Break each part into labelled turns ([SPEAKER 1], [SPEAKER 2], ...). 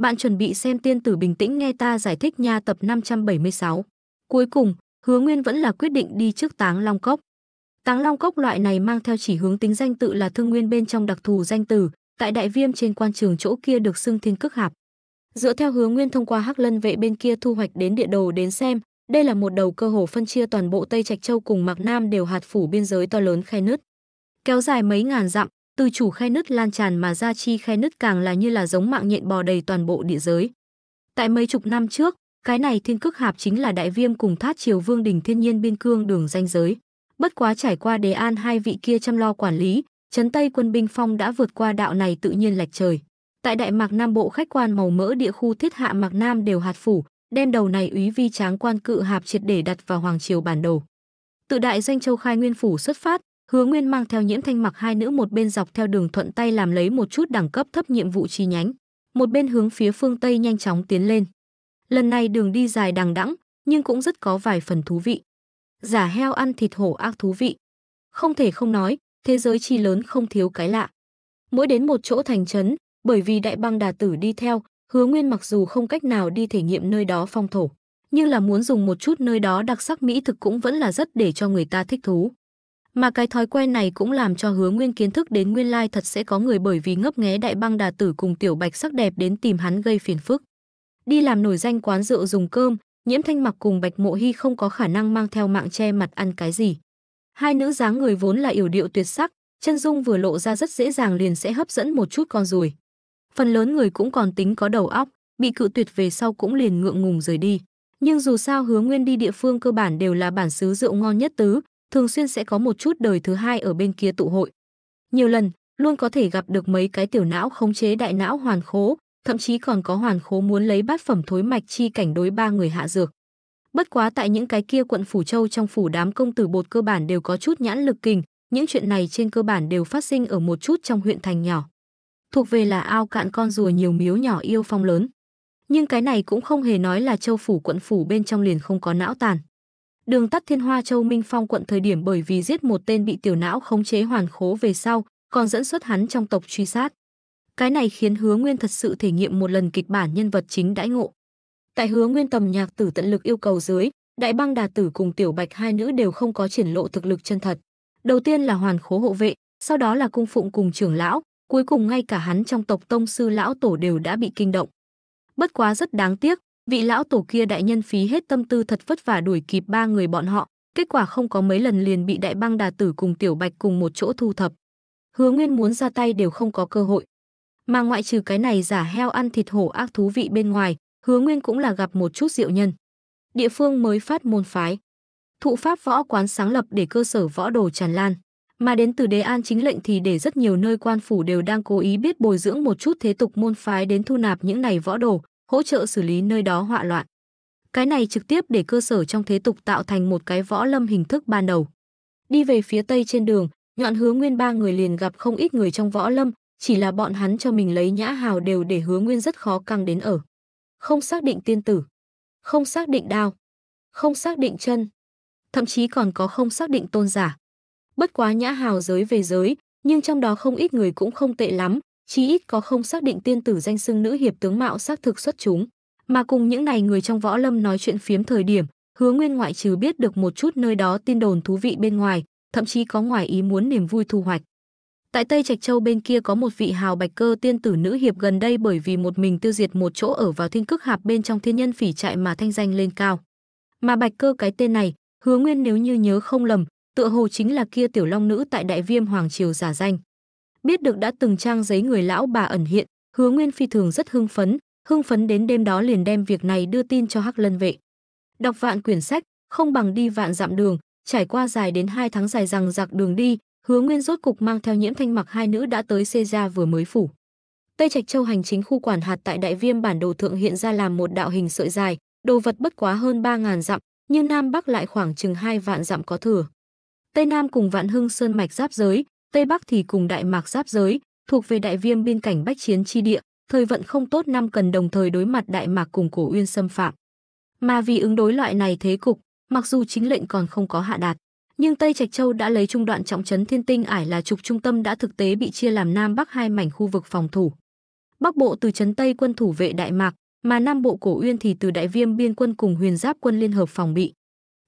[SPEAKER 1] bạn chuẩn bị xem tiên tử bình tĩnh nghe ta giải thích nha tập 576. Cuối cùng, Hứa Nguyên vẫn là quyết định đi trước Táng Long Cốc. Táng Long Cốc loại này mang theo chỉ hướng tính danh tự là thương nguyên bên trong đặc thù danh tử, tại đại viêm trên quan trường chỗ kia được xưng thiên cước hạp. Dựa theo Hứa Nguyên thông qua Hắc Lân vệ bên kia thu hoạch đến địa đồ đến xem, đây là một đầu cơ hồ phân chia toàn bộ Tây Trạch Châu cùng Mạc Nam đều hạt phủ biên giới to lớn khe nứt. Kéo dài mấy ngàn dặm, từ chủ khe nứt lan tràn mà ra chi khe nứt càng là như là giống mạng nhện bò đầy toàn bộ địa giới. Tại mấy chục năm trước, cái này thiên cước hạp chính là đại viêm cùng thát triều vương đỉnh thiên nhiên biên cương đường danh giới. Bất quá trải qua đề an hai vị kia chăm lo quản lý, chấn Tây quân binh phong đã vượt qua đạo này tự nhiên lệch trời. Tại Đại Mạc Nam Bộ khách quan màu mỡ địa khu thiết hạ Mạc Nam đều hạt phủ, đem đầu này úy vi tráng quan cự hạp triệt để đặt vào hoàng triều bản đồ. Từ đại danh châu khai nguyên phủ xuất phát, Hứa Nguyên mang theo Nhiễm Thanh Mặc hai nữ một bên dọc theo đường thuận tay làm lấy một chút đẳng cấp thấp nhiệm vụ chi nhánh, một bên hướng phía phương Tây nhanh chóng tiến lên. Lần này đường đi dài đằng đẵng, nhưng cũng rất có vài phần thú vị. Giả heo ăn thịt hổ ác thú vị. Không thể không nói, thế giới chi lớn không thiếu cái lạ. Mỗi đến một chỗ thành trấn, bởi vì đại băng đà tử đi theo, Hứa Nguyên mặc dù không cách nào đi thể nghiệm nơi đó phong thổ, nhưng là muốn dùng một chút nơi đó đặc sắc mỹ thực cũng vẫn là rất để cho người ta thích thú. Mà cái thói quen này cũng làm cho hứa nguyên kiến thức đến nguyên lai thật sẽ có người bởi vì ngấp nghé đại băng đà tử cùng tiểu bạch sắc đẹp đến tìm hắn gây phiền phức. Đi làm nổi danh quán rượu dùng cơm, nhiễm thanh mặc cùng bạch mộ hy không có khả năng mang theo mạng che mặt ăn cái gì. Hai nữ dáng người vốn là yểu điệu tuyệt sắc, chân dung vừa lộ ra rất dễ dàng liền sẽ hấp dẫn một chút con ruồi. Phần lớn người cũng còn tính có đầu óc, bị cự tuyệt về sau cũng liền ngượng ngùng rời đi. Nhưng dù sao hứa nguyên đi địa phương cơ bản đều là bản xứ rượu ngon nhất tứ, thường xuyên sẽ có một chút đời thứ hai ở bên kia tụ hội. Nhiều lần, luôn có thể gặp được mấy cái tiểu não khống chế đại não hoàn khố, thậm chí còn có hoàn khố muốn lấy bát phẩm thối mạch chi cảnh đối ba người hạ dược. Bất quá tại những cái kia quận phủ châu trong phủ đám công tử bột cơ bản đều có chút nhãn lực kình, những chuyện này trên cơ bản đều phát sinh ở một chút trong huyện thành nhỏ. Thuộc về là ao cạn con rùa nhiều miếu nhỏ yêu phong lớn. Nhưng cái này cũng không hề nói là châu phủ quận phủ bên trong liền không có não tàn. Đường tắt Thiên Hoa Châu Minh Phong quận thời điểm bởi vì giết một tên bị tiểu não khống chế hoàn khố về sau, còn dẫn xuất hắn trong tộc truy sát. Cái này khiến Hứa Nguyên thật sự thể nghiệm một lần kịch bản nhân vật chính đãi ngộ. Tại Hứa Nguyên tầm nhạc tử tận lực yêu cầu dưới, Đại Băng Đà Tử cùng Tiểu Bạch hai nữ đều không có triển lộ thực lực chân thật. Đầu tiên là hoàn khố hộ vệ, sau đó là cung phụng cùng trưởng lão, cuối cùng ngay cả hắn trong tộc tông sư lão tổ đều đã bị kinh động. Bất quá rất đáng tiếc, Vị lão tổ kia đại nhân phí hết tâm tư thật vất vả đuổi kịp ba người bọn họ, kết quả không có mấy lần liền bị đại băng đà tử cùng tiểu bạch cùng một chỗ thu thập. Hứa Nguyên muốn ra tay đều không có cơ hội. Mà ngoại trừ cái này giả heo ăn thịt hổ ác thú vị bên ngoài, Hứa Nguyên cũng là gặp một chút diệu nhân. Địa phương mới phát môn phái. Thụ pháp võ quán sáng lập để cơ sở võ đồ tràn lan. Mà đến từ đế an chính lệnh thì để rất nhiều nơi quan phủ đều đang cố ý biết bồi dưỡng một chút thế tục môn phái đến thu nạp những này võ đồ, hỗ trợ xử lý nơi đó họa loạn. Cái này trực tiếp để cơ sở trong thế tục tạo thành một cái võ lâm hình thức ban đầu. Đi về phía tây trên đường, nhọn hứa nguyên ba người liền gặp không ít người trong võ lâm, chỉ là bọn hắn cho mình lấy nhã hào đều để hứa nguyên rất khó căng đến ở. Không xác định tiên tử, không xác định đao, không xác định chân, thậm chí còn có không xác định tôn giả. Bất quá nhã hào giới về giới, nhưng trong đó không ít người cũng không tệ lắm, chí ít có không xác định tiên tử danh xưng nữ hiệp tướng mạo xác thực xuất chúng mà cùng những này người trong võ lâm nói chuyện phiếm thời điểm hứa nguyên ngoại trừ biết được một chút nơi đó tin đồn thú vị bên ngoài thậm chí có ngoài ý muốn niềm vui thu hoạch tại tây trạch châu bên kia có một vị hào bạch cơ tiên tử nữ hiệp gần đây bởi vì một mình tiêu diệt một chỗ ở vào thiên cước hạp bên trong thiên nhân phỉ trại mà thanh danh lên cao mà bạch cơ cái tên này hứa nguyên nếu như nhớ không lầm tựa hồ chính là kia tiểu long nữ tại đại viêm hoàng triều giả danh biết được đã từng trang giấy người lão bà ẩn hiện, Hứa Nguyên phi thường rất hưng phấn, hưng phấn đến đêm đó liền đem việc này đưa tin cho Hắc Lân vệ. Đọc vạn quyển sách, không bằng đi vạn dặm đường, trải qua dài đến hai tháng dài rằng giặc đường đi, Hứa Nguyên rốt cục mang theo Nhiễm Thanh Mặc hai nữ đã tới Xê Gia vừa mới phủ. Tây Trạch Châu hành chính khu quản hạt tại Đại Viêm bản đồ thượng hiện ra làm một đạo hình sợi dài, đồ vật bất quá hơn 3000 dặm, nhưng nam bắc lại khoảng chừng hai vạn dặm có thừa. Tây Nam cùng Vạn Hưng Sơn mạch giáp giới, Tây Bắc thì cùng Đại Mạc giáp giới, thuộc về Đại Viêm biên cảnh bách chiến chi địa, thời vận không tốt năm cần đồng thời đối mặt Đại Mạc cùng Cổ Uyên xâm phạm. Mà vì ứng đối loại này thế cục, mặc dù chính lệnh còn không có hạ đạt, nhưng Tây Trạch Châu đã lấy trung đoạn trọng trấn Thiên Tinh ải là trục trung tâm đã thực tế bị chia làm Nam Bắc hai mảnh khu vực phòng thủ. Bắc bộ từ trấn Tây quân thủ vệ Đại Mạc, mà Nam bộ Cổ Uyên thì từ Đại Viêm biên quân cùng Huyền Giáp quân liên hợp phòng bị.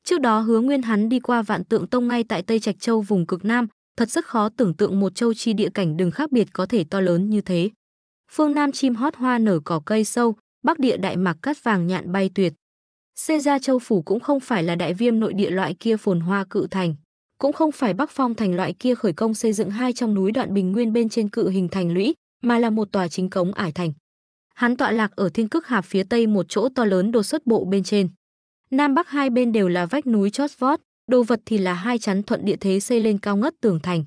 [SPEAKER 1] Trước đó Hứa Nguyên hắn đi qua Vạn Tượng Tông ngay tại Tây Trạch Châu vùng cực Nam, thật rất khó tưởng tượng một châu chi địa cảnh đừng khác biệt có thể to lớn như thế. Phương Nam chim hót hoa nở cỏ cây sâu, Bắc địa đại mạc cát vàng nhạn bay tuyệt. Xê ra châu phủ cũng không phải là đại viêm nội địa loại kia phồn hoa cự thành, cũng không phải Bắc Phong thành loại kia khởi công xây dựng hai trong núi đoạn bình nguyên bên trên cự hình thành lũy, mà là một tòa chính cống ải thành. Hắn tọa lạc ở thiên cước hạp phía tây một chỗ to lớn đột xuất bộ bên trên. Nam Bắc hai bên đều là vách núi chót vót, đồ vật thì là hai chắn thuận địa thế xây lên cao ngất tường thành.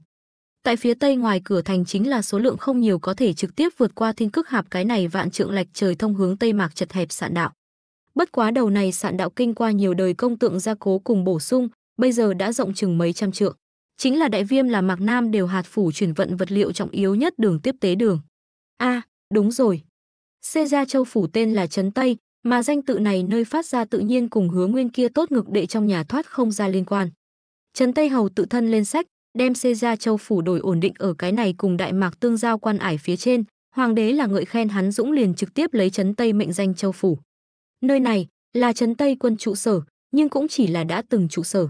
[SPEAKER 1] Tại phía tây ngoài cửa thành chính là số lượng không nhiều có thể trực tiếp vượt qua thiên cước hạp cái này vạn trượng lạch trời thông hướng tây mạc chật hẹp sạn đạo. Bất quá đầu này sạn đạo kinh qua nhiều đời công tượng gia cố cùng bổ sung, bây giờ đã rộng chừng mấy trăm trượng. Chính là đại viêm là Mạc Nam đều hạt phủ chuyển vận vật liệu trọng yếu nhất đường tiếp tế đường. A, à, đúng rồi. Xê Gia Châu phủ tên là Trấn Tây, mà danh tự này nơi phát ra tự nhiên cùng hứa nguyên kia tốt ngực đệ trong nhà thoát không ra liên quan. Trần Tây Hầu tự thân lên sách, đem xê ra châu phủ đổi ổn định ở cái này cùng đại mạc tương giao quan ải phía trên, hoàng đế là ngợi khen hắn dũng liền trực tiếp lấy trấn Tây mệnh danh châu phủ. Nơi này là trấn Tây quân trụ sở, nhưng cũng chỉ là đã từng trụ sở.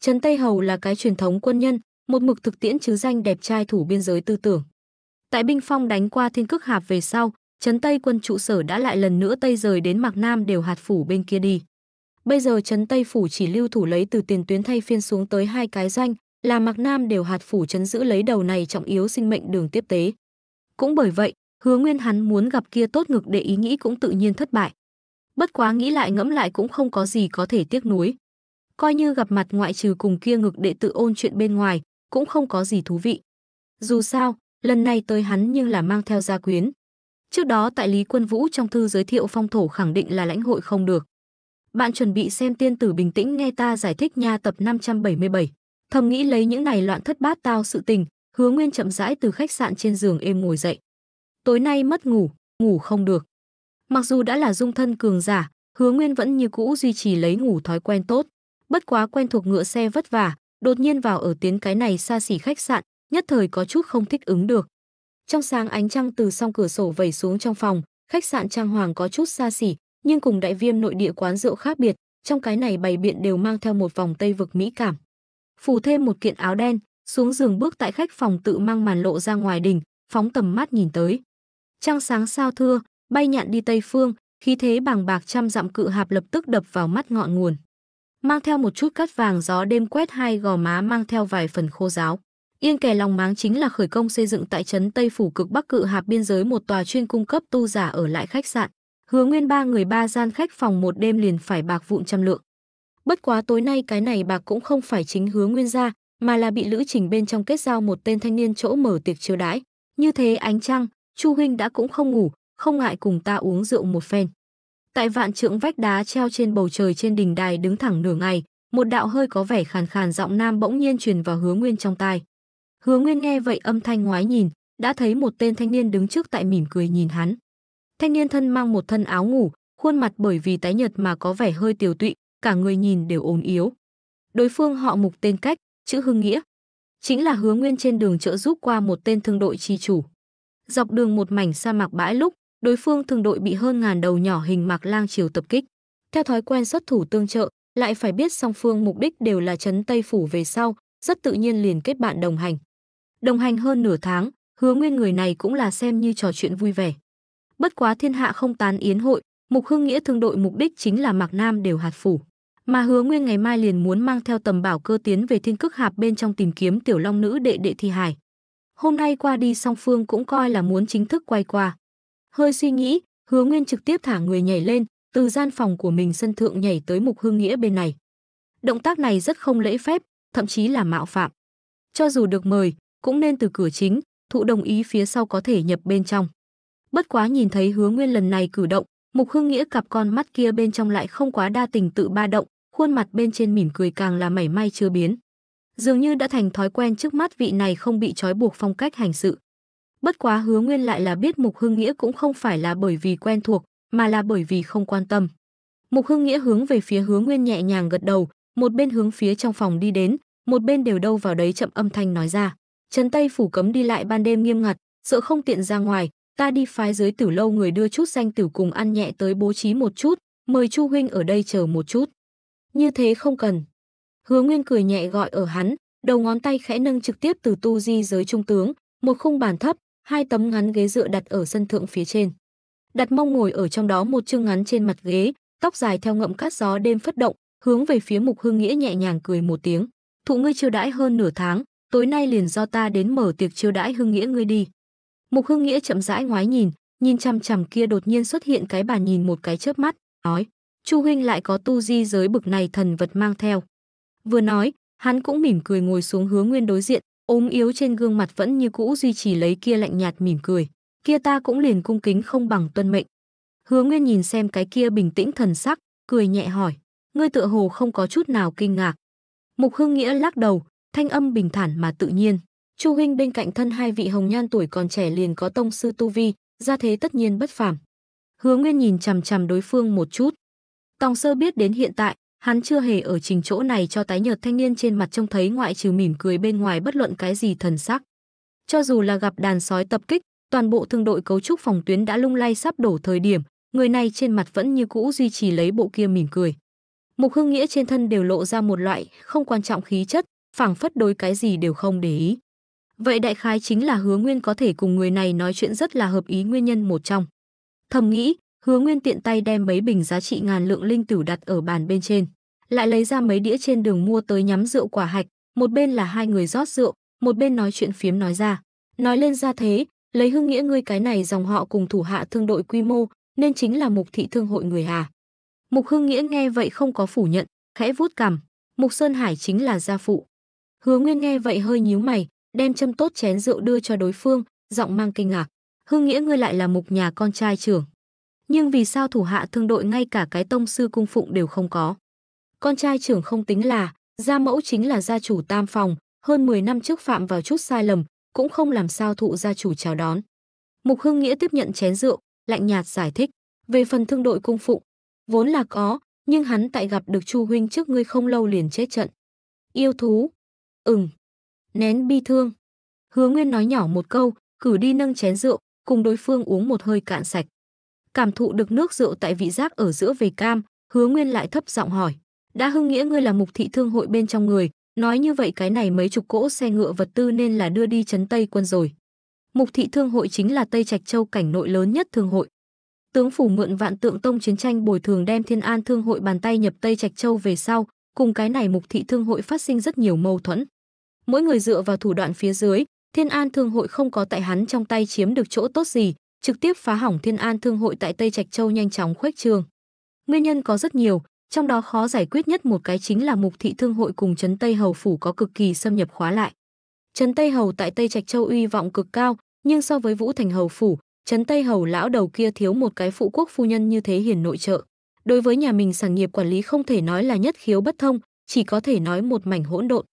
[SPEAKER 1] Trấn Tây Hầu là cái truyền thống quân nhân, một mực thực tiễn chứ danh đẹp trai thủ biên giới tư tưởng. Tại binh phong đánh qua thiên cước hạp về sau, Trấn Tây quân trụ sở đã lại lần nữa Tây rời đến Mạc Nam đều hạt phủ bên kia đi. Bây giờ Trấn Tây phủ chỉ lưu thủ lấy từ tiền tuyến thay phiên xuống tới hai cái doanh, là Mạc Nam đều hạt phủ trấn giữ lấy đầu này trọng yếu sinh mệnh đường tiếp tế. Cũng bởi vậy, Hứa Nguyên hắn muốn gặp kia tốt ngực để ý nghĩ cũng tự nhiên thất bại. Bất quá nghĩ lại ngẫm lại cũng không có gì có thể tiếc nuối. Coi như gặp mặt ngoại trừ cùng kia ngực đệ tự ôn chuyện bên ngoài, cũng không có gì thú vị. Dù sao, lần này tới hắn nhưng là mang theo gia quyến. Trước đó tại Lý Quân Vũ trong thư giới thiệu phong thổ khẳng định là lãnh hội không được. Bạn chuẩn bị xem tiên tử bình tĩnh nghe ta giải thích nha tập 577. Thầm nghĩ lấy những này loạn thất bát tao sự tình, Hứa Nguyên chậm rãi từ khách sạn trên giường êm ngồi dậy. Tối nay mất ngủ, ngủ không được. Mặc dù đã là dung thân cường giả, Hứa Nguyên vẫn như cũ duy trì lấy ngủ thói quen tốt. Bất quá quen thuộc ngựa xe vất vả, đột nhiên vào ở tiến cái này xa xỉ khách sạn, nhất thời có chút không thích ứng được. Trong sáng ánh trăng từ song cửa sổ vẩy xuống trong phòng, khách sạn trang hoàng có chút xa xỉ, nhưng cùng đại viêm nội địa quán rượu khác biệt, trong cái này bày biện đều mang theo một vòng tây vực mỹ cảm. Phủ thêm một kiện áo đen, xuống giường bước tại khách phòng tự mang màn lộ ra ngoài đình, phóng tầm mắt nhìn tới. Trăng sáng sao thưa, bay nhạn đi tây phương, khí thế bàng bạc trăm dặm cự hạp lập tức đập vào mắt ngọn nguồn. Mang theo một chút cát vàng gió đêm quét hai gò má mang theo vài phần khô giáo. Yên kè lòng máng chính là khởi công xây dựng tại trấn Tây Phủ cực Bắc Cự Hạp biên giới một tòa chuyên cung cấp tu giả ở lại khách sạn. Hứa Nguyên ba người ba gian khách phòng một đêm liền phải bạc vụn trăm lượng. Bất quá tối nay cái này bạc cũng không phải chính Hứa Nguyên ra, mà là bị Lữ Trình bên trong kết giao một tên thanh niên chỗ mở tiệc chiêu đãi. Như thế ánh trăng, Chu huynh đã cũng không ngủ, không ngại cùng ta uống rượu một phen. Tại vạn trượng vách đá treo trên bầu trời trên đỉnh đài đứng thẳng nửa ngày, một đạo hơi có vẻ khàn khàn giọng nam bỗng nhiên truyền vào Hứa Nguyên trong tai. Hứa Nguyên nghe vậy âm thanh ngoái nhìn, đã thấy một tên thanh niên đứng trước tại mỉm cười nhìn hắn. Thanh niên thân mang một thân áo ngủ, khuôn mặt bởi vì tái nhợt mà có vẻ hơi tiểu tụy, cả người nhìn đều ốm yếu. Đối phương họ Mục tên cách, chữ Hưng Nghĩa, chính là Hứa Nguyên trên đường trợ giúp qua một tên thương đội chi chủ. Dọc đường một mảnh sa mạc bãi lúc, đối phương thương đội bị hơn ngàn đầu nhỏ hình mạc lang chiều tập kích. Theo thói quen xuất thủ tương trợ, lại phải biết song phương mục đích đều là chấn Tây phủ về sau, rất tự nhiên liền kết bạn đồng hành. Đồng hành hơn nửa tháng, hứa nguyên người này cũng là xem như trò chuyện vui vẻ. Bất quá thiên hạ không tán yến hội, Mục Hưng Nghĩa thương đội mục đích chính là Mạc Nam đều hạt phủ. Mà hứa nguyên ngày mai liền muốn mang theo tầm bảo cơ tiến về thiên cước hạp bên trong tìm kiếm tiểu long nữ đệ đệ thi hải. Hôm nay qua đi song phương cũng coi là muốn chính thức quay qua. Hơi suy nghĩ, hứa nguyên trực tiếp thả người nhảy lên, từ gian phòng của mình sân thượng nhảy tới mục hương nghĩa bên này. Động tác này rất không lễ phép, thậm chí là mạo phạm. Cho dù được mời, cũng nên từ cửa chính, thụ đồng ý phía sau có thể nhập bên trong. Bất quá nhìn thấy Hứa Nguyên lần này cử động, Mục hương Nghĩa cặp con mắt kia bên trong lại không quá đa tình tự ba động, khuôn mặt bên trên mỉm cười càng là mảy may chưa biến. Dường như đã thành thói quen trước mắt vị này không bị trói buộc phong cách hành sự. Bất quá Hứa Nguyên lại là biết Mục hương Nghĩa cũng không phải là bởi vì quen thuộc, mà là bởi vì không quan tâm. Mục hương Nghĩa hướng về phía Hứa Nguyên nhẹ nhàng gật đầu, một bên hướng phía trong phòng đi đến, một bên đều đâu vào đấy chậm âm thanh nói ra. Trấn Tây phủ cấm đi lại ban đêm nghiêm ngặt, sợ không tiện ra ngoài, ta đi phái dưới tử lâu người đưa chút xanh tử cùng ăn nhẹ tới bố trí một chút, mời Chu huynh ở đây chờ một chút. Như thế không cần. Hứa Nguyên cười nhẹ gọi ở hắn, đầu ngón tay khẽ nâng trực tiếp từ tu di giới trung tướng, một khung bàn thấp, hai tấm ngắn ghế dựa đặt ở sân thượng phía trên. Đặt mông ngồi ở trong đó một chương ngắn trên mặt ghế, tóc dài theo ngậm cát gió đêm phất động, hướng về phía Mục Hương Nghĩa nhẹ nhàng cười một tiếng. Thụ ngươi chiêu đãi hơn nửa tháng, tối nay liền do ta đến mở tiệc chiêu đãi hưng nghĩa ngươi đi. Mục hưng nghĩa chậm rãi ngoái nhìn, nhìn chằm chằm kia đột nhiên xuất hiện cái bàn nhìn một cái chớp mắt, nói, Chu huynh lại có tu di giới bực này thần vật mang theo. Vừa nói, hắn cũng mỉm cười ngồi xuống Hứa nguyên đối diện, ốm yếu trên gương mặt vẫn như cũ duy trì lấy kia lạnh nhạt mỉm cười. Kia ta cũng liền cung kính không bằng tuân mệnh. Hứa Nguyên nhìn xem cái kia bình tĩnh thần sắc, cười nhẹ hỏi, ngươi tựa hồ không có chút nào kinh ngạc. Mục Hưng Nghĩa lắc đầu, thanh âm bình thản mà tự nhiên. Chu huynh bên cạnh thân hai vị hồng nhan tuổi còn trẻ liền có tông sư tu vi, ra thế tất nhiên bất phàm. Hứa Nguyên nhìn chằm chằm đối phương một chút. Tòng Sơ biết đến hiện tại, hắn chưa hề ở trình chỗ này cho tái nhợt thanh niên trên mặt trông thấy ngoại trừ mỉm cười bên ngoài bất luận cái gì thần sắc. Cho dù là gặp đàn sói tập kích, toàn bộ thương đội cấu trúc phòng tuyến đã lung lay sắp đổ thời điểm, người này trên mặt vẫn như cũ duy trì lấy bộ kia mỉm cười. Mục Hưng Nghĩa trên thân đều lộ ra một loại không quan trọng khí chất, phảng phất đối cái gì đều không để ý. Vậy đại khái chính là Hứa Nguyên có thể cùng người này nói chuyện rất là hợp ý nguyên nhân một trong. Thầm nghĩ, Hứa Nguyên tiện tay đem mấy bình giá trị ngàn lượng linh tử đặt ở bàn bên trên, lại lấy ra mấy đĩa trên đường mua tới nhắm rượu quả hạch, một bên là hai người rót rượu, một bên nói chuyện phiếm nói ra. Nói lên ra thế, lấy hương nghĩa ngươi cái này dòng họ cùng thủ hạ thương đội quy mô, nên chính là mục thị thương hội người Hà. Mục hương nghĩa nghe vậy không có phủ nhận, khẽ vuốt cằm, Mục Sơn Hải chính là gia phụ. Hứa Nguyên nghe vậy hơi nhíu mày, đem châm tốt chén rượu đưa cho đối phương, giọng mang kinh ngạc. Hương Nghĩa ngươi lại là mục nhà con trai trưởng. Nhưng vì sao thủ hạ thương đội ngay cả cái tông sư cung phụng đều không có? Con trai trưởng không tính là, gia mẫu chính là gia chủ tam phòng, hơn 10 năm trước phạm vào chút sai lầm, cũng không làm sao thụ gia chủ chào đón. Mục Hương Nghĩa tiếp nhận chén rượu, lạnh nhạt giải thích, về phần thương đội cung phụng, vốn là có, nhưng hắn tại gặp được Chu huynh trước ngươi không lâu liền chết trận. Yêu thú, ừng. Nén bi thương. Hứa Nguyên nói nhỏ một câu, cử đi nâng chén rượu, cùng đối phương uống một hơi cạn sạch. Cảm thụ được nước rượu tại vị giác ở giữa về cam, Hứa Nguyên lại thấp giọng hỏi. Đã hưng nghĩa ngươi là mục thị thương hội bên trong người, nói như vậy cái này mấy chục cỗ xe ngựa vật tư nên là đưa đi chấn Tây quân rồi. Mục thị thương hội chính là Tây Trạch Châu cảnh nội lớn nhất thương hội. Tướng phủ mượn vạn tượng tông chiến tranh bồi thường đem Thiên An thương hội bàn tay nhập Tây Trạch Châu về sau, cùng cái này mục thị thương hội phát sinh rất nhiều mâu thuẫn mỗi người dựa vào thủ đoạn phía dưới, Thiên An Thương hội không có tại hắn trong tay chiếm được chỗ tốt gì, trực tiếp phá hỏng Thiên An Thương hội tại Tây Trạch Châu nhanh chóng khuếch trương. Nguyên nhân có rất nhiều, trong đó khó giải quyết nhất một cái chính là Mục thị Thương hội cùng trấn Tây Hầu phủ có cực kỳ xâm nhập khóa lại. Trấn Tây Hầu tại Tây Trạch Châu uy vọng cực cao, nhưng so với Vũ Thành Hầu phủ, trấn Tây Hầu lão đầu kia thiếu một cái phụ quốc phu nhân như thế hiền nội trợ. Đối với nhà mình sản nghiệp quản lý không thể nói là nhất khiếu bất thông, chỉ có thể nói một mảnh hỗn độn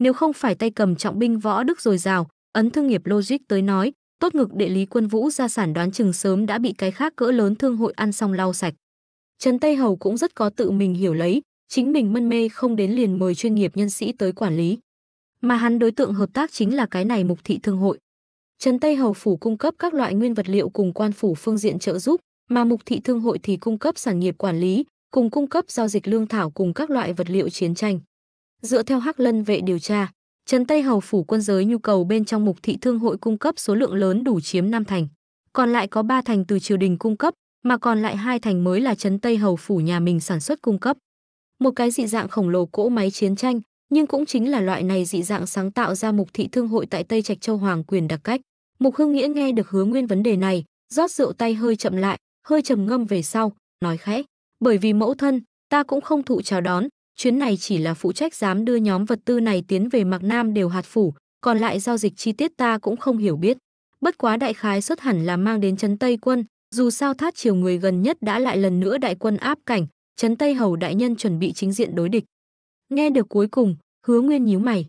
[SPEAKER 1] nếu không phải tay cầm trọng binh võ đức dồi dào, ấn thương nghiệp logic tới nói, tốt ngực địa lý quân vũ gia sản đoán chừng sớm đã bị cái khác cỡ lớn thương hội ăn xong lau sạch. Trần Tây Hầu cũng rất có tự mình hiểu lấy, chính mình mân mê không đến liền mời chuyên nghiệp nhân sĩ tới quản lý. Mà hắn đối tượng hợp tác chính là cái này mục thị thương hội. Trần Tây Hầu phủ cung cấp các loại nguyên vật liệu cùng quan phủ phương diện trợ giúp, mà mục thị thương hội thì cung cấp sản nghiệp quản lý, cùng cung cấp giao dịch lương thảo cùng các loại vật liệu chiến tranh. Dựa theo Hắc Lân vệ điều tra, Trấn Tây Hầu phủ quân giới nhu cầu bên trong mục thị thương hội cung cấp số lượng lớn đủ chiếm năm thành, còn lại có ba thành từ triều đình cung cấp, mà còn lại hai thành mới là Trấn Tây Hầu phủ nhà mình sản xuất cung cấp. Một cái dị dạng khổng lồ cỗ máy chiến tranh, nhưng cũng chính là loại này dị dạng sáng tạo ra mục thị thương hội tại Tây Trạch Châu Hoàng quyền đặc cách. Mục Hưng Nghĩa nghe được hứa nguyên vấn đề này, rót rượu tay hơi chậm lại, hơi trầm ngâm về sau, nói khẽ, bởi vì mẫu thân, ta cũng không thụ chào đón, Chuyến này chỉ là phụ trách dám đưa nhóm vật tư này tiến về Mạc Nam đều hạt phủ, còn lại giao dịch chi tiết ta cũng không hiểu biết. Bất quá đại khái xuất hẳn là mang đến trấn Tây quân, dù sao thát chiều người gần nhất đã lại lần nữa đại quân áp cảnh, trấn Tây hầu đại nhân chuẩn bị chính diện đối địch. Nghe được cuối cùng, Hứa Nguyên nhíu mày.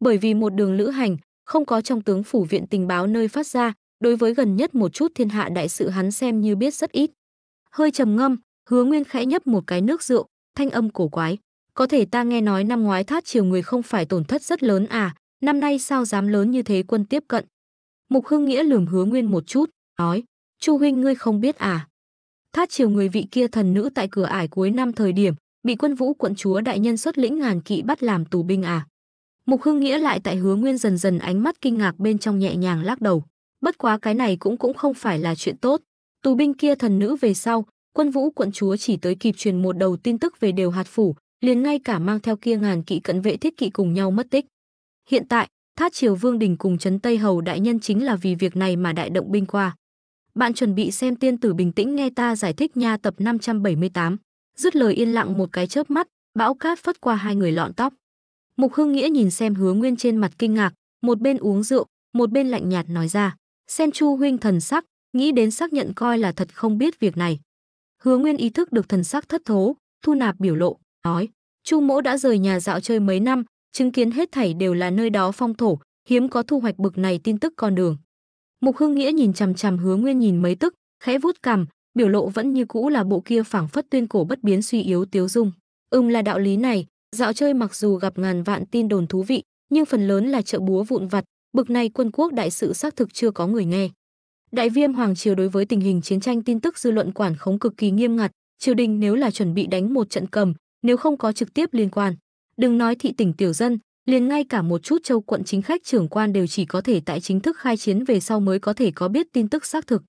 [SPEAKER 1] Bởi vì một đường lữ hành, không có trong tướng phủ viện tình báo nơi phát ra, đối với gần nhất một chút thiên hạ đại sự hắn xem như biết rất ít. Hơi trầm ngâm, Hứa Nguyên khẽ nhấp một cái nước rượu, thanh âm cổ quái có thể ta nghe nói năm ngoái thát triều người không phải tổn thất rất lớn à, năm nay sao dám lớn như thế quân tiếp cận. Mục Hưng Nghĩa lườm hứa nguyên một chút, nói, Chu huynh ngươi không biết à. Thát triều người vị kia thần nữ tại cửa ải cuối năm thời điểm, bị quân vũ quận chúa đại nhân xuất lĩnh ngàn kỵ bắt làm tù binh à. Mục Hưng Nghĩa lại tại hứa nguyên dần dần ánh mắt kinh ngạc bên trong nhẹ nhàng lắc đầu. Bất quá cái này cũng cũng không phải là chuyện tốt. Tù binh kia thần nữ về sau, quân vũ quận chúa chỉ tới kịp truyền một đầu tin tức về đều hạt phủ, liền ngay cả mang theo kia ngàn kỵ cận vệ thiết kỵ cùng nhau mất tích. Hiện tại, Thát Triều Vương Đình cùng Trấn Tây Hầu đại nhân chính là vì việc này mà đại động binh qua. Bạn chuẩn bị xem tiên tử bình tĩnh nghe ta giải thích nha tập 578. Dứt lời yên lặng một cái chớp mắt, bão cát phất qua hai người lọn tóc. Mục Hưng Nghĩa nhìn xem Hứa Nguyên trên mặt kinh ngạc, một bên uống rượu, một bên lạnh nhạt nói ra, xem Chu huynh thần sắc, nghĩ đến xác nhận coi là thật không biết việc này. Hứa Nguyên ý thức được thần sắc thất thố, thu nạp biểu lộ nói, Chu Mỗ đã rời nhà dạo chơi mấy năm, chứng kiến hết thảy đều là nơi đó phong thổ, hiếm có thu hoạch bực này tin tức con đường. Mục Hưng Nghĩa nhìn chằm chằm Hứa Nguyên nhìn mấy tức, khẽ vuốt cằm, biểu lộ vẫn như cũ là bộ kia phảng phất tuyên cổ bất biến suy yếu tiếu dung. Ừm là đạo lý này, dạo chơi mặc dù gặp ngàn vạn tin đồn thú vị, nhưng phần lớn là chợ búa vụn vặt, bực này quân quốc đại sự xác thực chưa có người nghe. Đại viêm hoàng triều đối với tình hình chiến tranh tin tức dư luận quản khống cực kỳ nghiêm ngặt, triều đình nếu là chuẩn bị đánh một trận cầm, nếu không có trực tiếp liên quan. Đừng nói thị tỉnh tiểu dân, liền ngay cả một chút châu quận chính khách trưởng quan đều chỉ có thể tại chính thức khai chiến về sau mới có thể có biết tin tức xác thực.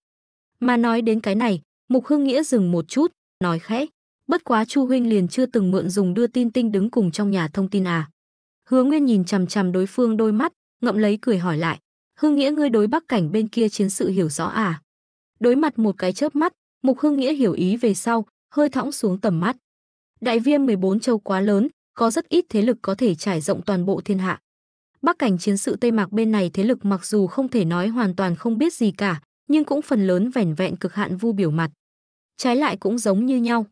[SPEAKER 1] Mà nói đến cái này, Mục Hưng Nghĩa dừng một chút, nói khẽ, bất quá Chu Huynh liền chưa từng mượn dùng đưa tin tinh đứng cùng trong nhà thông tin à. Hứa Nguyên nhìn chằm chằm đối phương đôi mắt, ngậm lấy cười hỏi lại, Hưng Nghĩa ngươi đối bắc cảnh bên kia chiến sự hiểu rõ à? Đối mặt một cái chớp mắt, Mục Hưng Nghĩa hiểu ý về sau, hơi thõng xuống tầm mắt. Đại Viêm 14 châu quá lớn, có rất ít thế lực có thể trải rộng toàn bộ thiên hạ. Bắc cảnh chiến sự Tây Mạc bên này thế lực mặc dù không thể nói hoàn toàn không biết gì cả, nhưng cũng phần lớn vẻn vẹn cực hạn vu biểu mặt. Trái lại cũng giống như nhau.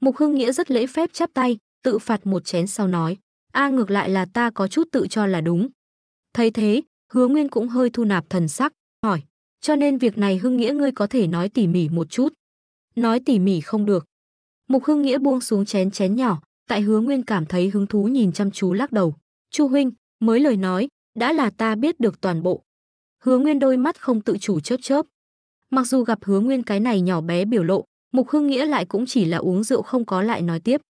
[SPEAKER 1] Mục Hưng Nghĩa rất lễ phép chắp tay, tự phạt một chén sau nói, a ngược lại là ta có chút tự cho là đúng. Thấy thế, Hứa Nguyên cũng hơi thu nạp thần sắc, hỏi, cho nên việc này Hưng Nghĩa ngươi có thể nói tỉ mỉ một chút. Nói tỉ mỉ không được, Mục Hưng Nghĩa buông xuống chén chén nhỏ, tại Hứa Nguyên cảm thấy hứng thú nhìn chăm chú lắc đầu. "Chu huynh, mới lời nói, đã là ta biết được toàn bộ." Hứa Nguyên đôi mắt không tự chủ chớp chớp. Mặc dù gặp Hứa Nguyên cái này nhỏ bé biểu lộ, Mục Hưng Nghĩa lại cũng chỉ là uống rượu không có lại nói tiếp.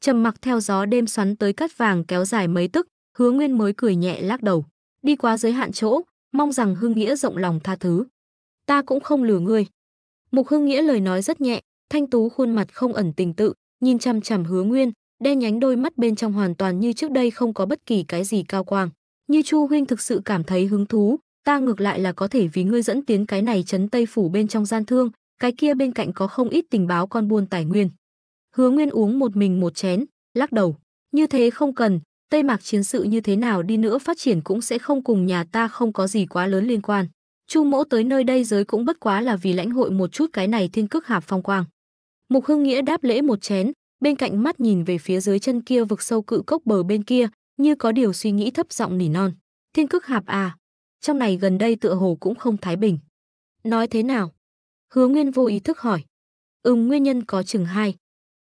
[SPEAKER 1] Trầm mặc theo gió đêm xoắn tới cắt vàng kéo dài mấy tức, Hứa Nguyên mới cười nhẹ lắc đầu. Đi quá giới hạn chỗ, mong rằng Hưng Nghĩa rộng lòng tha thứ. Ta cũng không lừa ngươi. Mục Hưng Nghĩa lời nói rất nhẹ, thanh tú khuôn mặt không ẩn tình tự, nhìn chăm chằm Hứa Nguyên, đen nhánh đôi mắt bên trong hoàn toàn như trước đây không có bất kỳ cái gì cao quang. Như Chu huynh thực sự cảm thấy hứng thú, ta ngược lại là có thể vì ngươi dẫn tiến cái này trấn Tây phủ bên trong gian thương, cái kia bên cạnh có không ít tình báo con buôn tài nguyên. Hứa Nguyên uống một mình một chén, lắc đầu, như thế không cần, Tây Mạc chiến sự như thế nào đi nữa phát triển cũng sẽ không cùng nhà ta không có gì quá lớn liên quan. Chu Mỗ tới nơi đây giới cũng bất quá là vì lãnh hội một chút cái này thiên cước hạp phong quang. Mục Hưng Nghĩa đáp lễ một chén, bên cạnh mắt nhìn về phía dưới chân kia vực sâu cự cốc bờ bên kia, như có điều suy nghĩ thấp giọng nỉ non. Thiên cước hạp à, trong này gần đây tựa hồ cũng không thái bình. Nói thế nào? Hứa Nguyên vô ý thức hỏi. Ừm nguyên nhân có chừng hai.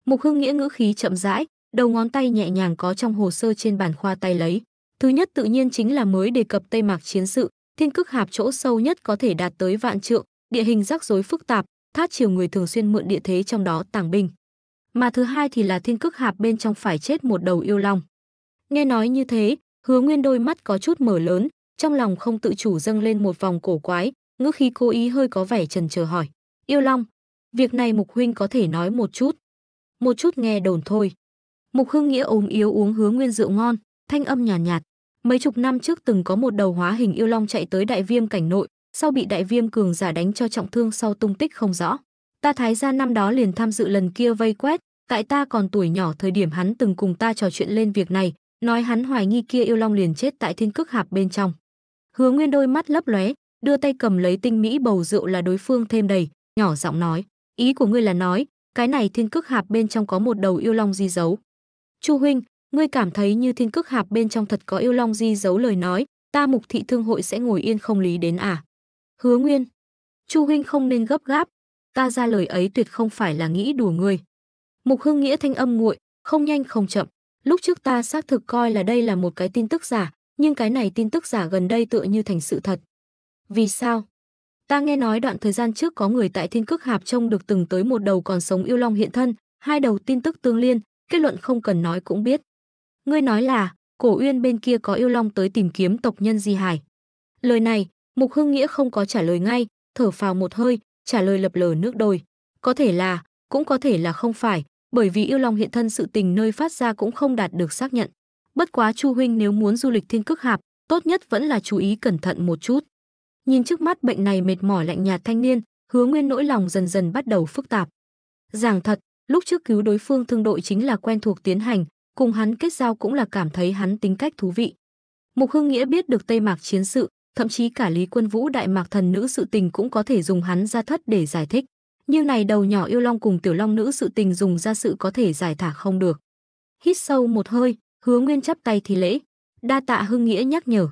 [SPEAKER 1] Mục Hưng Nghĩa ngữ khí chậm rãi, đầu ngón tay nhẹ nhàng có trong hồ sơ trên bàn khoa tay lấy. Thứ nhất tự nhiên chính là mới đề cập Tây Mạc chiến sự, thiên cước hạp chỗ sâu nhất có thể đạt tới vạn trượng, địa hình rắc rối phức tạp, thát chiều người thường xuyên mượn địa thế trong đó tàng binh. Mà thứ hai thì là thiên cước hạp bên trong phải chết một đầu yêu long. Nghe nói như thế, hứa nguyên đôi mắt có chút mở lớn, trong lòng không tự chủ dâng lên một vòng cổ quái, ngữ khi cô ý hơi có vẻ trần chờ hỏi. Yêu long, việc này mục huynh có thể nói một chút. Một chút nghe đồn thôi. Mục hương nghĩa ốm yếu uống hứa nguyên rượu ngon, thanh âm nhàn nhạt, nhạt. Mấy chục năm trước từng có một đầu hóa hình yêu long chạy tới đại viêm cảnh nội, sau bị đại viêm cường giả đánh cho trọng thương sau tung tích không rõ. Ta thái gia năm đó liền tham dự lần kia vây quét, tại ta còn tuổi nhỏ thời điểm hắn từng cùng ta trò chuyện lên việc này, nói hắn hoài nghi kia yêu long liền chết tại thiên cước hạp bên trong. Hứa Nguyên đôi mắt lấp lóe, đưa tay cầm lấy tinh mỹ bầu rượu là đối phương thêm đầy, nhỏ giọng nói, ý của ngươi là nói, cái này thiên cước hạp bên trong có một đầu yêu long di dấu. Chu huynh, ngươi cảm thấy như thiên cước hạp bên trong thật có yêu long di dấu lời nói, ta mục thị thương hội sẽ ngồi yên không lý đến à? Hứa Nguyên, Chu huynh không nên gấp gáp, ta ra lời ấy tuyệt không phải là nghĩ đùa ngươi. Mục Hưng Nghĩa thanh âm nguội, không nhanh không chậm, lúc trước ta xác thực coi là đây là một cái tin tức giả, nhưng cái này tin tức giả gần đây tựa như thành sự thật. Vì sao? Ta nghe nói đoạn thời gian trước có người tại Thiên Cức Hạp trông được từng tới một đầu còn sống yêu long hiện thân, hai đầu tin tức tương liên, kết luận không cần nói cũng biết. Ngươi nói là, cổ uyên bên kia có yêu long tới tìm kiếm tộc nhân Di Hải. Lời này, Mục Hưng Nghĩa không có trả lời ngay, thở phào một hơi, trả lời lập lờ nước đôi. Có thể là, cũng có thể là không phải, bởi vì yêu long hiện thân sự tình nơi phát ra cũng không đạt được xác nhận. Bất quá Chu huynh nếu muốn du lịch thiên cước hạp, tốt nhất vẫn là chú ý cẩn thận một chút. Nhìn trước mắt bệnh này mệt mỏi lạnh nhạt thanh niên, Hứa Nguyên nỗi lòng dần dần bắt đầu phức tạp. Giảng thật, lúc trước cứu đối phương thương đội chính là quen thuộc tiến hành, cùng hắn kết giao cũng là cảm thấy hắn tính cách thú vị. Mục Hưng Nghĩa biết được Tây Mạc chiến sự, thậm chí cả Lý Quân Vũ đại mạc thần nữ sự tình cũng có thể dùng hắn ra thất để giải thích. Như này đầu nhỏ yêu long cùng tiểu long nữ sự tình dùng ra sự có thể giải thả không được. Hít sâu một hơi, Hứa Nguyên chắp tay thì lễ, đa tạ Hưng Nghĩa nhắc nhở.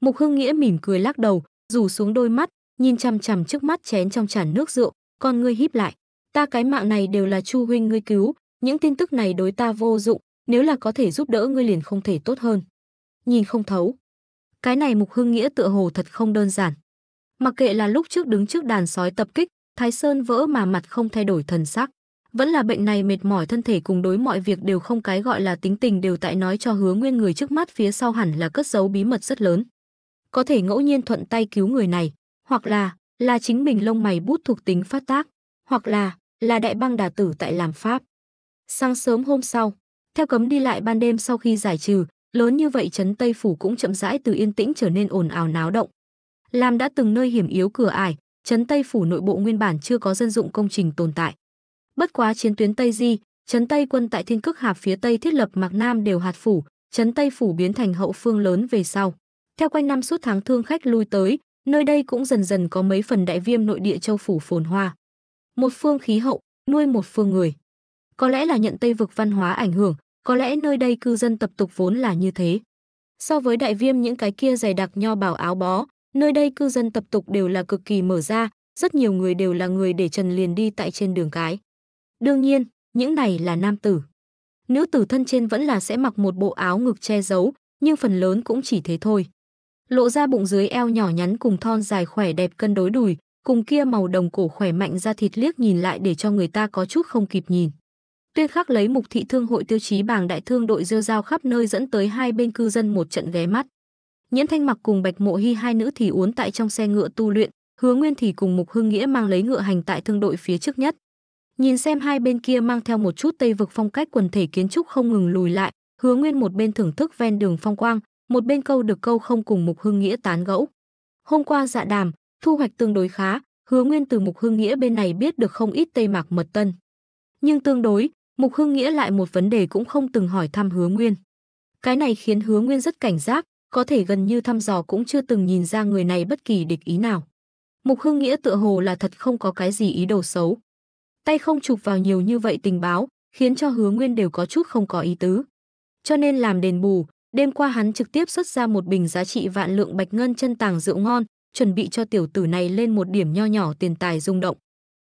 [SPEAKER 1] Mục Hưng Nghĩa mỉm cười lắc đầu, rủ xuống đôi mắt, nhìn chằm chằm trước mắt chén trong chản nước rượu, con ngươi híp lại. Ta cái mạng này đều là Chu huynh ngươi cứu, những tin tức này đối ta vô dụng, nếu là có thể giúp đỡ ngươi liền không thể tốt hơn. Nhìn không thấu, cái này Mục Hưng Nghĩa tựa hồ thật không đơn giản. Mặc kệ là lúc trước đứng trước đàn sói tập kích, Thái Sơn vỡ mà mặt không thay đổi thần sắc. Vẫn là bệnh này mệt mỏi thân thể cùng đối mọi việc đều không cái gọi là tính tình đều tại nói cho hứa nguyên người trước mắt phía sau hẳn là cất giấu bí mật rất lớn. Có thể ngẫu nhiên thuận tay cứu người này, hoặc là, là chính mình lông mày bút thuộc tính phát tác, hoặc là, là đại băng đà tử tại làm Pháp. Sáng sớm hôm sau, theo cấm đi lại ban đêm sau khi giải trừ, lớn như vậy trấn Tây Phủ cũng chậm rãi từ yên tĩnh trở nên ồn ào náo động. Làm đã từng nơi hiểm yếu cửa ải, trấn Tây Phủ nội bộ nguyên bản chưa có dân dụng công trình tồn tại. Bất quá chiến tuyến Tây Di, trấn Tây quân tại Thiên Cức Hạp phía Tây thiết lập Mạc Nam đều hạt phủ, trấn Tây Phủ biến thành hậu phương lớn về sau. Theo quanh năm suốt tháng thương khách lui tới, nơi đây cũng dần dần có mấy phần đại viêm nội địa châu phủ phồn hoa. Một phương khí hậu, nuôi một phương người. Có lẽ là nhận Tây vực văn hóa ảnh hưởng, có lẽ nơi đây cư dân tập tục vốn là như thế. So với đại viêm những cái kia dày đặc nho bảo áo bó, nơi đây cư dân tập tục đều là cực kỳ mở ra, rất nhiều người đều là người để trần liền đi tại trên đường cái. Đương nhiên, những này là nam tử. Nữ tử thân trên vẫn là sẽ mặc một bộ áo ngực che giấu, nhưng phần lớn cũng chỉ thế thôi. Lộ ra bụng dưới eo nhỏ nhắn cùng thon dài khỏe đẹp cân đối đùi, cùng kia màu đồng cổ khỏe mạnh ra thịt liếc nhìn lại để cho người ta có chút không kịp nhìn tuyên khắc lấy mục thị thương hội tiêu chí bảng đại thương đội rêu rao khắp nơi dẫn tới hai bên cư dân một trận ghé mắt. Nhẫn Thanh Mặc cùng Bạch Mộ Hy hai nữ thì uốn tại trong xe ngựa tu luyện, Hứa Nguyên thì cùng Mục Hưng Nghĩa mang lấy ngựa hành tại thương đội phía trước nhất. Nhìn xem hai bên kia mang theo một chút tây vực phong cách quần thể kiến trúc không ngừng lùi lại, Hứa Nguyên một bên thưởng thức ven đường phong quang, một bên câu được câu không cùng Mục Hưng Nghĩa tán gẫu. Hôm qua dạ đàm, thu hoạch tương đối khá, Hứa Nguyên từ Mục Hưng Nghĩa bên này biết được không ít tây mạc mật tân. Nhưng tương đối, Mục Hưng Nghĩa lại một vấn đề cũng không từng hỏi thăm Hứa Nguyên. Cái này khiến Hứa Nguyên rất cảnh giác, có thể gần như thăm dò cũng chưa từng nhìn ra người này bất kỳ địch ý nào. Mục Hưng Nghĩa tựa hồ là thật không có cái gì ý đồ xấu. Tay không chụp vào nhiều như vậy tình báo, khiến cho Hứa Nguyên đều có chút không có ý tứ. Cho nên làm đền bù, đêm qua hắn trực tiếp xuất ra một bình giá trị vạn lượng bạch ngân chân tàng rượu ngon, chuẩn bị cho tiểu tử này lên một điểm nho nhỏ tiền tài rung động.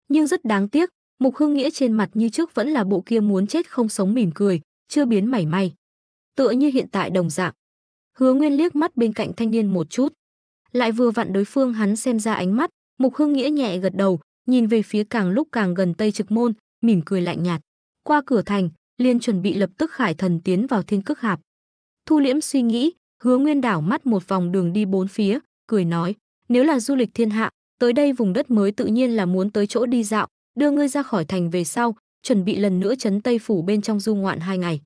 [SPEAKER 1] Nhưng rất đáng tiếc, Mục Hưng Nghĩa trên mặt như trước vẫn là bộ kia muốn chết không sống mỉm cười, chưa biến mảy may. Tựa như hiện tại đồng dạng. Hứa Nguyên liếc mắt bên cạnh thanh niên một chút. Lại vừa vặn đối phương hắn xem ra ánh mắt, Mục Hưng Nghĩa nhẹ gật đầu, nhìn về phía càng lúc càng gần Tây Trực Môn, mỉm cười lạnh nhạt. Qua cửa thành, liên chuẩn bị lập tức khải thần tiến vào thiên cước hạp. Thu liễm suy nghĩ, hứa nguyên đảo mắt một vòng đường đi bốn phía, cười nói, nếu là du lịch thiên hạ, tới đây vùng đất mới tự nhiên là muốn tới chỗ đi dạo, đưa ngươi ra khỏi thành về sau, chuẩn bị lần nữa chấn Tây phủ bên trong du ngoạn hai ngày.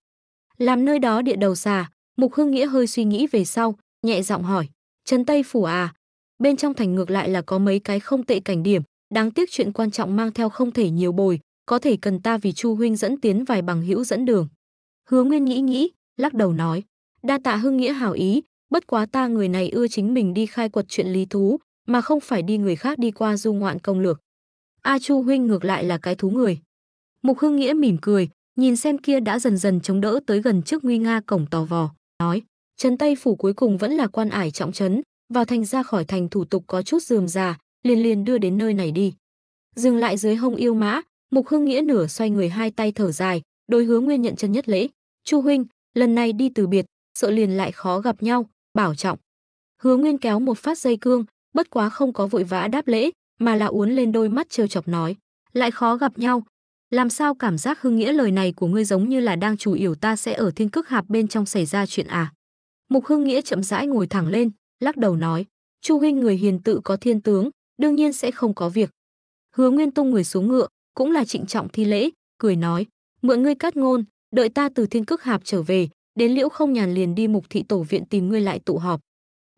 [SPEAKER 1] Làm nơi đó địa đầu xà, Mục Hưng Nghĩa hơi suy nghĩ về sau, nhẹ giọng hỏi, "Trấn Tây phủ à? Bên trong thành ngược lại là có mấy cái không tệ cảnh điểm, đáng tiếc chuyện quan trọng mang theo không thể nhiều bồi, có thể cần ta vì Chu huynh dẫn tiến vài bằng hữu dẫn đường." Hứa Nguyên nghĩ nghĩ, lắc đầu nói, "Đa tạ Hưng Nghĩa hảo ý, bất quá ta người này ưa chính mình đi khai quật chuyện lý thú, mà không phải đi người khác đi qua du ngoạn công lược." A Chu huynh ngược lại là cái thú người. Mục Hưng Nghĩa mỉm cười, nhìn xem kia đã dần dần chống đỡ tới gần trước nguy nga cổng tò vò, nói, trấn Tây Phủ cuối cùng vẫn là quan ải trọng trấn, vào thành ra khỏi thành thủ tục có chút dườm già, liền liền đưa đến nơi này đi. Dừng lại dưới hông yêu mã, Mục Hưng Nghĩa nửa xoay người hai tay thở dài, đối hướng nguyên nhận chân nhất lễ, Chu huynh, lần này đi từ biệt, sợ liền lại khó gặp nhau, bảo trọng. Hứa Nguyên kéo một phát dây cương, bất quá không có vội vã đáp lễ, mà là uốn lên đôi mắt trêu chọc nói, lại khó gặp nhau. Làm sao cảm giác hưng nghĩa lời này của ngươi giống như là đang chủ yểu ta sẽ ở thiên cước hạp bên trong xảy ra chuyện à? Mục hưng nghĩa chậm rãi ngồi thẳng lên, lắc đầu nói, Chu huynh người hiền tự có thiên tướng, đương nhiên sẽ không có việc. Hứa Nguyên tung người xuống ngựa, cũng là trịnh trọng thi lễ, cười nói, mượn ngươi cát ngôn, đợi ta từ thiên cước hạp trở về, đến liễu không nhàn liền đi mục thị tổ viện tìm ngươi lại tụ họp.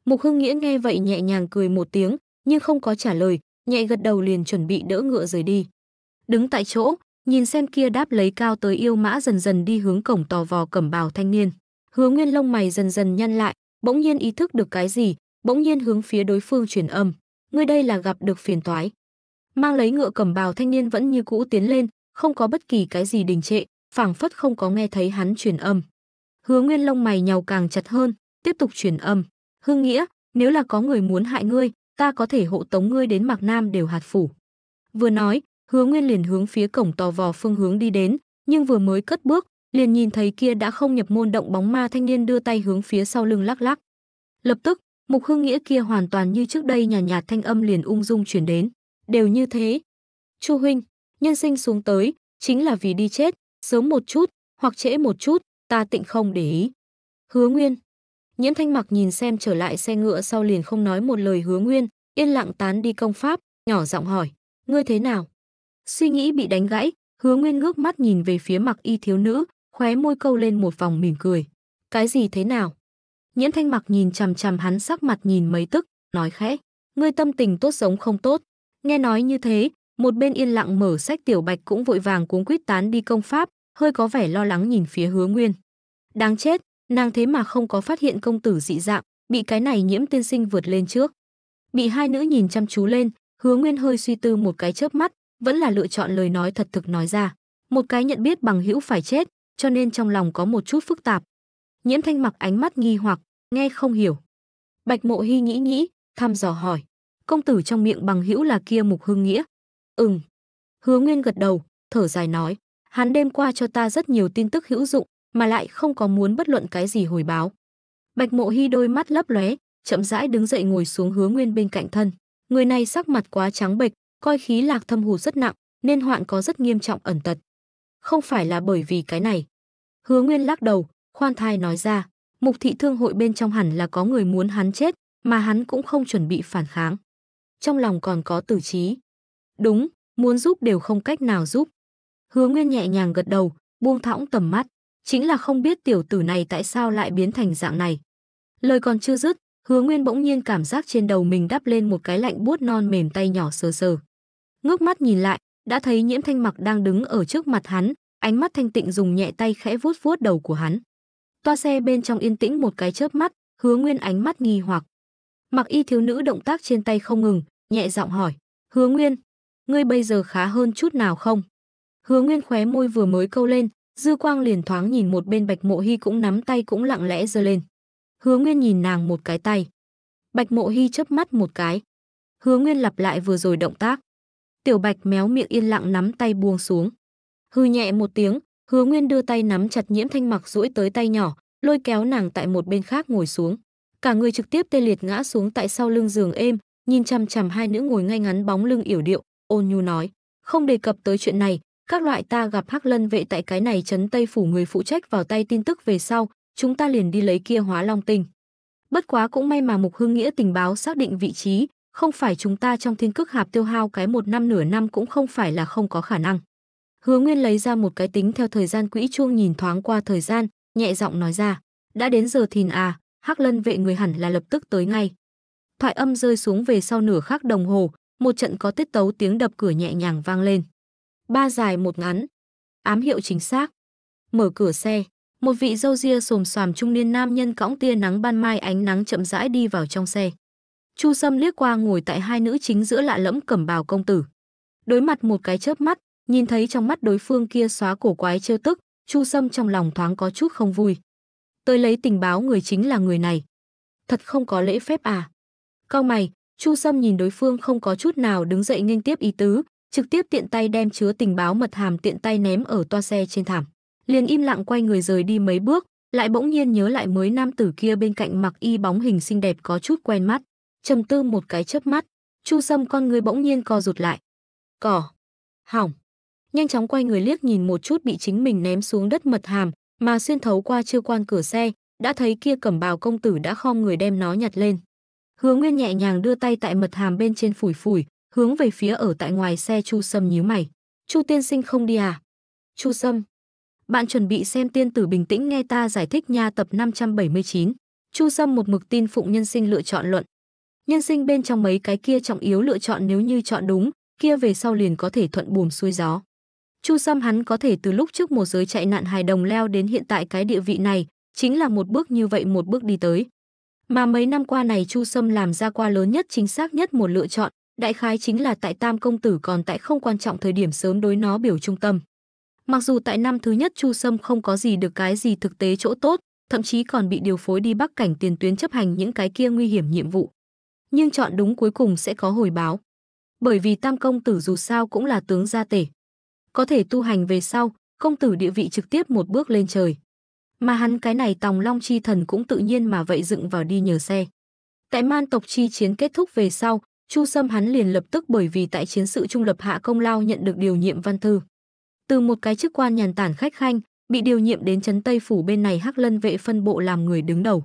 [SPEAKER 1] Mục Hưng Nghĩa nghe vậy nhẹ nhàng cười một tiếng, nhưng không có trả lời, nhẹ gật đầu liền chuẩn bị đỡ ngựa rời đi. Đứng tại chỗ, nhìn xem kia đáp lấy cao tới yêu mã dần dần đi hướng cổng tò vò cẩm bào thanh niên. Hứa Nguyên lông mày dần dần nhăn lại, bỗng nhiên ý thức được cái gì, bỗng nhiên hướng phía đối phương truyền âm, ngươi đây là gặp được phiền toái. Mang lấy ngựa cẩm bào thanh niên vẫn như cũ tiến lên, không có bất kỳ cái gì đình trệ, phảng phất không có nghe thấy hắn truyền âm. Hứa Nguyên lông mày nhau càng chặt hơn, tiếp tục truyền âm. Hương Nghĩa, nếu là có người muốn hại ngươi, ta có thể hộ tống ngươi đến Mạc Nam đều hạt phủ. Vừa nói, Hứa Nguyên liền hướng phía cổng tò vò phương hướng đi đến, nhưng vừa mới cất bước, liền nhìn thấy kia đã không nhập môn động bóng ma thanh niên đưa tay hướng phía sau lưng lắc lắc. Lập tức, Mục hương Nghĩa kia hoàn toàn như trước đây nhàn nhạt, nhạt thanh âm liền ung dung chuyển đến, đều như thế. Chu huynh, nhân sinh xuống tới, chính là vì đi chết, sớm một chút, hoặc trễ một chút, ta tịnh không để ý. Hứa Nguyên, Nhiễm Thanh Mặc nhìn xem trở lại xe ngựa sau liền không nói một lời hứa nguyên, yên lặng tán đi công pháp, nhỏ giọng hỏi, ngươi thế nào? Suy nghĩ bị đánh gãy, hứa nguyên ngước mắt nhìn về phía mặc y thiếu nữ, khóe môi câu lên một vòng mỉm cười. Cái gì thế nào? Nhiễm Thanh Mặc nhìn chằm chằm hắn sắc mặt nhìn mấy tức, nói khẽ, ngươi tâm tình tốt sống không tốt. Nghe nói như thế, một bên yên lặng mở sách tiểu bạch cũng vội vàng cuống quýt tán đi công pháp, hơi có vẻ lo lắng nhìn phía hứa nguyên. Đáng chết, nàng thế mà không có phát hiện công tử dị dạng, bị cái này nhiễm tiên sinh vượt lên trước. Bị hai nữ nhìn chăm chú lên, hứa nguyên hơi suy tư một cái chớp mắt, vẫn là lựa chọn lời nói thật thực nói ra. Một cái nhận biết bằng hữu phải chết, cho nên trong lòng có một chút phức tạp. Nhiễm thanh mặc ánh mắt nghi hoặc, nghe không hiểu. Bạch mộ hy nghĩ nghĩ, thăm dò hỏi. Công tử trong miệng bằng hữu là kia mục hương nghĩa. Ừm. Hứa nguyên gật đầu, thở dài nói. Hắn đêm qua cho ta rất nhiều tin tức hữu dụng, mà lại không có muốn bất luận cái gì hồi báo. Bạch Mộ Hi đôi mắt lấp lóe, chậm rãi đứng dậy ngồi xuống Hứa Nguyên bên cạnh thân. Người này sắc mặt quá trắng bệch, coi khí lạc thâm hụt rất nặng, nên hoạn có rất nghiêm trọng ẩn tật. Không phải là bởi vì cái này. Hứa Nguyên lắc đầu, khoan thai nói ra, mục thị thương hội bên trong hẳn là có người muốn hắn chết, mà hắn cũng không chuẩn bị phản kháng. Trong lòng còn có tử trí. Đúng, muốn giúp đều không cách nào giúp. Hứa Nguyên nhẹ nhàng gật đầu, buông thõng tầm mắt chính là không biết tiểu tử này tại sao lại biến thành dạng này. Lời còn chưa dứt, hứa nguyên bỗng nhiên cảm giác trên đầu mình đắp lên một cái lạnh buốt non mềm tay nhỏ sờ sờ. Ngước mắt nhìn lại, đã thấy nhiễm thanh mặc đang đứng ở trước mặt hắn, ánh mắt thanh tịnh dùng nhẹ tay khẽ vuốt vuốt đầu của hắn. Toa xe bên trong yên tĩnh một cái chớp mắt, hứa nguyên ánh mắt nghi hoặc. Mặc y thiếu nữ động tác trên tay không ngừng, nhẹ giọng hỏi, hứa nguyên, ngươi bây giờ khá hơn chút nào không? Hứa nguyên khóe môi vừa mới câu lên, Dư Quang liền thoáng nhìn một bên Bạch Mộ Hi cũng nắm tay cũng lặng lẽ giơ lên. Hứa Nguyên nhìn nàng một cái tay. Bạch Mộ Hi chớp mắt một cái. Hứa Nguyên lặp lại vừa rồi động tác. Tiểu Bạch méo miệng yên lặng nắm tay buông xuống. Hư nhẹ một tiếng, Hứa Nguyên đưa tay nắm chặt Nhiễm Thanh Mặc duỗi tới tay nhỏ, lôi kéo nàng tại một bên khác ngồi xuống. Cả người trực tiếp tê liệt ngã xuống tại sau lưng giường êm, nhìn chằm chằm hai nữ ngồi ngay ngắn bóng lưng yểu điệu, ôn nhu nói: "Không đề cập tới chuyện này, các loại ta gặp hắc lân vệ tại cái này trấn tây phủ người phụ trách vào tay tin tức về sau chúng ta liền đi lấy kia hóa long tinh bất quá cũng may mà mục hưng nghĩa tình báo xác định vị trí không phải chúng ta trong thiên cước hạp tiêu hao cái một năm nửa năm cũng không phải là không có khả năng hứa nguyên lấy ra một cái tính theo thời gian quỹ chuông nhìn thoáng qua thời gian nhẹ giọng nói ra đã đến giờ thìn à hắc lân vệ người hẳn là lập tức tới ngay thoại âm rơi xuống về sau nửa khắc đồng hồ một trận có tiết tấu tiếng đập cửa nhẹ nhàng vang lên ba dài một ngắn. Ám hiệu chính xác. Mở cửa xe, một vị dâu ria xồm xoàm trung niên nam nhân cõng tia nắng ban mai ánh nắng chậm rãi đi vào trong xe. Chu Sâm liếc qua ngồi tại hai nữ chính giữa lạ lẫm cẩm bào công tử. Đối mặt một cái chớp mắt, nhìn thấy trong mắt đối phương kia xóa cổ quái trêu tức, Chu Sâm trong lòng thoáng có chút không vui. Tôi lấy tình báo người chính là người này. Thật không có lễ phép à. Cao mày, Chu Sâm nhìn đối phương không có chút nào đứng dậy nghênh tiếp ý tứ, trực tiếp tiện tay đem chứa tình báo mật hàm tiện tay ném ở toa xe trên thảm. Liền im lặng quay người rời đi mấy bước, lại bỗng nhiên nhớ lại mới nam tử kia bên cạnh mặc y bóng hình xinh đẹp có chút quen mắt, trầm tư một cái chớp mắt, Chu Sâm con người bỗng nhiên co rụt lại. Cỏ, hỏng. Nhanh chóng quay người liếc nhìn một chút bị chính mình ném xuống đất mật hàm, mà xuyên thấu qua chưa quan cửa xe, đã thấy kia cẩm bào công tử đã khom người đem nó nhặt lên. Hứa Nguyên nhẹ nhàng đưa tay tại mật hàm bên trên phủi phủi, hướng về phía ở tại ngoài xe Chu Sâm nhíu mày. Chu tiên sinh không đi à? Chu Sâm, bạn chuẩn bị xem tiên tử bình tĩnh nghe ta giải thích nha tập 579. Chu Sâm một mực tin phụng nhân sinh lựa chọn luận. Nhân sinh bên trong mấy cái kia trọng yếu lựa chọn nếu như chọn đúng, kia về sau liền có thể thuận buồm xuôi gió. Chu Sâm hắn có thể từ lúc trước một giới chạy nạn hài đồng leo đến hiện tại cái địa vị này, chính là một bước như vậy một bước đi tới. Mà mấy năm qua này Chu Sâm làm ra qua lớn nhất chính xác nhất một lựa chọn, Đại khái chính là tại Tam công tử còn tại không quan trọng thời điểm sớm đối nó biểu trung tâm. Mặc dù tại năm thứ nhất Chu Sâm không có gì được cái gì thực tế chỗ tốt, thậm chí còn bị điều phối đi bắc cảnh tiền tuyến chấp hành những cái kia nguy hiểm nhiệm vụ. Nhưng chọn đúng cuối cùng sẽ có hồi báo. Bởi vì Tam công tử dù sao cũng là tướng gia tể. Có thể tu hành về sau, công tử địa vị trực tiếp một bước lên trời. Mà hắn cái này tòng long chi thần cũng tự nhiên mà vậy dựng vào đi nhờ xe. Tại man tộc chi chiến kết thúc về sau, Chu Sâm hắn liền lập tức bởi vì tại chiến sự trung lập hạ công lao nhận được điều nhiệm văn thư. Từ một cái chức quan nhàn tản khách khanh, bị điều nhiệm đến trấn Tây phủ bên này Hắc Lân vệ phân bộ làm người đứng đầu.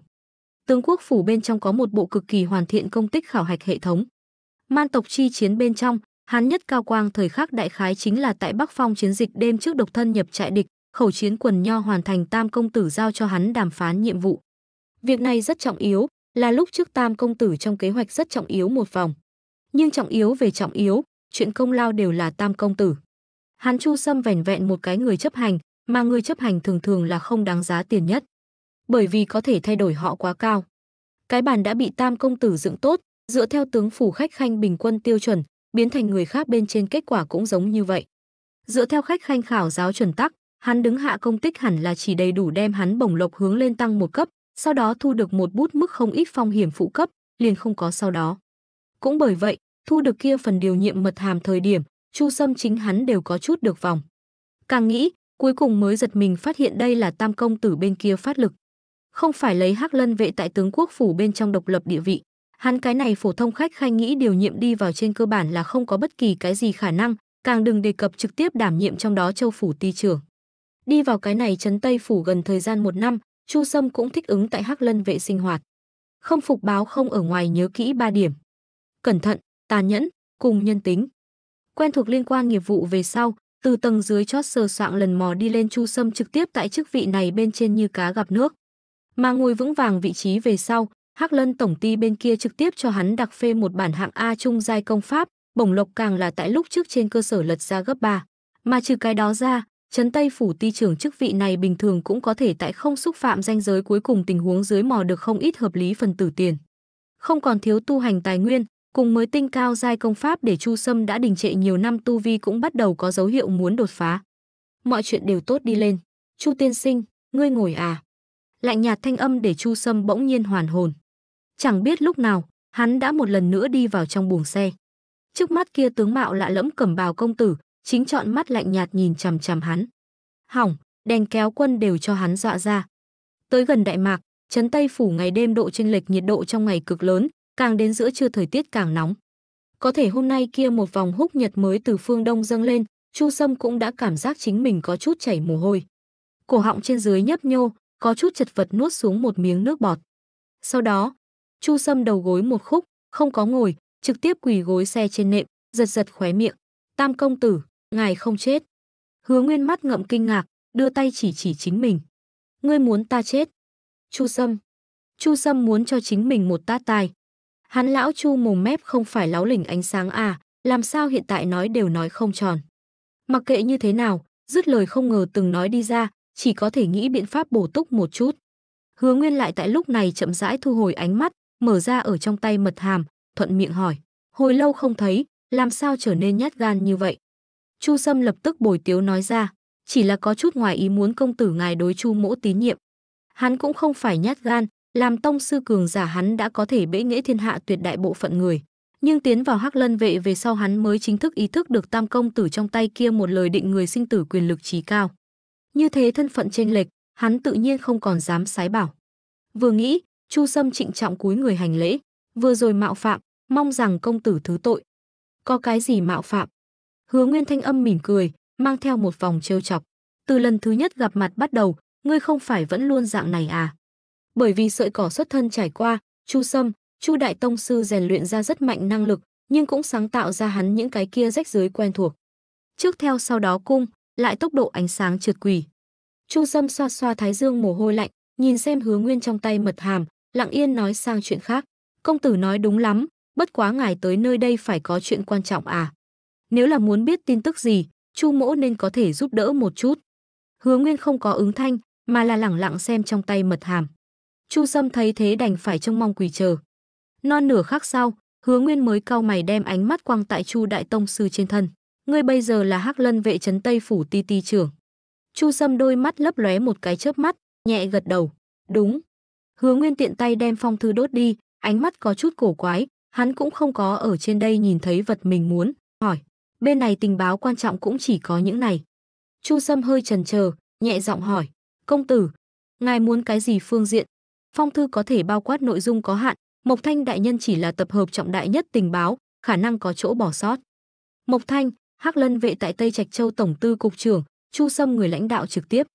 [SPEAKER 1] Tướng quốc phủ bên trong có một bộ cực kỳ hoàn thiện công tích khảo hạch hệ thống. Man tộc chi chiến bên trong, hắn nhất cao quang thời khắc đại khái chính là tại Bắc Phong chiến dịch đêm trước độc thân nhập trại địch, khẩu chiến quần nho hoàn thành tam công tử giao cho hắn đàm phán nhiệm vụ. Việc này rất trọng yếu, là lúc trước tam công tử trong kế hoạch rất trọng yếu một vòng nhưng trọng yếu về trọng yếu, chuyện công lao đều là tam công tử. hắn Chu Sâm vẻn vẹn một cái người chấp hành, mà người chấp hành thường thường là không đáng giá tiền nhất, bởi vì có thể thay đổi họ quá cao. Cái bàn đã bị tam công tử dựng tốt, dựa theo tướng phủ khách khanh bình quân tiêu chuẩn, biến thành người khác bên trên kết quả cũng giống như vậy. Dựa theo khách khanh khảo giáo chuẩn tắc, hắn đứng hạ công tích hẳn là chỉ đầy đủ đem hắn bổng lộc hướng lên tăng một cấp, sau đó thu được một bút mức không ít phong hiểm phụ cấp, liền không có sau đó. Cũng bởi vậy, thu được kia phần điều nhiệm mật hàm thời điểm, Chu Sâm chính hắn đều có chút được vòng. Càng nghĩ, cuối cùng mới giật mình phát hiện đây là tam công tử bên kia phát lực. Không phải lấy hắc lân vệ tại tướng quốc phủ bên trong độc lập địa vị. Hắn cái này phổ thông khách khai nghĩ điều nhiệm đi vào trên cơ bản là không có bất kỳ cái gì khả năng, càng đừng đề cập trực tiếp đảm nhiệm trong đó châu phủ ti trưởng. Đi vào cái này trấn Tây phủ gần thời gian một năm, Chu Sâm cũng thích ứng tại Hắc Lân vệ sinh hoạt. Không phục báo không ở ngoài nhớ kỹ ba điểm. Cẩn thận, tàn nhẫn cùng nhân tính quen thuộc liên quan nghiệp vụ về sau từ tầng dưới chót sờ soạng lần mò đi lên chu sâm trực tiếp tại chức vị này bên trên như cá gặp nước mà ngồi vững vàng vị trí về sau hắc lân tổng ty bên kia trực tiếp cho hắn đặc phê một bản hạng a trung giai công pháp bổng lộc càng là tại lúc trước trên cơ sở lật ra gấp ba mà trừ cái đó ra Trấn Tây phủ ty trưởng chức vị này bình thường cũng có thể tại không xúc phạm danh giới cuối cùng tình huống dưới mò được không ít hợp lý phần tử tiền. Không còn thiếu tu hành tài nguyên, Cùng mới tinh cao giai công pháp để Chu Sâm đã đình trệ nhiều năm tu vi cũng bắt đầu có dấu hiệu muốn đột phá. Mọi chuyện đều tốt đi lên. Chu tiên sinh, ngươi ngồi à? Lạnh nhạt thanh âm để Chu Sâm bỗng nhiên hoàn hồn. Chẳng biết lúc nào, hắn đã một lần nữa đi vào trong buồng xe. Trước mắt kia tướng mạo lạ lẫm cẩm bào công tử, chính chọn mắt lạnh nhạt nhìn chằm chằm hắn. Hỏng, đèn kéo quân đều cho hắn dọa ra. Tới gần Đại Mạc, chấn Tây Phủ ngày đêm độ chênh lệch nhiệt độ trong ngày cực lớn, càng đến giữa trưa thời tiết càng nóng. Có thể hôm nay kia một vòng húc nhật mới từ phương đông dâng lên, Chu Sâm cũng đã cảm giác chính mình có chút chảy mồ hôi. Cổ họng trên dưới nhấp nhô, có chút chật vật nuốt xuống một miếng nước bọt. Sau đó, Chu Sâm đầu gối một khúc, không có ngồi, trực tiếp quỳ gối xe trên nệm, giật giật khóe miệng. Tam công tử, ngài không chết. Hứa Nguyên mắt ngậm kinh ngạc, đưa tay chỉ chỉ chính mình. Ngươi muốn ta chết. Chu Sâm. Chu Sâm muốn cho chính mình một tát tai Hắn lão Chu mồm mép không phải láo lỉnh ánh sáng à, làm sao hiện tại nói đều nói không tròn. Mặc kệ như thế nào, dứt lời không ngờ từng nói đi ra, chỉ có thể nghĩ biện pháp bổ túc một chút. Hứa Nguyên lại tại lúc này chậm rãi thu hồi ánh mắt, mở ra ở trong tay mật hàm, thuận miệng hỏi, hồi lâu không thấy, làm sao trở nên nhát gan như vậy? Chu Sâm lập tức bồi tiếu nói ra, chỉ là có chút ngoài ý muốn công tử ngài đối Chu Mỗ tín nhiệm. Hắn cũng không phải nhát gan, làm tông sư cường giả hắn đã có thể bễ nghĩa thiên hạ tuyệt đại bộ phận người nhưng tiến vào hắc lân vệ về sau hắn mới chính thức ý thức được tam công tử trong tay kia một lời định người sinh tử quyền lực trí cao như thế thân phận chênh lệch hắn tự nhiên không còn dám sái bảo vừa nghĩ chu sâm trịnh trọng cúi người hành lễ vừa rồi mạo phạm mong rằng công tử thứ tội có cái gì mạo phạm hứa nguyên thanh âm mỉm cười mang theo một vòng trêu chọc từ lần thứ nhất gặp mặt bắt đầu ngươi không phải vẫn luôn dạng này à bởi vì sợi cỏ xuất thân trải qua, Chu Sâm, Chu Đại Tông sư rèn luyện ra rất mạnh năng lực, nhưng cũng sáng tạo ra hắn những cái kia rách rưới quen thuộc. Trước theo sau đó cung, lại tốc độ ánh sáng trượt quỷ. Chu Sâm xoa xoa thái dương mồ hôi lạnh, nhìn xem Hứa Nguyên trong tay mật hàm, lặng yên nói sang chuyện khác. Công tử nói đúng lắm, bất quá ngài tới nơi đây phải có chuyện quan trọng à? Nếu là muốn biết tin tức gì, Chu Mỗ nên có thể giúp đỡ một chút. Hứa Nguyên không có ứng thanh, mà là lẳng lặng xem trong tay mật hàm. Chu Sâm thấy thế đành phải trông mong quỳ chờ. Non nửa khắc sau, Hứa Nguyên mới cau mày đem ánh mắt quang tại Chu Đại Tông sư trên thân. Ngươi bây giờ là Hắc Lân vệ trấn Tây phủ Ti Ti trưởng. Chu Sâm đôi mắt lấp lóe một cái chớp mắt, nhẹ gật đầu. Đúng. Hứa Nguyên tiện tay đem phong thư đốt đi, ánh mắt có chút cổ quái, hắn cũng không có ở trên đây nhìn thấy vật mình muốn, hỏi. Bên này tình báo quan trọng cũng chỉ có những này. Chu Sâm hơi chần chờ, nhẹ giọng hỏi. Công tử, ngài muốn cái gì phương diện, phong thư có thể bao quát nội dung có hạn, Mộc Thanh đại nhân chỉ là tập hợp trọng đại nhất tình báo, khả năng có chỗ bỏ sót. Mộc Thanh, Hắc Lân vệ tại Tây Trạch Châu tổng tư cục trưởng, Chu Sâm người lãnh đạo trực tiếp.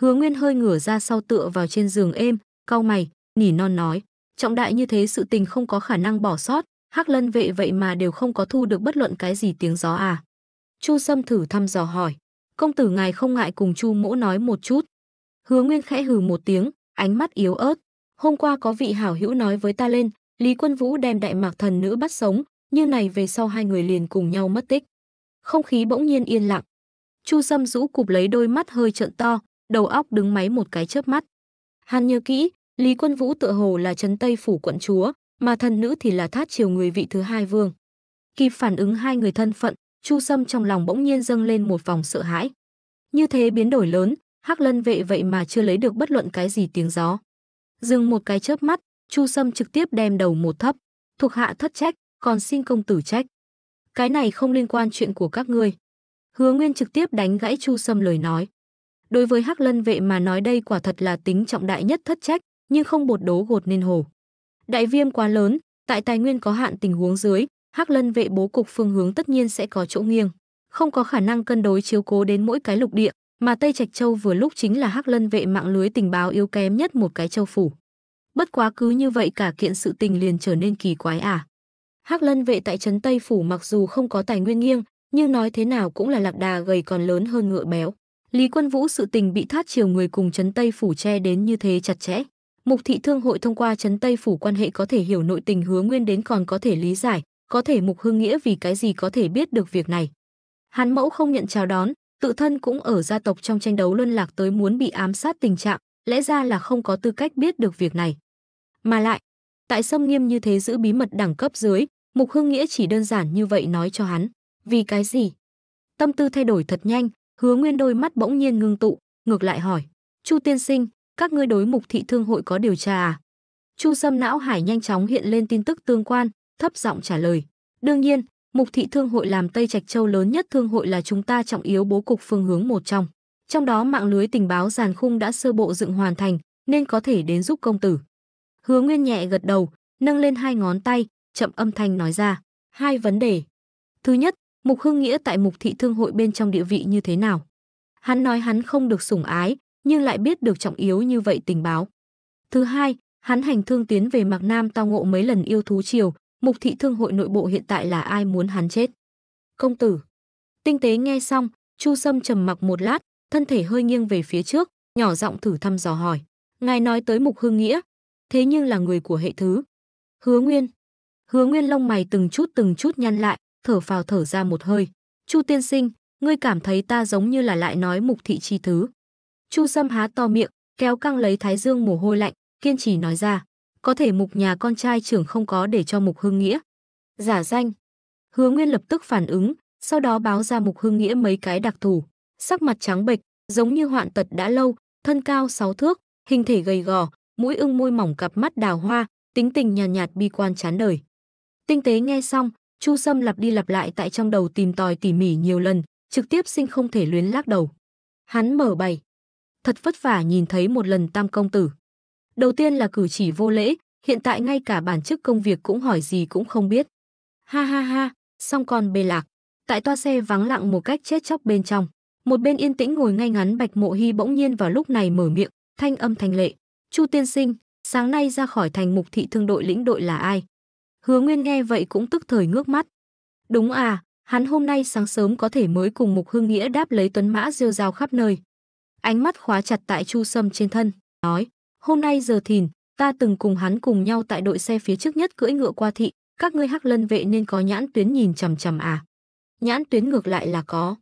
[SPEAKER 1] Hứa Nguyên hơi ngửa ra sau tựa vào trên giường êm, cau mày, nỉ non nói, trọng đại như thế sự tình không có khả năng bỏ sót, Hắc Lân vệ vậy mà đều không có thu được bất luận cái gì tiếng gió à? Chu Sâm thử thăm dò hỏi, công tử ngài không ngại cùng Chu Mỗ nói một chút. Hứa Nguyên khẽ hừ một tiếng, ánh mắt yếu ớt, Hôm qua có vị hảo hữu nói với ta lên, Lý Quân Vũ đem đại mạc thần nữ bắt sống, như này về sau hai người liền cùng nhau mất tích. Không khí bỗng nhiên yên lặng. Chu Sâm rũ cụp lấy đôi mắt hơi trợn to, đầu óc đứng máy một cái chớp mắt. Hắn nhớ kỹ, Lý Quân Vũ tựa hồ là trấn Tây phủ quận chúa, mà thần nữ thì là thát triều người vị thứ hai vương. Kịp phản ứng hai người thân phận, Chu Sâm trong lòng bỗng nhiên dâng lên một vòng sợ hãi. Như thế biến đổi lớn, Hắc Lân vệ vậy mà chưa lấy được bất luận cái gì tiếng gió. Dừng một cái chớp mắt, Chu Sâm trực tiếp đem đầu một thấp. Thuộc hạ thất trách, còn xin công tử trách. Cái này không liên quan chuyện của các ngươi. Hứa Nguyên trực tiếp đánh gãy Chu Sâm lời nói. Đối với Hắc Lân vệ mà nói đây quả thật là tính trọng đại nhất thất trách, nhưng không bột đố gột nên hồ. Đại viêm quá lớn, tại tài nguyên có hạn tình huống dưới, Hắc Lân vệ bố cục phương hướng tất nhiên sẽ có chỗ nghiêng, không có khả năng cân đối chiếu cố đến mỗi cái lục địa, mà Tây Trạch Châu vừa lúc chính là Hắc Lân vệ mạng lưới tình báo yếu kém nhất một cái châu phủ. Bất quá cứ như vậy cả kiện sự tình liền trở nên kỳ quái à. Hắc Lân vệ tại trấn Tây phủ mặc dù không có tài nguyên nghiêng, nhưng nói thế nào cũng là lạc đà gầy còn lớn hơn ngựa béo. Lý Quân Vũ sự tình bị thát chiều người cùng trấn Tây phủ che đến như thế chặt chẽ. Mục thị thương hội thông qua trấn Tây phủ quan hệ có thể hiểu nội tình hứa nguyên đến còn có thể lý giải, có thể Mục Hưng Nghĩa vì cái gì có thể biết được việc này. Hán Mẫu không nhận chào đón, tự thân cũng ở gia tộc trong tranh đấu luân lạc tới muốn bị ám sát tình trạng, lẽ ra là không có tư cách biết được việc này. Mà lại, tại sâm nghiêm như thế giữ bí mật đẳng cấp dưới, Mục hương Nghĩa chỉ đơn giản như vậy nói cho hắn, vì cái gì? Tâm tư thay đổi thật nhanh, hứa nguyên đôi mắt bỗng nhiên ngưng tụ, ngược lại hỏi, Chu tiên sinh, các ngươi đối mục thị thương hội có điều tra à? Chu sâm não hải nhanh chóng hiện lên tin tức tương quan, thấp giọng trả lời, đương nhiên, Mục thị thương hội làm Tây Trạch Châu lớn nhất thương hội là chúng ta trọng yếu bố cục phương hướng một trong. Trong đó mạng lưới tình báo giàn khung đã sơ bộ dựng hoàn thành, nên có thể đến giúp công tử. Hứa Nguyên nhẹ gật đầu, nâng lên hai ngón tay, chậm âm thanh nói ra. Hai vấn đề. Thứ nhất, Mục Hưng Nghĩa tại Mục thị thương hội bên trong địa vị như thế nào? Hắn nói hắn không được sủng ái, nhưng lại biết được trọng yếu như vậy tình báo. Thứ hai, hắn hành thương tiến về Mạc Nam tao ngộ mấy lần yêu thú triều, mục thị thương hội nội bộ hiện tại là ai muốn hắn chết. Công tử. Tinh tế nghe xong, Chu Sâm trầm mặc một lát, thân thể hơi nghiêng về phía trước, nhỏ giọng thử thăm dò hỏi. Ngài nói tới mục hương nghĩa, thế nhưng là người của hệ thứ. Hứa Nguyên. Hứa Nguyên lông mày từng chút từng chút nhăn lại, thở phào thở ra một hơi. Chu tiên sinh, ngươi cảm thấy ta giống như là lại nói mục thị chi thứ. Chu Sâm há to miệng, kéo căng lấy thái dương mồ hôi lạnh, kiên trì nói ra có thể mục nhà con trai trưởng không có để cho mục hương nghĩa. Giả danh. Hứa Nguyên lập tức phản ứng, sau đó báo ra mục hương nghĩa mấy cái đặc thù. Sắc mặt trắng bệch, giống như hoạn tật đã lâu, thân cao sáu thước, hình thể gầy gò, mũi ưng môi mỏng cặp mắt đào hoa, tính tình nhàn nhạt, nhạt bi quan chán đời. Tinh tế nghe xong, Chu Sâm lặp đi lặp lại tại trong đầu tìm tòi tỉ mỉ nhiều lần, trực tiếp sinh không thể luyến lắc đầu. Hắn mở bày. Thật vất vả nhìn thấy một lần tam công tử. Đầu tiên là cử chỉ vô lễ, hiện tại ngay cả bản chức công việc cũng hỏi gì cũng không biết. Ha ha ha, xong còn bê lạc. Tại toa xe vắng lặng một cách chết chóc bên trong, một bên yên tĩnh ngồi ngay ngắn Bạch Mộ Hy bỗng nhiên vào lúc này mở miệng, thanh âm thành lệ. Chu tiên sinh, sáng nay ra khỏi thành mục thị thương đội lĩnh đội là ai? Hứa Nguyên nghe vậy cũng tức thời ngước mắt. Đúng à, hắn hôm nay sáng sớm có thể mới cùng Mục Hương Nghĩa đáp lấy tuấn mã rêu rao khắp nơi. Ánh mắt khóa chặt tại Chu Sâm trên thân, nói, Hôm nay giờ thìn, ta từng cùng hắn cùng nhau tại đội xe phía trước nhất cưỡi ngựa qua thị, các ngươi hắc lân vệ nên có nhãn tuyến nhìn chằm chằm à. Nhãn tuyến ngược lại là có.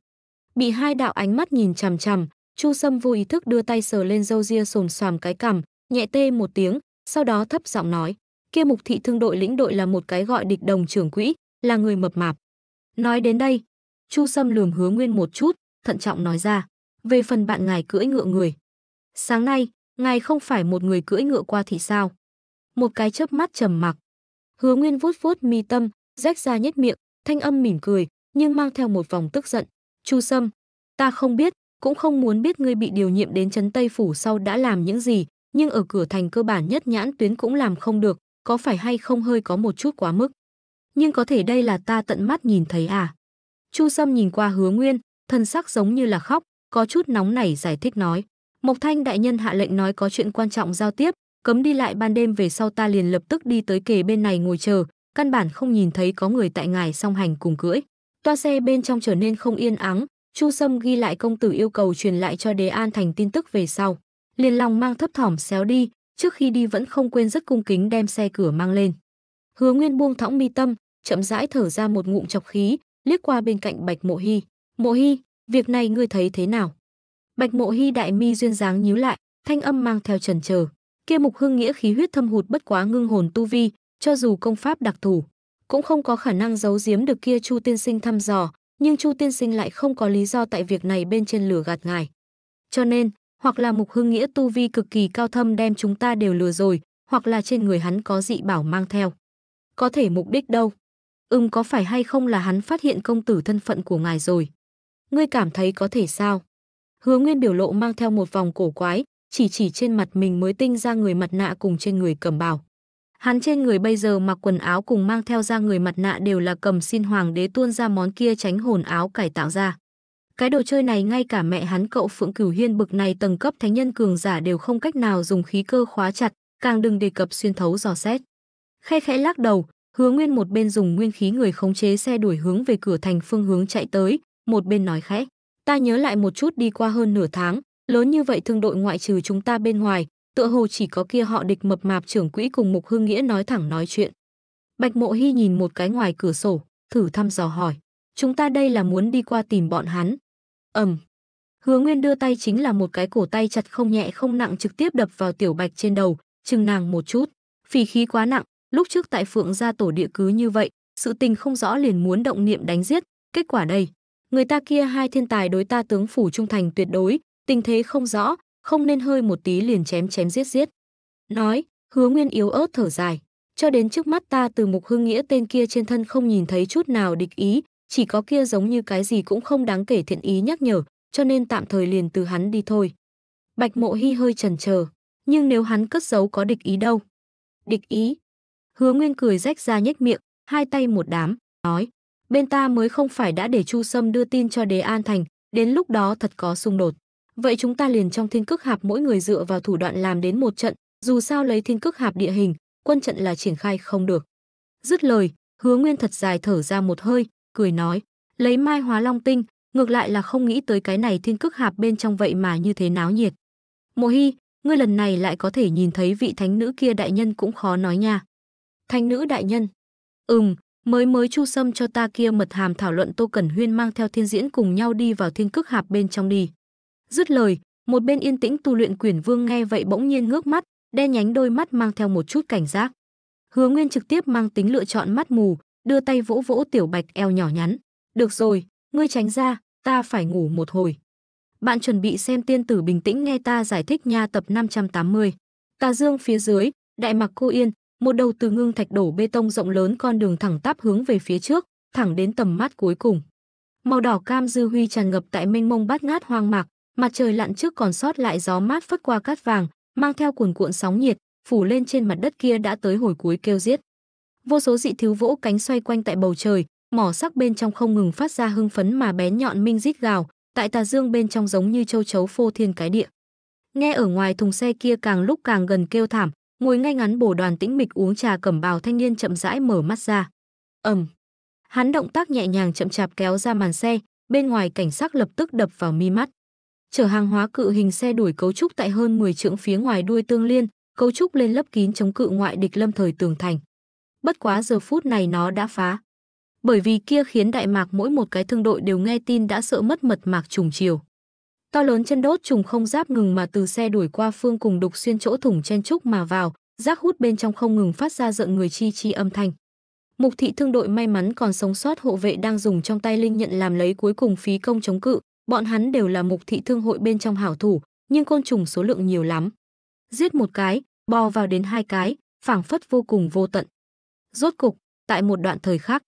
[SPEAKER 1] Bị hai đạo ánh mắt nhìn chằm chằm, Chu Sâm vô ý thức đưa tay sờ lên râu ria sồm xoàm cái cằm, nhẹ tê một tiếng, sau đó thấp giọng nói, kia mục thị thương đội lĩnh đội là một cái gọi địch đồng trưởng quỹ, là người mập mạp. Nói đến đây, Chu Sâm lườm hứa nguyên một chút, thận trọng nói ra, về phần bạn ngài cưỡi ngựa người. Sáng nay, ngài không phải một người cưỡi ngựa qua thì sao. Một cái chớp mắt trầm mặc. Hứa Nguyên vuốt vuốt mi tâm, rách ra nhếch miệng, thanh âm mỉm cười, nhưng mang theo một vòng tức giận. Chu Sâm, ta không biết, cũng không muốn biết ngươi bị điều nhiệm đến trấn Tây Phủ sau đã làm những gì, nhưng ở cửa thành cơ bản nhất nhãn tuyến cũng làm không được, có phải hay không hơi có một chút quá mức. Nhưng có thể đây là ta tận mắt nhìn thấy à? Chu Sâm nhìn qua hứa nguyên, thân sắc giống như là khóc, có chút nóng nảy giải thích nói. Mộc Thanh đại nhân hạ lệnh nói có chuyện quan trọng giao tiếp, cấm đi lại ban đêm về sau ta liền lập tức đi tới kề bên này ngồi chờ, căn bản không nhìn thấy có người tại ngài song hành cùng cưỡi. Toa xe bên trong trở nên không yên ắng, Chu Sâm ghi lại công tử yêu cầu truyền lại cho Đế An thành tin tức về sau, liền lòng mang thấp thỏm xéo đi, trước khi đi vẫn không quên rất cung kính đem xe cửa mang lên. Hứa Nguyên buông thõng mi tâm, chậm rãi thở ra một ngụm chọc khí, liếc qua bên cạnh Bạch Mộ Hi, "Mộ Hi, việc này ngươi thấy thế nào?" Bạch Mộ Hi đại mi duyên dáng nhíu lại, thanh âm mang theo trần chờ. Kia Mục Hưng Nghĩa khí huyết thâm hụt bất quá ngưng hồn tu vi, cho dù công pháp đặc thù, cũng không có khả năng giấu giếm được kia Chu tiên sinh thăm dò, nhưng Chu tiên sinh lại không có lý do tại việc này bên trên lửa gạt ngài. Cho nên, hoặc là Mục Hưng Nghĩa tu vi cực kỳ cao thâm đem chúng ta đều lừa rồi, hoặc là trên người hắn có dị bảo mang theo. Có thể mục đích đâu? Ừm có phải hay không là hắn phát hiện công tử thân phận của ngài rồi? Ngươi cảm thấy có thể sao? Hứa Nguyên biểu lộ mang theo một vòng cổ quái, chỉ chỉ trên mặt mình mới tinh ra người mặt nạ cùng trên người cầm bào. Hắn trên người bây giờ mặc quần áo cùng mang theo ra người mặt nạ đều là cầm xin hoàng đế tuôn ra món kia tránh hồn áo cải tạo ra. Cái đồ chơi này ngay cả mẹ hắn cậu Phượng Cửu Hiên bực này tầng cấp thánh nhân cường giả đều không cách nào dùng khí cơ khóa chặt, càng đừng đề cập xuyên thấu dò xét. khẽ khẽ lắc đầu, Hứa Nguyên một bên dùng nguyên khí người khống chế xe đuổi hướng về cửa thành phương hướng chạy tới, một bên nói khẽ: Ta nhớ lại một chút đi qua hơn nửa tháng, lớn như vậy thương đội ngoại trừ chúng ta bên ngoài, tựa hồ chỉ có kia họ địch mập mạp trưởng quỹ cùng Mục hương Nghĩa nói thẳng nói chuyện. Bạch Mộ Hy nhìn một cái ngoài cửa sổ, thử thăm dò hỏi, chúng ta đây là muốn đi qua tìm bọn hắn. Ầm. Hứa Nguyên đưa tay chính là một cái cổ tay chặt không nhẹ không nặng trực tiếp đập vào tiểu Bạch trên đầu, chừng nàng một chút, phì khí quá nặng, lúc trước tại Phượng gia tổ địa cứ như vậy, sự tình không rõ liền muốn động niệm đánh giết, kết quả đây, người ta kia hai thiên tài đối ta tướng phủ trung thành tuyệt đối, tình thế không rõ, không nên hơi một tí liền chém chém giết giết. Nói, hứa nguyên yếu ớt thở dài. Cho đến trước mắt ta từ mục hương nghĩa tên kia trên thân không nhìn thấy chút nào địch ý, chỉ có kia giống như cái gì cũng không đáng kể thiện ý nhắc nhở, cho nên tạm thời liền từ hắn đi thôi. Bạch mộ hy hơi chần chờ nhưng nếu hắn cất giấu có địch ý đâu? Địch ý. Hứa Nguyên cười rách ra nhếch miệng, hai tay một đám, nói bên ta mới không phải đã để Chu Sâm đưa tin cho Đế An Thành, đến lúc đó thật có xung đột. Vậy chúng ta liền trong thiên cước hạp mỗi người dựa vào thủ đoạn làm đến một trận, dù sao lấy thiên cước hạp địa hình, quân trận là triển khai không được. Dứt lời, Hứa Nguyên thật dài thở ra một hơi, cười nói, lấy Mai Hóa Long Tinh, ngược lại là không nghĩ tới cái này thiên cước hạp bên trong vậy mà như thế náo nhiệt. Mộ Hi, ngươi lần này lại có thể nhìn thấy vị thánh nữ kia đại nhân cũng khó nói nha. Thánh nữ đại nhân? Ừm, Mới mới Chu Sâm cho ta kia mật hàm thảo luận Tô Cẩn Huyên mang theo thiên diễn cùng nhau đi vào thiên cước hạp bên trong đi. Dứt lời, một bên yên tĩnh tu luyện quyển vương nghe vậy bỗng nhiên ngước mắt, đen nhánh đôi mắt mang theo một chút cảnh giác. Hứa Nguyên trực tiếp mang tính lựa chọn mắt mù, đưa tay vỗ vỗ tiểu bạch eo nhỏ nhắn. Được rồi, ngươi tránh ra, ta phải ngủ một hồi. Bạn chuẩn bị xem tiên tử bình tĩnh nghe ta giải thích nha tập 580. Tà dương phía dưới, đại mặc cô yên, một đầu từ ngưng thạch đổ bê tông rộng lớn con đường thẳng tắp hướng về phía trước, thẳng đến tầm mắt cuối cùng. Màu đỏ cam dư huy tràn ngập tại mênh mông bát ngát hoang mạc, mặt trời lặn trước còn sót lại gió mát phất qua cát vàng, mang theo cuồn cuộn sóng nhiệt, phủ lên trên mặt đất kia đã tới hồi cuối kêu giết. Vô số dị thiếu vỗ cánh xoay quanh tại bầu trời, mỏ sắc bên trong không ngừng phát ra hưng phấn mà bén nhọn minh rít gào, tại tà dương bên trong giống như châu chấu phô thiên cái địa. Nghe ở ngoài thùng xe kia càng lúc càng gần kêu thảm, ngồi ngay ngắn bồ đoàn tĩnh mịch uống trà cẩm bào thanh niên chậm rãi mở mắt ra ầm hắn động tác nhẹ nhàng chậm chạp kéo ra màn xe bên ngoài cảnh sắc lập tức đập vào mi mắt chở hàng hóa cự hình xe đuổi cấu trúc tại hơn 10 trượng phía ngoài đuôi tương liên cấu trúc lên lớp kín chống cự ngoại địch lâm thời tường thành bất quá giờ phút này nó đã phá bởi vì kia khiến đại mạc mỗi một cái thương đội đều nghe tin đã sợ mất mật mạc trùng chiều To lớn chân đốt trùng không giáp ngừng mà từ xe đuổi qua phương cùng đục xuyên chỗ thủng chen trúc mà vào, rác hút bên trong không ngừng phát ra rợn người chi chi âm thanh. Mục thị thương đội may mắn còn sống sót hộ vệ đang dùng trong tay linh nhận làm lấy cuối cùng phí công chống cự, bọn hắn đều là mục thị thương hội bên trong hảo thủ, nhưng côn trùng số lượng nhiều lắm. Giết một cái, bò vào đến hai cái, phảng phất vô cùng vô tận. Rốt cục, tại một đoạn thời khắc,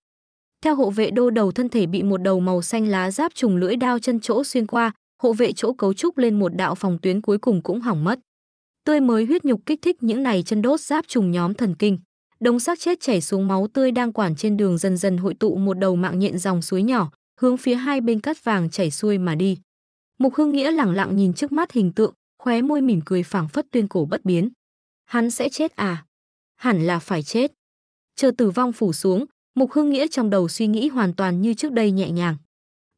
[SPEAKER 1] theo hộ vệ đô đầu thân thể bị một đầu màu xanh lá giáp trùng lưỡi đao chân chỗ xuyên qua, hộ vệ chỗ cấu trúc lên một đạo phòng tuyến cuối cùng cũng hỏng mất. Tươi mới huyết nhục kích thích những này chân đốt giáp trùng nhóm thần kinh. Đống xác chết chảy xuống máu tươi đang quản trên đường dần dần hội tụ một đầu mạng nhện dòng suối nhỏ, hướng phía hai bên cắt vàng chảy xuôi mà đi. Mục Hưng Nghĩa lẳng lặng nhìn trước mắt hình tượng, khóe môi mỉm cười phảng phất tuyên cổ bất biến. Hắn sẽ chết à? Hẳn là phải chết. Chờ tử vong phủ xuống, Mục Hưng Nghĩa trong đầu suy nghĩ hoàn toàn như trước đây nhẹ nhàng.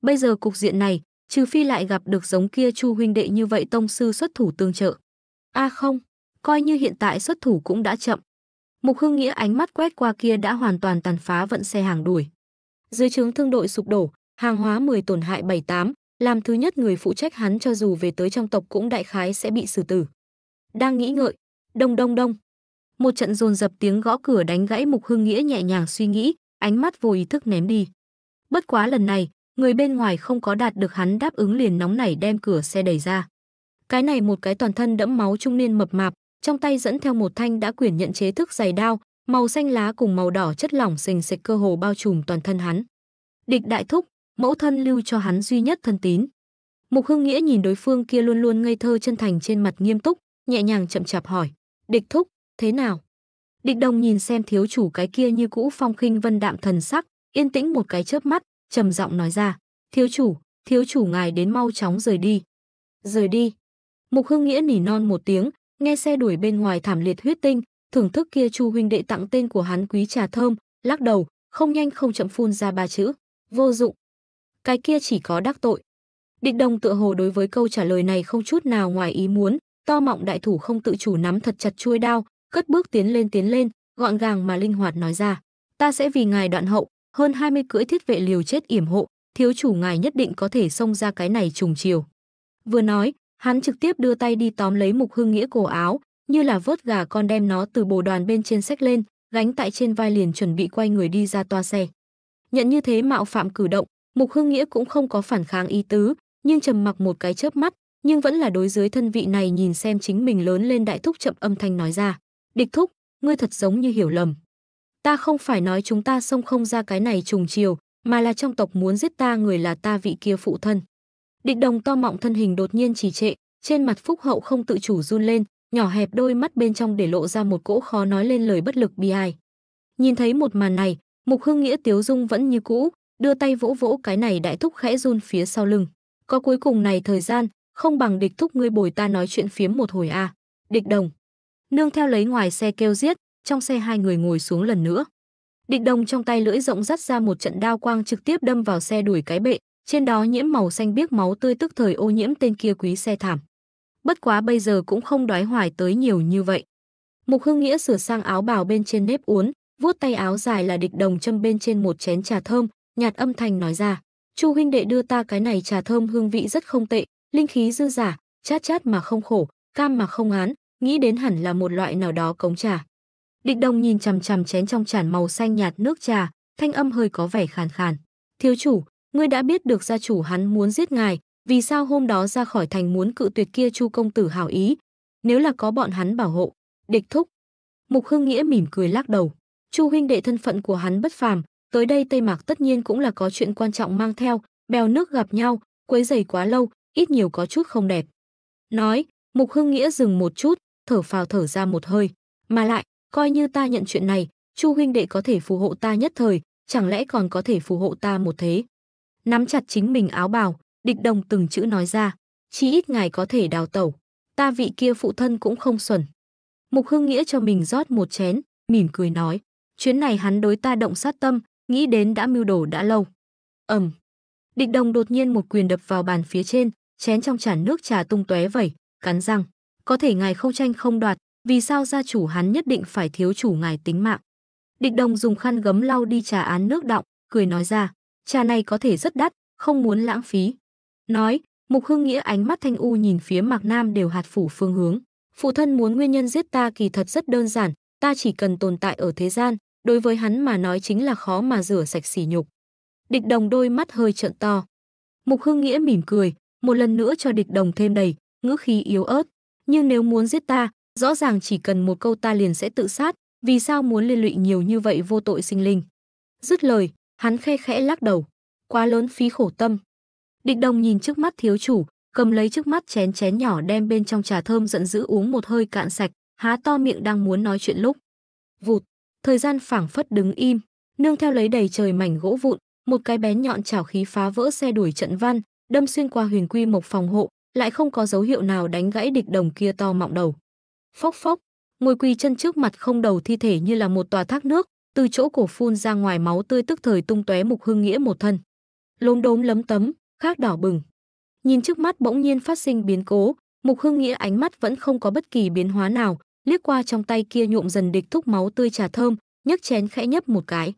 [SPEAKER 1] Bây giờ cục diện này, trừ phi lại gặp được giống kia Chu huynh đệ như vậy tông sư xuất thủ tương trợ. A à không, coi như hiện tại xuất thủ cũng đã chậm. Mục Hưng Nghĩa ánh mắt quét qua kia đã hoàn toàn tàn phá vận xe hàng đuổi. Dưới trướng thương đội sụp đổ, hàng hóa 10 tổn hại 78, làm thứ nhất người phụ trách hắn cho dù về tới trong tộc cũng đại khái sẽ bị xử tử. Đang nghĩ ngợi, đông đông đông. Một trận dồn dập tiếng gõ cửa đánh gãy Mục Hưng Nghĩa nhẹ nhàng suy nghĩ, ánh mắt vô ý thức ném đi. Bất quá lần này, Người bên ngoài không có đạt được hắn đáp ứng liền nóng nảy đem cửa xe đẩy ra. Cái này một cái toàn thân đẫm máu trung niên mập mạp, trong tay dẫn theo một thanh đã quyển nhận chế thức dày đao, màu xanh lá cùng màu đỏ chất lỏng sình sệt cơ hồ bao trùm toàn thân hắn. Địch đại thúc, mẫu thân lưu cho hắn duy nhất thân tín. Mục Hưng Nghĩa nhìn đối phương kia luôn luôn ngây thơ chân thành trên mặt nghiêm túc, nhẹ nhàng chậm chạp hỏi, "Địch thúc, thế nào?" Địch Đồng nhìn xem thiếu chủ cái kia như cũ phong khinh vân đạm thần sắc, yên tĩnh một cái chớp mắt, trầm giọng nói ra, thiếu chủ, thiếu chủ ngài đến mau chóng rời đi. Rời đi. Mục Hưng Nghĩa nỉ non một tiếng, nghe xe đuổi bên ngoài thảm liệt huyết tinh, thưởng thức kia Chu huynh đệ tặng tên của hắn quý trà thơm, lắc đầu, không nhanh không chậm phun ra ba chữ, vô dụng. Cái kia chỉ có đắc tội. Địch Đồng tựa hồ đối với câu trả lời này không chút nào ngoài ý muốn, to mọng đại thủ không tự chủ nắm thật chặt chuôi đao, cất bước tiến lên tiến lên, gọn gàng mà linh hoạt nói ra, ta sẽ vì ngài đoạn hậu, hơn 20 cưỡi thiết vệ liều chết yểm hộ, thiếu chủ ngài nhất định có thể xông ra cái này trùng chiều. Vừa nói, hắn trực tiếp đưa tay đi tóm lấy Mục Hưng Nghĩa cổ áo, như là vớt gà con đem nó từ bồ đoàn bên trên sách lên, gánh tại trên vai liền chuẩn bị quay người đi ra toa xe. Nhận như thế mạo phạm cử động, Mục Hưng Nghĩa cũng không có phản kháng ý tứ, nhưng trầm mặc một cái chớp mắt, nhưng vẫn là đối dưới thân vị này nhìn xem chính mình lớn lên đại thúc chậm âm thanh nói ra. Địch thúc, ngươi thật giống như hiểu lầm. Ta không phải nói chúng ta xông không ra cái này trùng chiều, mà là trong tộc muốn giết ta người là ta vị kia phụ thân. Địch đồng to mọng thân hình đột nhiên trì trệ, trên mặt phúc hậu không tự chủ run lên, nhỏ hẹp đôi mắt bên trong để lộ ra một cỗ khó nói lên lời bất lực bi ai. Nhìn thấy một màn này, Mục Hưng Nghĩa tiếu dung vẫn như cũ, đưa tay vỗ vỗ cái này đại thúc khẽ run phía sau lưng. Có cuối cùng này thời gian, không bằng địch thúc ngươi bồi ta nói chuyện phiếm một hồi À. Địch đồng. Nương theo lấy ngoài xe kêu giết, trong xe hai người ngồi xuống lần nữa. Địch đồng trong tay lưỡi rộng dắt ra một trận đao quang trực tiếp đâm vào xe đuổi cái bệ, trên đó nhiễm màu xanh biếc máu tươi tức thời ô nhiễm tên kia quý xe thảm. Bất quá bây giờ cũng không đói hoài tới nhiều như vậy. Mục Hưng Nghĩa sửa sang áo bào bên trên nếp uốn, vuốt tay áo dài là địch đồng châm bên trên một chén trà thơm, nhạt âm thanh nói ra, "Chu huynh đệ đưa ta cái này trà thơm hương vị rất không tệ, linh khí dư giả, chát chát mà không khổ, cam mà không án, nghĩ đến hẳn là một loại nào đó cống trà." Địch Đồng nhìn chằm chằm chén trong chản màu xanh nhạt nước trà, thanh âm hơi có vẻ khàn khàn. "Thiếu chủ, ngươi đã biết được gia chủ hắn muốn giết ngài, vì sao hôm đó ra khỏi thành muốn cự tuyệt kia Chu công tử hảo ý? Nếu là có bọn hắn bảo hộ, địch thúc." Mục Hưng Nghĩa mỉm cười lắc đầu. Chu huynh đệ thân phận của hắn bất phàm, tới đây Tây Mạc tất nhiên cũng là có chuyện quan trọng mang theo, bèo nước gặp nhau, quấy rầy quá lâu, ít nhiều có chút không đẹp. Nói, Mục Hưng Nghĩa dừng một chút, thở phào thở ra một hơi, mà lại, coi như ta nhận chuyện này, Chu huynh đệ có thể phù hộ ta nhất thời, chẳng lẽ còn có thể phù hộ ta một thế. Nắm chặt chính mình áo bào, địch đồng từng chữ nói ra, chí ít ngài có thể đào tẩu, ta vị kia phụ thân cũng không xuẩn. Mục Hưng Nghĩa cho mình rót một chén, mỉm cười nói, chuyến này hắn đối ta động sát tâm, nghĩ đến đã mưu đồ đã lâu. Ầm. Địch Đồng đột nhiên một quyền đập vào bàn phía trên, chén trong chản nước trà tung tóe vẩy, cắn răng, có thể ngài không tranh không đoạt, vì sao gia chủ hắn nhất định phải thiếu chủ ngài tính mạng? Địch đồng dùng khăn gấm lau đi trà án nước đọng, cười nói ra, trà này có thể rất đắt, không muốn lãng phí. Nói, Mục hương Nghĩa ánh mắt thanh u nhìn phía Mạc Nam đều hạt phủ phương hướng. Phụ thân muốn nguyên nhân giết ta kỳ thật rất đơn giản, ta chỉ cần tồn tại ở thế gian, đối với hắn mà nói chính là khó mà rửa sạch sỉ nhục. Địch đồng đôi mắt hơi trợn to. Mục hương Nghĩa mỉm cười, một lần nữa cho địch đồng thêm đầy, ngữ khí yếu ớt. Nhưng nếu muốn giết ta, Rõ ràng chỉ cần một câu ta liền sẽ tự sát, vì sao muốn liên lụy nhiều như vậy vô tội sinh linh. Dứt lời, hắn khe khẽ lắc đầu, quá lớn phí khổ tâm. Địch đồng nhìn trước mắt thiếu chủ, cầm lấy trước mắt chén chén nhỏ đem bên trong trà thơm giận dữ uống một hơi cạn sạch, há to miệng đang muốn nói chuyện lúc. Vụt, thời gian phảng phất đứng im, nương theo lấy đầy trời mảnh gỗ vụn, một cái bén nhọn chảo khí phá vỡ xe đuổi trận văn, đâm xuyên qua huyền quy mộc phòng hộ, lại không có dấu hiệu nào đánh gãy địch đồng kia to mọng đầu. Phốc phốc, ngôi quy chân trước mặt không đầu thi thể như là một tòa thác nước, từ chỗ cổ phun ra ngoài máu tươi tức thời tung tóe mục hương nghĩa một thân. Lốm đốm lấm tấm, khác đỏ bừng. Nhìn trước mắt bỗng nhiên phát sinh biến cố, mục hương nghĩa ánh mắt vẫn không có bất kỳ biến hóa nào, liếc qua trong tay kia nhuộm dần địch thúc máu tươi trà thơm, nhấc chén khẽ nhấp một cái.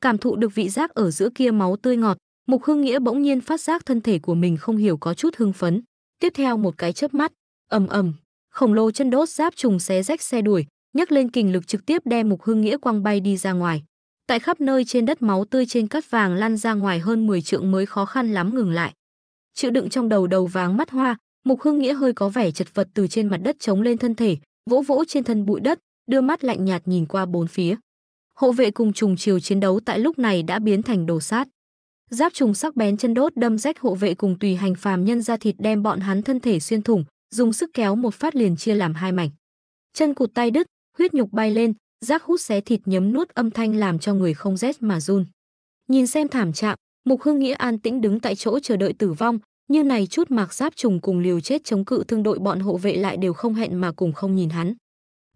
[SPEAKER 1] Cảm thụ được vị giác ở giữa kia máu tươi ngọt, Mục hương Nghĩa bỗng nhiên phát giác thân thể của mình không hiểu có chút hưng phấn. Tiếp theo một cái chớp mắt, ầm ầm, khổng lồ chân đốt giáp trùng xé rách xe đuổi, nhấc lên kình lực trực tiếp đem Mục Hưng Nghĩa quăng bay đi ra ngoài. Tại khắp nơi trên đất máu tươi trên cắt vàng lăn ra ngoài hơn 10 trượng mới khó khăn lắm ngừng lại. Chịu đựng trong đầu đầu váng mắt hoa, Mục Hưng Nghĩa hơi có vẻ chật vật từ trên mặt đất chống lên thân thể, vỗ vỗ trên thân bụi đất, đưa mắt lạnh nhạt nhìn qua bốn phía. Hộ vệ cùng trùng chiều chiến đấu tại lúc này đã biến thành đồ sát. Giáp trùng sắc bén chân đốt đâm rách hộ vệ cùng tùy hành phàm nhân ra thịt đem bọn hắn thân thể xuyên thủng, dùng sức kéo một phát liền chia làm hai mảnh. Chân cụt tay đứt, huyết nhục bay lên, rác hút xé thịt nhấm nuốt âm thanh làm cho người không rét mà run. Nhìn xem thảm trạng, Mục Hưng Nghĩa an tĩnh đứng tại chỗ chờ đợi tử vong, như này chút mạc giáp trùng cùng liều chết chống cự thương đội bọn hộ vệ lại đều không hẹn mà cùng không nhìn hắn.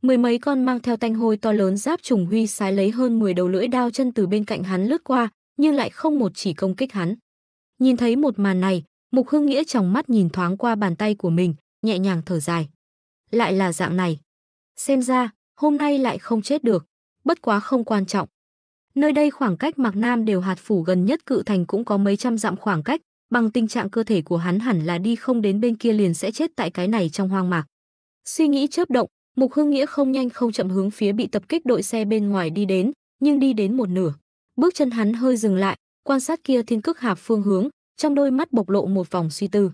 [SPEAKER 1] Mười mấy con mang theo tanh hôi to lớn giáp trùng huy sái lấy hơn 10 đầu lưỡi đao chân từ bên cạnh hắn lướt qua, nhưng lại không một chỉ công kích hắn. Nhìn thấy một màn này, Mục Hưng Nghĩa trong mắt nhìn thoáng qua bàn tay của mình, nhẹ nhàng thở dài. Lại là dạng này. Xem ra, hôm nay lại không chết được. Bất quá không quan trọng. Nơi đây khoảng cách Mạc Nam đều hạt phủ gần nhất cự thành cũng có mấy trăm dặm khoảng cách, bằng tình trạng cơ thể của hắn hẳn là đi không đến bên kia liền sẽ chết tại cái này trong hoang mạc. Suy nghĩ chớp động, Mục Hưng Nghĩa không nhanh không chậm hướng phía bị tập kích đội xe bên ngoài đi đến, nhưng đi đến một nửa, bước chân hắn hơi dừng lại, quan sát kia thiên cước hạp phương hướng, trong đôi mắt bộc lộ một vòng suy tư.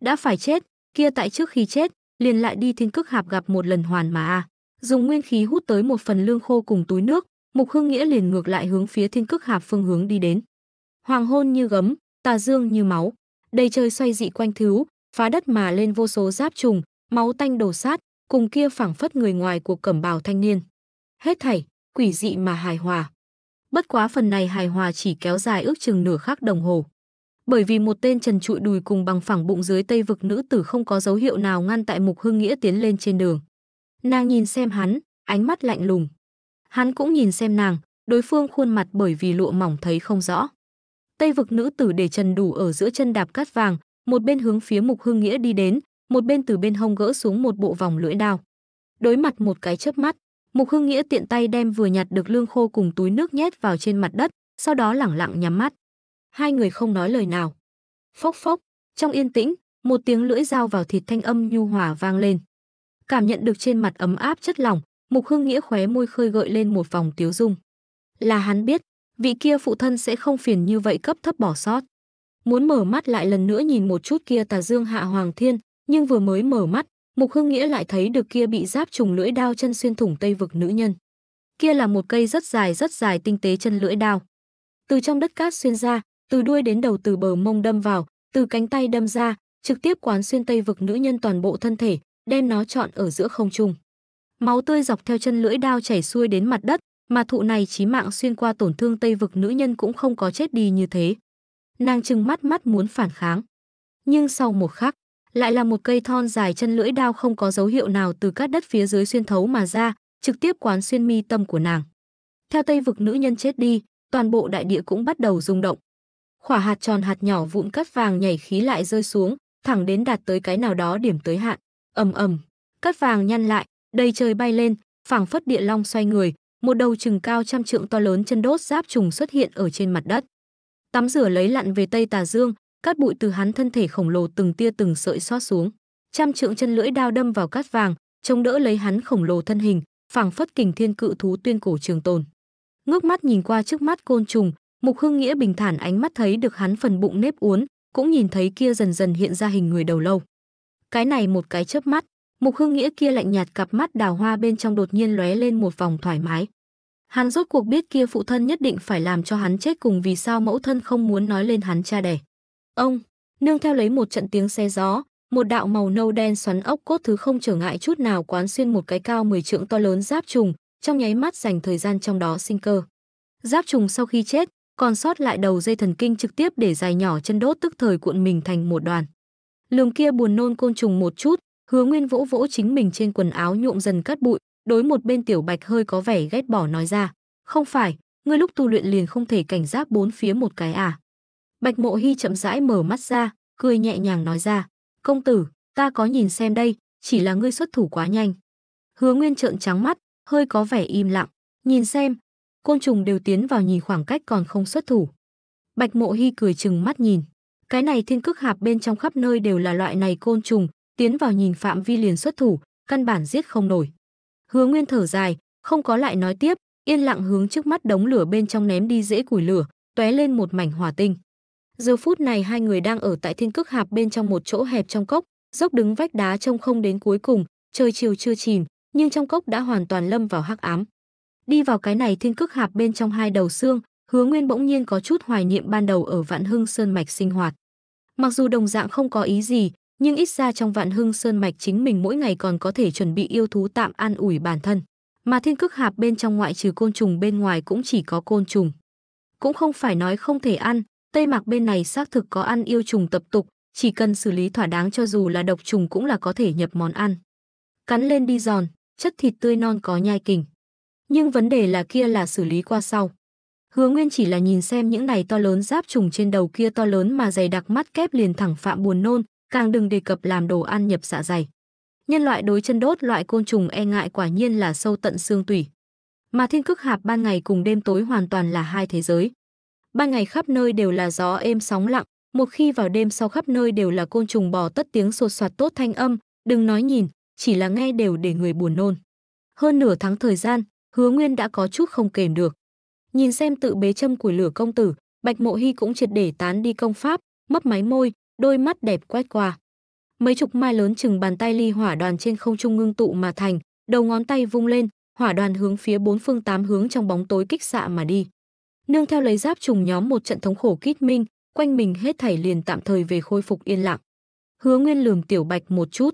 [SPEAKER 1] Đã phải chết, kia tại trước khi chết liền lại đi thiên cước hạp gặp một lần hoàn mà a dùng nguyên khí hút tới một phần lương khô cùng túi nước mục hương nghĩa liền ngược lại hướng phía thiên cước hạp phương hướng đi đến hoàng hôn như gấm tà dương như máu đầy trời xoay dị quanh thứ phá đất mà lên vô số giáp trùng máu tanh đổ sát cùng kia phảng phất người ngoài của cẩm bào thanh niên hết thảy quỷ dị mà hài hòa bất quá phần này hài hòa chỉ kéo dài ước chừng nửa khắc đồng hồ bởi vì một tên trần trụi đùi cùng bằng phẳng bụng dưới tây vực nữ tử không có dấu hiệu nào ngăn tại Mục Hưng Nghĩa tiến lên trên đường. Nàng nhìn xem hắn, ánh mắt lạnh lùng. Hắn cũng nhìn xem nàng, đối phương khuôn mặt bởi vì lụa mỏng thấy không rõ. Tây vực nữ tử để trần đủ ở giữa chân đạp cát vàng, một bên hướng phía Mục Hưng Nghĩa đi đến, một bên từ bên hông gỡ xuống một bộ vòng lưỡi đao. Đối mặt một cái chớp mắt, Mục Hưng Nghĩa tiện tay đem vừa nhặt được lương khô cùng túi nước nhét vào trên mặt đất, sau đó lẳng lặng nhắm mắt hai người không nói lời nào. Phốc phốc, trong yên tĩnh, một tiếng lưỡi dao vào thịt thanh âm nhu hòa vang lên. Cảm nhận được trên mặt ấm áp chất lỏng, Mục Hưng Nghĩa khóe môi khơi gợi lên một vòng tiếu dung. Là hắn biết, vị kia phụ thân sẽ không phiền như vậy cấp thấp bỏ sót. Muốn mở mắt lại lần nữa nhìn một chút kia tà dương hạ hoàng thiên, nhưng vừa mới mở mắt, Mục Hưng Nghĩa lại thấy được kia bị giáp trùng lưỡi đao chân xuyên thủng tây vực nữ nhân. Kia là một cây rất dài rất dài tinh tế chân lưỡi đao. Từ trong đất cát xuyên ra, từ đuôi đến đầu từ bờ mông đâm vào, từ cánh tay đâm ra, trực tiếp quán xuyên tây vực nữ nhân toàn bộ thân thể, đem nó chọn ở giữa không trung. Máu tươi dọc theo chân lưỡi đao chảy xuôi đến mặt đất, mà thụ này chí mạng xuyên qua tổn thương tây vực nữ nhân cũng không có chết đi như thế. Nàng trừng mắt mắt muốn phản kháng. Nhưng sau một khắc, lại là một cây thon dài chân lưỡi đao không có dấu hiệu nào từ các đất phía dưới xuyên thấu mà ra, trực tiếp quán xuyên mi tâm của nàng. Theo tây vực nữ nhân chết đi, toàn bộ đại địa cũng bắt đầu rung động. Khỏa hạt tròn hạt nhỏ vụn cắt vàng nhảy khí lại rơi xuống, thẳng đến đạt tới cái nào đó điểm tới hạn. Ầm ầm, cắt vàng nhăn lại, đầy trời bay lên, phảng phất địa long xoay người, một đầu chừng cao trăm trượng to lớn chân đốt giáp trùng xuất hiện ở trên mặt đất. Tắm rửa lấy lặn về Tây Tà Dương, cát bụi từ hắn thân thể khổng lồ từng tia từng sợi xót xuống. Trăm trượng chân lưỡi đao đâm vào cát vàng, chống đỡ lấy hắn khổng lồ thân hình, phảng phất kình thiên cự thú tuyên cổ trường tồn. Ngước mắt nhìn qua trước mắt côn trùng, Mục Hương Nghĩa bình thản ánh mắt thấy được hắn phần bụng nếp uốn, cũng nhìn thấy kia dần dần hiện ra hình người đầu lâu. Cái này một cái chớp mắt, Mục Hương Nghĩa kia lạnh nhạt cặp mắt đào hoa bên trong đột nhiên lóe lên một vòng thoải mái. Hắn rốt cuộc biết kia phụ thân nhất định phải làm cho hắn chết cùng vì sao mẫu thân không muốn nói lên hắn cha đẻ. Ông, nương theo lấy một trận tiếng xe gió, một đạo màu nâu đen xoắn ốc cốt thứ không trở ngại chút nào quán xuyên một cái cao 10 trượng to lớn giáp trùng, trong nháy mắt dành thời gian trong đó sinh cơ. Giáp trùng sau khi chết, còn sót lại đầu dây thần kinh trực tiếp để dài nhỏ chân đốt tức thời cuộn mình thành một đoàn. Lường kia buồn nôn côn trùng một chút, Hứa Nguyên vỗ vỗ chính mình trên quần áo nhuộm dần cát bụi, đối một bên Tiểu Bạch hơi có vẻ ghét bỏ nói ra, "Không phải, ngươi lúc tu luyện liền không thể cảnh giác bốn phía một cái à?" Bạch Mộ Hi chậm rãi mở mắt ra, cười nhẹ nhàng nói ra, "Công tử, ta có nhìn xem đây, chỉ là ngươi xuất thủ quá nhanh." Hứa Nguyên trợn trắng mắt, hơi có vẻ im lặng, nhìn xem, côn trùng đều tiến vào nhìn khoảng cách còn không xuất thủ. Bạch Mộ Hi cười chừng mắt nhìn. Cái này thiên cước hạp bên trong khắp nơi đều là loại này côn trùng, tiến vào nhìn phạm vi liền xuất thủ, căn bản giết không nổi. Hứa Nguyên thở dài, không có lại nói tiếp, yên lặng hướng trước mắt đống lửa bên trong ném đi dễ củi lửa, tóe lên một mảnh hỏa tinh. Giờ phút này hai người đang ở tại thiên cước hạp bên trong một chỗ hẹp trong cốc, dốc đứng vách đá trông không đến cuối cùng, trời chiều chưa chìm, nhưng trong cốc đã hoàn toàn lâm vào hắc ám. Đi vào cái này thiên cước hạp bên trong hai đầu xương, hứa nguyên bỗng nhiên có chút hoài niệm ban đầu ở vạn hưng sơn mạch sinh hoạt. Mặc dù đồng dạng không có ý gì, nhưng ít ra trong vạn hưng sơn mạch chính mình mỗi ngày còn có thể chuẩn bị yêu thú tạm an ủi bản thân. Mà thiên cước hạp bên trong ngoại trừ côn trùng bên ngoài cũng chỉ có côn trùng. Cũng không phải nói không thể ăn, Tây Mạc bên này xác thực có ăn yêu trùng tập tục, chỉ cần xử lý thỏa đáng cho dù là độc trùng cũng là có thể nhập món ăn. Cắn lên đi giòn, chất thịt tươi non có nhai kình nhưng vấn đề là kia là xử lý qua sau. Hứa Nguyên chỉ là nhìn xem những này to lớn giáp trùng trên đầu kia to lớn mà dày đặc mắt kép liền thẳng phạm buồn nôn, càng đừng đề cập làm đồ ăn nhập dạ dày. Nhân loại đối chân đốt loại côn trùng e ngại quả nhiên là sâu tận xương tủy. Mà thiên cước hạp ban ngày cùng đêm tối hoàn toàn là hai thế giới. Ban ngày khắp nơi đều là gió êm sóng lặng, một khi vào đêm sau khắp nơi đều là côn trùng bò tất tiếng sột soạt tốt thanh âm, đừng nói nhìn, chỉ là nghe đều để người buồn nôn. Hơn nửa tháng thời gian, hứa nguyên đã có chút không kềm được. Nhìn xem tự bế châm củi lửa công tử, bạch mộ hy cũng triệt để tán đi công pháp, mấp máy môi, đôi mắt đẹp quét qua. Mấy chục mai lớn chừng bàn tay ly hỏa đoàn trên không trung ngưng tụ mà thành, đầu ngón tay vung lên, hỏa đoàn hướng phía bốn phương tám hướng trong bóng tối kích xạ mà đi. Nương theo lấy giáp trùng nhóm một trận thống khổ kít minh, quanh mình hết thảy liền tạm thời về khôi phục yên lặng. Hứa Nguyên lườm Tiểu Bạch một chút.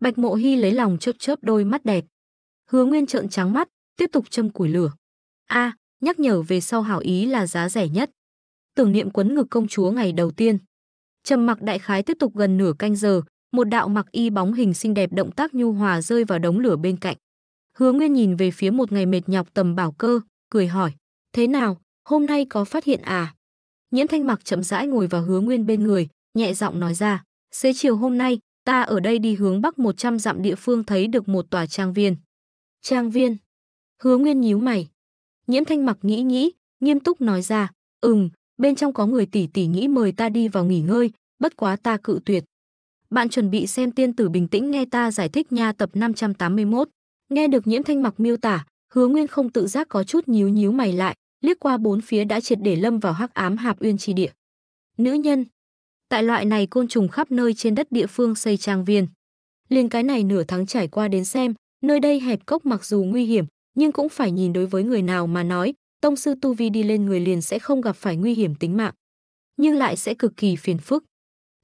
[SPEAKER 1] Bạch Mộ Hi lấy lòng chớp chớp đôi mắt đẹp. Hứa Nguyên trợn trắng mắt, tiếp tục châm củi lửa. A, nhắc nhở về sau hảo ý là giá rẻ nhất. Tưởng niệm quấn ngực công chúa ngày đầu tiên. Trầm mặc đại khái tiếp tục gần nửa canh giờ, một đạo mặc y bóng hình xinh đẹp động tác nhu hòa rơi vào đống lửa bên cạnh. Hứa Nguyên nhìn về phía một ngày mệt nhọc tầm bảo cơ, cười hỏi, thế nào, hôm nay có phát hiện à? Nhiễm Thanh Mặc chậm rãi ngồi vào Hứa Nguyên bên người, nhẹ giọng nói ra, xế chiều hôm nay, ta ở đây đi hướng bắc 100 dặm địa phương thấy được một tòa trang viên. Trang viên? Hứa Nguyên nhíu mày. Nhiễm Thanh mặc nghĩ nghĩ, nghiêm túc nói ra, "Ừm, bên trong có người tỷ tỷ nghĩ mời ta đi vào nghỉ ngơi, bất quá ta cự tuyệt." Bạn chuẩn bị xem tiên tử bình tĩnh nghe ta giải thích nha tập 581. Nghe được Nhiễm Thanh mặc miêu tả, Hứa Nguyên không tự giác có chút nhíu nhíu mày lại, liếc qua bốn phía đã triệt để lâm vào hắc ám hạp uyên chi địa. Nữ nhân. Tại loại này côn trùng khắp nơi trên đất địa phương xây trang viên. Liên cái này nửa tháng trải qua đến xem, nơi đây hẹp cốc mặc dù nguy hiểm, nhưng cũng phải nhìn đối với người nào mà nói, tông sư tu vi đi lên người liền sẽ không gặp phải nguy hiểm tính mạng, nhưng lại sẽ cực kỳ phiền phức.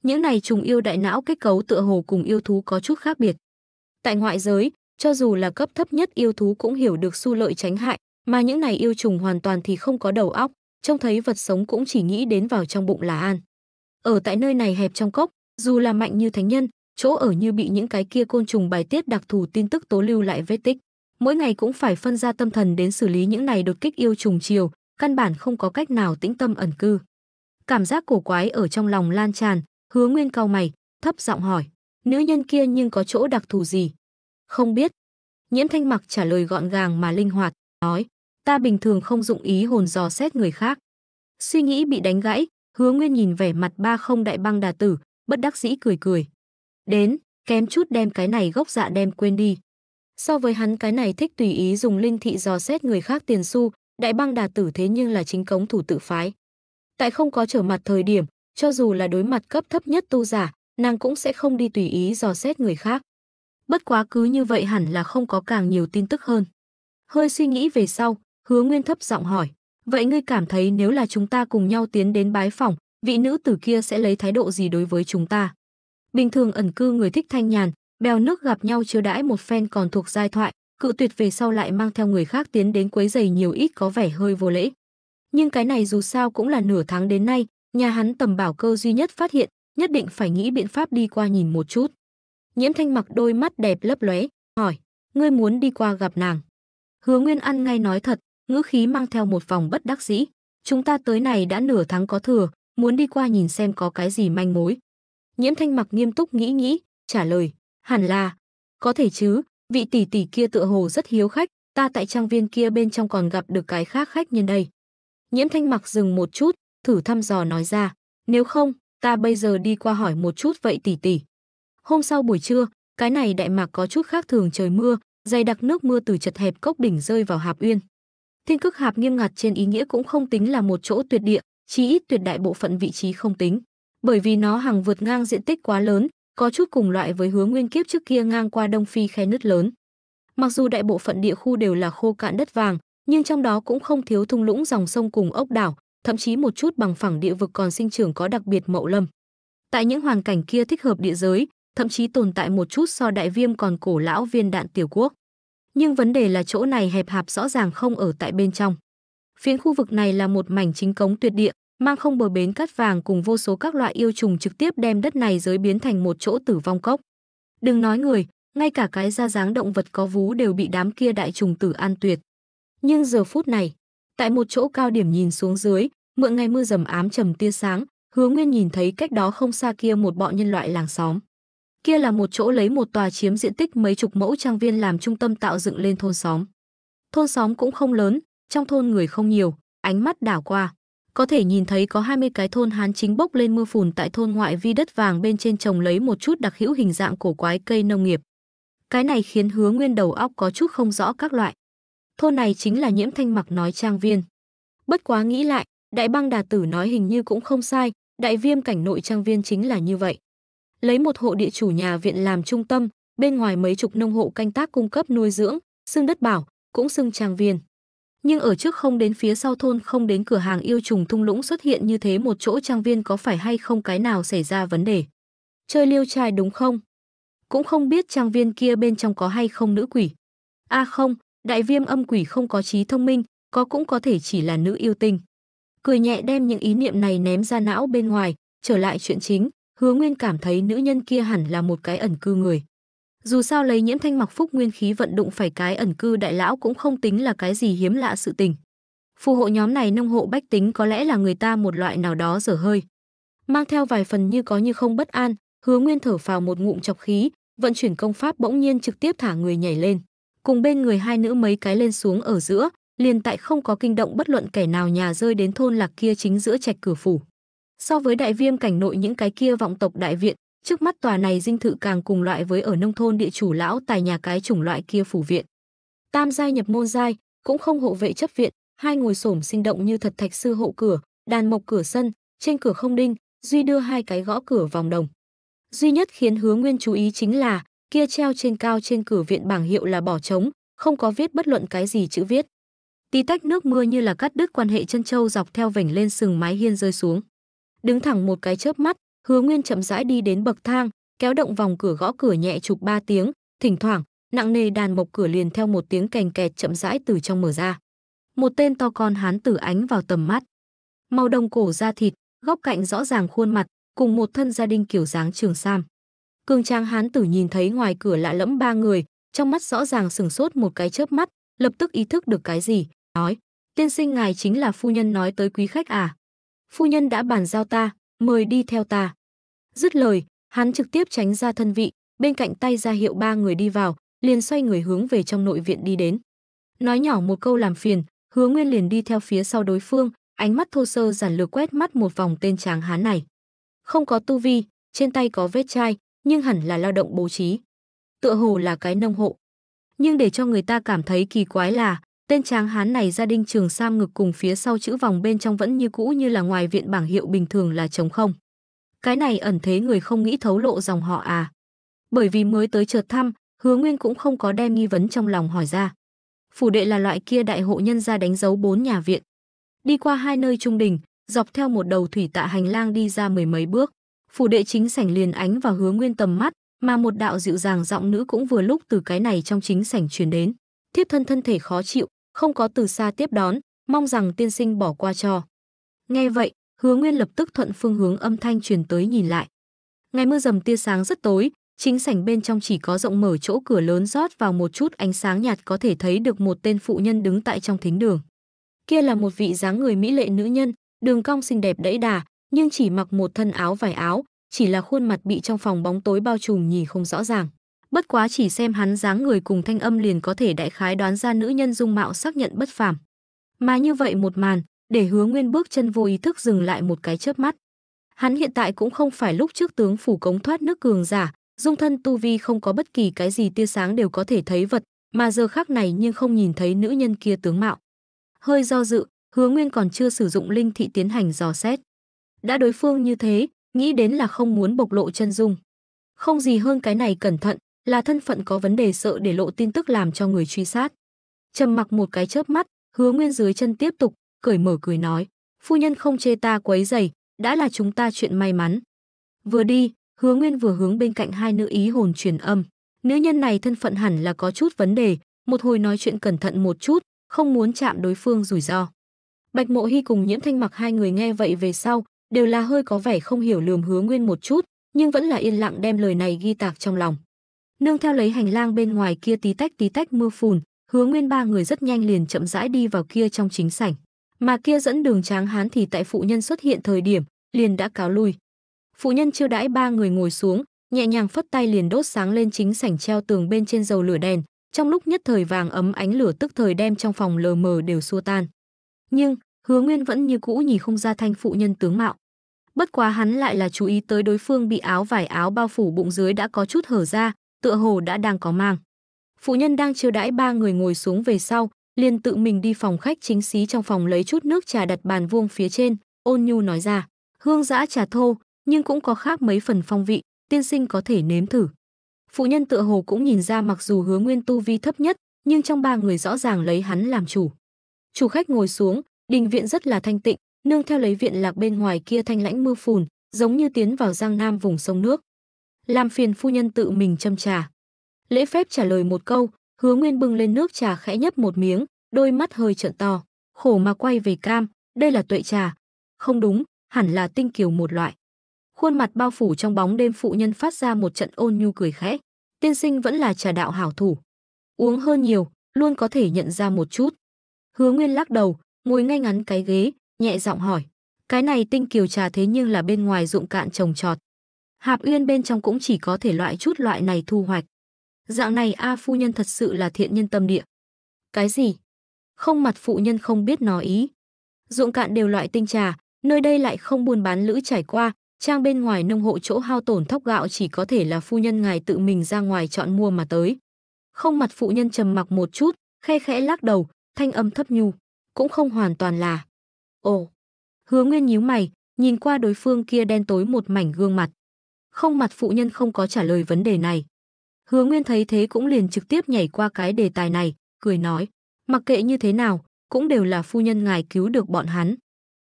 [SPEAKER 1] Những này trùng yêu đại não kết cấu tựa hồ cùng yêu thú có chút khác biệt. Tại ngoại giới, cho dù là cấp thấp nhất yêu thú cũng hiểu được xu lợi tránh hại, mà những này yêu trùng hoàn toàn thì không có đầu óc, trông thấy vật sống cũng chỉ nghĩ đến vào trong bụng là an. Ở tại nơi này hẹp trong cốc, dù là mạnh như thánh nhân, chỗ ở như bị những cái kia côn trùng bài tiết đặc thù tin tức tố lưu lại vết tích mỗi ngày cũng phải phân ra tâm thần đến xử lý những này đột kích yêu trùng chiều, căn bản không có cách nào tĩnh tâm ẩn cư. Cảm giác cổ quái ở trong lòng lan tràn, Hứa Nguyên cau mày, thấp giọng hỏi, nữ nhân kia nhưng có chỗ đặc thù gì? Không biết. Nhiễm Thanh Mặc trả lời gọn gàng mà linh hoạt, nói, ta bình thường không dụng ý hồn dò xét người khác. Suy nghĩ bị đánh gãy, Hứa Nguyên nhìn vẻ mặt ba không đại băng đà tử, bất đắc dĩ cười cười. Đến, kém chút đem cái này gốc dạ đem quên đi. So với hắn cái này thích tùy ý dùng linh thị dò xét người khác tiền xu, đại băng đà tử thế nhưng là chính cống thủ tự phái. Tại không có trở mặt thời điểm, cho dù là đối mặt cấp thấp nhất tu giả, nàng cũng sẽ không đi tùy ý dò xét người khác. Bất quá cứ như vậy hẳn là không có càng nhiều tin tức hơn. Hơi suy nghĩ về sau, hứa nguyên thấp giọng hỏi. Vậy ngươi cảm thấy nếu là chúng ta cùng nhau tiến đến bái phòng, vị nữ tử kia sẽ lấy thái độ gì đối với chúng ta? Bình thường ẩn cư người thích thanh nhàn, bèo nước gặp nhau chứa đãi một phen còn thuộc giai thoại, cự tuyệt về sau lại mang theo người khác tiến đến quấy giày nhiều ít có vẻ hơi vô lễ. Nhưng cái này dù sao cũng là nửa tháng đến nay, nhà hắn tầm bảo cơ duy nhất phát hiện, nhất định phải nghĩ biện pháp đi qua nhìn một chút. Nhiễm Thanh mặc đôi mắt đẹp lấp lóe, hỏi, ngươi muốn đi qua gặp nàng. Hứa Nguyên ăn ngay nói thật, ngữ khí mang theo một vòng bất đắc dĩ. Chúng ta tới này đã nửa tháng có thừa, muốn đi qua nhìn xem có cái gì manh mối. Nhiễm Thanh mặc nghiêm túc nghĩ nghĩ, trả lời, Hẳn là, có thể chứ, vị tỷ tỷ kia tựa hồ rất hiếu khách, ta tại trang viên kia bên trong còn gặp được cái khác khách nhân đây. Nhiễm Thanh Mặc dừng một chút, thử thăm dò nói ra, nếu không, ta bây giờ đi qua hỏi một chút vậy tỷ tỷ. Hôm sau buổi trưa, cái này Đại Mạc có chút khác thường trời mưa, dày đặc nước mưa từ chật hẹp cốc đỉnh rơi vào hạp uyên. Thiên cực hạp nghiêm ngặt trên ý nghĩa cũng không tính là một chỗ tuyệt địa, chí ít tuyệt đại bộ phận vị trí không tính, bởi vì nó hàng vượt ngang diện tích quá lớn, có chút cùng loại với hướng nguyên kiếp trước kia ngang qua Đông Phi khe nứt lớn. Mặc dù đại bộ phận địa khu đều là khô cạn đất vàng, nhưng trong đó cũng không thiếu thung lũng dòng sông cùng ốc đảo, thậm chí một chút bằng phẳng địa vực còn sinh trưởng có đặc biệt mậu lâm. Tại những hoàn cảnh kia thích hợp địa giới, thậm chí tồn tại một chút so đại viêm còn cổ lão viên đạn tiểu quốc. Nhưng vấn đề là chỗ này hẹp hạp rõ ràng không ở tại bên trong. Phiến khu vực này là một mảnh chính cống tuyệt địa, mang không bờ bến cát vàng cùng vô số các loại yêu trùng trực tiếp đem đất này giới biến thành một chỗ tử vong cốc. Đừng nói người, ngay cả cái da dáng động vật có vú đều bị đám kia đại trùng tử an tuyệt. Nhưng giờ phút này, tại một chỗ cao điểm nhìn xuống dưới, mượn ngày mưa dầm ám trầm tia sáng, Hứa Nguyên nhìn thấy cách đó không xa kia một bọn nhân loại làng xóm. Kia là một chỗ lấy một tòa chiếm diện tích mấy chục mẫu trang viên làm trung tâm tạo dựng lên thôn xóm. Thôn xóm cũng không lớn, trong thôn người không nhiều, ánh mắt đảo qua có thể nhìn thấy có 20 cái thôn Hán chính bốc lên mưa phùn tại thôn ngoại vi đất vàng bên trên trồng lấy một chút đặc hữu hình dạng cổ quái cây nông nghiệp. Cái này khiến hứa nguyên đầu óc có chút không rõ các loại. Thôn này chính là nhiễm thanh mặc nói trang viên. Bất quá nghĩ lại, đại băng đà tử nói hình như cũng không sai, đại viêm cảnh nội trang viên chính là như vậy. Lấy một hộ địa chủ nhà viện làm trung tâm, bên ngoài mấy chục nông hộ canh tác cung cấp nuôi dưỡng, xương đất bảo, cũng xưng trang viên nhưng ở trước không đến phía sau thôn không đến cửa hàng yêu trùng thung lũng xuất hiện như thế một chỗ trang viên có phải hay không cái nào xảy ra vấn đề. Chơi liêu trai đúng không? Cũng không biết trang viên kia bên trong có hay không nữ quỷ. a à không, đại viêm âm quỷ không có trí thông minh, có cũng có thể chỉ là nữ yêu tinh. Cười nhẹ đem những ý niệm này ném ra não bên ngoài, trở lại chuyện chính, hứa nguyên cảm thấy nữ nhân kia hẳn là một cái ẩn cư người. Dù sao lấy nhiễm thanh mặc phúc nguyên khí vận động phải cái ẩn cư đại lão cũng không tính là cái gì hiếm lạ sự tình. Phù hộ nhóm này nông hộ bách tính có lẽ là người ta một loại nào đó dở hơi. Mang theo vài phần như có như không bất an, hứa nguyên thở vào một ngụm chọc khí, vận chuyển công pháp bỗng nhiên trực tiếp thả người nhảy lên. Cùng bên người hai nữ mấy cái lên xuống ở giữa, liền tại không có kinh động bất luận kẻ nào nhà rơi đến thôn lạc kia chính giữa trạch cửa phủ. So với đại viêm cảnh nội những cái kia vọng tộc đại viện, Trước mắt tòa này dinh thự càng cùng loại với ở nông thôn địa chủ lão tài nhà cái chủng loại kia phủ viện. Tam giai nhập môn giai, cũng không hộ vệ chấp viện, hai ngồi xổm sinh động như thật thạch sư hộ cửa, đàn mộc cửa sân, trên cửa không đinh, duy đưa hai cái gõ cửa vòng đồng. Duy nhất khiến Hứa Nguyên chú ý chính là, kia treo trên cao trên cửa viện bảng hiệu là bỏ trống, không có viết bất luận cái gì chữ viết. Tí tách nước mưa như là cắt đứt quan hệ chân châu dọc theo vành lên sừng mái hiên rơi xuống. Đứng thẳng một cái chớp mắt, Hứa Nguyên chậm rãi đi đến bậc thang, kéo động vòng cửa gõ cửa nhẹ chục ba tiếng, thỉnh thoảng, nặng nề đàn mộc cửa liền theo một tiếng cành kẹt chậm rãi từ trong mở ra. Một tên to con hán tử ánh vào tầm mắt. Màu đồng cổ da thịt, góc cạnh rõ ràng khuôn mặt, cùng một thân gia đình kiểu dáng trường sam. Cương Trang hán tử nhìn thấy ngoài cửa lạ lẫm ba người, trong mắt rõ ràng sừng sốt một cái chớp mắt, lập tức ý thức được cái gì, nói: "Tiên sinh ngài chính là phu nhân nói tới quý khách à? Phu nhân đã bàn giao ta, mời đi theo ta. Dứt lời, hắn trực tiếp tránh ra thân vị, bên cạnh tay ra hiệu ba người đi vào, liền xoay người hướng về trong nội viện đi đến. Nói nhỏ một câu làm phiền, hứa nguyên liền đi theo phía sau đối phương, ánh mắt thô sơ giản lược quét mắt một vòng tên tráng hán này. Không có tu vi, trên tay có vết chai, nhưng hẳn là lao động bố trí. Tựa hồ là cái nông hộ. Nhưng để cho người ta cảm thấy kỳ quái là, Tên tráng hán này gia đình trường sam ngực cùng phía sau chữ vòng bên trong vẫn như cũ như là ngoài viện bảng hiệu bình thường là trống không. Cái này ẩn thế người không nghĩ thấu lộ dòng họ à. Bởi vì mới tới chợt thăm, hứa nguyên cũng không có đem nghi vấn trong lòng hỏi ra. Phủ đệ là loại kia đại hộ nhân ra đánh dấu bốn nhà viện. Đi qua hai nơi trung đình, dọc theo một đầu thủy tạ hành lang đi ra mười mấy bước. Phủ đệ chính sảnh liền ánh vào hứa nguyên tầm mắt, mà một đạo dịu dàng giọng nữ cũng vừa lúc từ cái này trong chính sảnh truyền đến thiếp thân thân thể khó chịu, không có từ xa tiếp đón, mong rằng tiên sinh bỏ qua cho. Nghe vậy, Hứa Nguyên lập tức thuận phương hướng âm thanh truyền tới nhìn lại. Ngày mưa dầm tia sáng rất tối, chính sảnh bên trong chỉ có rộng mở chỗ cửa lớn rót vào một chút ánh sáng nhạt có thể thấy được một tên phụ nhân đứng tại trong thính đường. Kia là một vị dáng người mỹ lệ nữ nhân, đường cong xinh đẹp đẫy đà, nhưng chỉ mặc một thân áo vải áo, chỉ là khuôn mặt bị trong phòng bóng tối bao trùm nhìn không rõ ràng bất quá chỉ xem hắn dáng người cùng thanh âm liền có thể đại khái đoán ra nữ nhân dung mạo xác nhận bất phàm. Mà như vậy một màn, để Hứa Nguyên bước chân vô ý thức dừng lại một cái chớp mắt. Hắn hiện tại cũng không phải lúc trước tướng phủ cống thoát nước cường giả, dung thân tu vi không có bất kỳ cái gì tia sáng đều có thể thấy vật, mà giờ khác này nhưng không nhìn thấy nữ nhân kia tướng mạo. Hơi do dự, Hứa Nguyên còn chưa sử dụng linh thị tiến hành dò xét. Đã đối phương như thế, nghĩ đến là không muốn bộc lộ chân dung. Không gì hơn cái này cẩn thận, là thân phận có vấn đề sợ để lộ tin tức làm cho người truy sát. Trầm mặc một cái chớp mắt, Hứa Nguyên dưới chân tiếp tục, cởi mở cười nói, phu nhân không chê ta quấy rầy, đã là chúng ta chuyện may mắn. Vừa đi, Hứa Nguyên vừa hướng bên cạnh hai nữ ý hồn truyền âm. Nữ nhân này thân phận hẳn là có chút vấn đề, một hồi nói chuyện cẩn thận một chút, không muốn chạm đối phương rủi ro. Bạch Mộ Hi cùng Nhiễm Thanh Mặc hai người nghe vậy về sau, đều là hơi có vẻ không hiểu lườm Hứa Nguyên một chút, nhưng vẫn là yên lặng đem lời này ghi tạc trong lòng nương theo lấy hành lang bên ngoài kia tí tách tí tách mưa phùn hứa nguyên ba người rất nhanh liền chậm rãi đi vào kia trong chính sảnh mà kia dẫn đường tráng hán thì tại phụ nhân xuất hiện thời điểm liền đã cáo lui phụ nhân chưa đãi ba người ngồi xuống nhẹ nhàng phất tay liền đốt sáng lên chính sảnh treo tường bên trên dầu lửa đèn trong lúc nhất thời vàng ấm ánh lửa tức thời đem trong phòng lờ mờ đều xua tan nhưng hứa nguyên vẫn như cũ nhìn không ra thanh phụ nhân tướng mạo bất quá hắn lại là chú ý tới đối phương bị áo vải áo bao phủ bụng dưới đã có chút hở ra tựa hồ đã đang có mang. Phụ nhân đang chưa đãi ba người ngồi xuống về sau, liền tự mình đi phòng khách chính xí trong phòng lấy chút nước trà đặt bàn vuông phía trên, ôn nhu nói ra, hương giã trà thô, nhưng cũng có khác mấy phần phong vị, tiên sinh có thể nếm thử. Phụ nhân tựa hồ cũng nhìn ra mặc dù hứa nguyên tu vi thấp nhất, nhưng trong ba người rõ ràng lấy hắn làm chủ. Chủ khách ngồi xuống, đình viện rất là thanh tịnh, nương theo lấy viện lạc bên ngoài kia thanh lãnh mưa phùn, giống như tiến vào giang nam vùng sông nước làm phiền phu nhân tự mình châm trà. Lễ phép trả lời một câu, hứa nguyên bưng lên nước trà khẽ nhấp một miếng, đôi mắt hơi trợn to, khổ mà quay về cam, đây là tuệ trà. Không đúng, hẳn là tinh kiều một loại. Khuôn mặt bao phủ trong bóng đêm phụ nhân phát ra một trận ôn nhu cười khẽ. Tiên sinh vẫn là trà đạo hảo thủ. Uống hơn nhiều, luôn có thể nhận ra một chút. Hứa Nguyên lắc đầu, ngồi ngay ngắn cái ghế, nhẹ giọng hỏi. Cái này tinh kiều trà thế nhưng là bên ngoài dụng cạn trồng trọt. Hạp Uyên bên trong cũng chỉ có thể loại chút loại này thu hoạch. Dạng này A phu nhân thật sự là thiện nhân tâm địa. Cái gì? Không mặt phụ nhân không biết nói ý. Dụng cạn đều loại tinh trà, nơi đây lại không buôn bán lữ trải qua, trang bên ngoài nông hộ chỗ hao tổn thóc gạo chỉ có thể là phu nhân ngài tự mình ra ngoài chọn mua mà tới. Không mặt phụ nhân trầm mặc một chút, khe khẽ lắc đầu, thanh âm thấp nhu, cũng không hoàn toàn là. Ồ, hứa nguyên nhíu mày, nhìn qua đối phương kia đen tối một mảnh gương mặt không mặt phụ nhân không có trả lời vấn đề này. Hứa Nguyên thấy thế cũng liền trực tiếp nhảy qua cái đề tài này, cười nói, mặc kệ như thế nào, cũng đều là phu nhân ngài cứu được bọn hắn.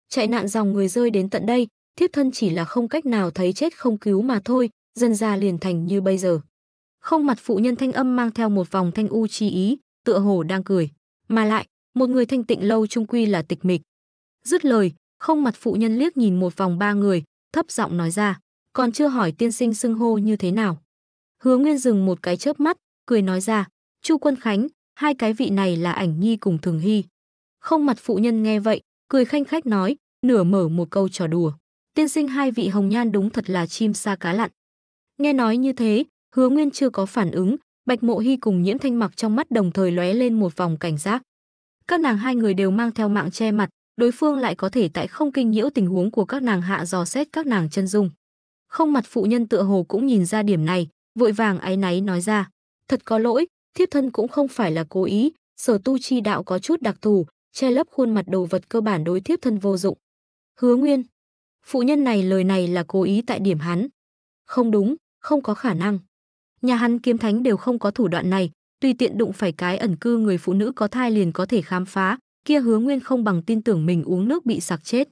[SPEAKER 1] Chạy nạn dòng người rơi đến tận đây, thiếp thân chỉ là không cách nào thấy chết không cứu mà thôi, dân ra liền thành như bây giờ. Không mặt phụ nhân thanh âm mang theo một vòng thanh u chi ý, tựa hồ đang cười, mà lại, một người thanh tịnh lâu trung quy là tịch mịch. Dứt lời, không mặt phụ nhân liếc nhìn một vòng ba người, thấp giọng nói ra còn chưa hỏi tiên sinh xưng hô như thế nào. Hứa Nguyên dừng một cái chớp mắt, cười nói ra, Chu Quân Khánh, hai cái vị này là ảnh nhi cùng thường hy. Không mặt phụ nhân nghe vậy, cười khanh khách nói, nửa mở một câu trò đùa. Tiên sinh hai vị hồng nhan đúng thật là chim sa cá lặn. Nghe nói như thế, hứa nguyên chưa có phản ứng, bạch mộ hy cùng nhiễm thanh mặc trong mắt đồng thời lóe lên một vòng cảnh giác. Các nàng hai người đều mang theo mạng che mặt, đối phương lại có thể tại không kinh nhiễu tình huống của các nàng hạ dò xét các nàng chân dung. Không mặt phụ nhân tựa hồ cũng nhìn ra điểm này, vội vàng áy náy nói ra. Thật có lỗi, thiếp thân cũng không phải là cố ý, sở tu chi đạo có chút đặc thù, che lấp khuôn mặt đồ vật cơ bản đối thiếp thân vô dụng. Hứa Nguyên. Phụ nhân này lời này là cố ý tại điểm hắn. Không đúng, không có khả năng. Nhà hắn kiếm thánh đều không có thủ đoạn này, tùy tiện đụng phải cái ẩn cư người phụ nữ có thai liền có thể khám phá, kia Hứa Nguyên không bằng tin tưởng mình uống nước bị sặc chết.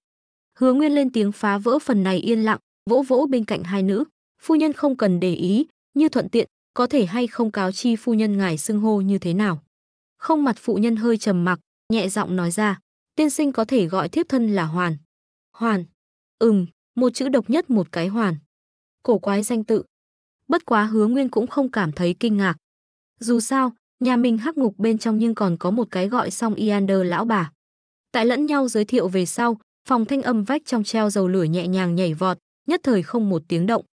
[SPEAKER 1] Hứa Nguyên lên tiếng phá vỡ phần này yên lặng, vỗ vỗ bên cạnh hai nữ phu nhân không cần để ý như thuận tiện có thể hay không cáo chi phu nhân ngài xưng hô như thế nào không mặt phụ nhân hơi trầm mặc nhẹ giọng nói ra tiên sinh có thể gọi thiếp thân là hoàn hoàn ừm một chữ độc nhất một cái hoàn cổ quái danh tự bất quá hứa nguyên cũng không cảm thấy kinh ngạc dù sao nhà mình hắc ngục bên trong nhưng còn có một cái gọi song iander lão bà tại lẫn nhau giới thiệu về sau phòng thanh âm vách trong treo dầu lửa nhẹ nhàng nhảy vọt nhất thời không một tiếng động.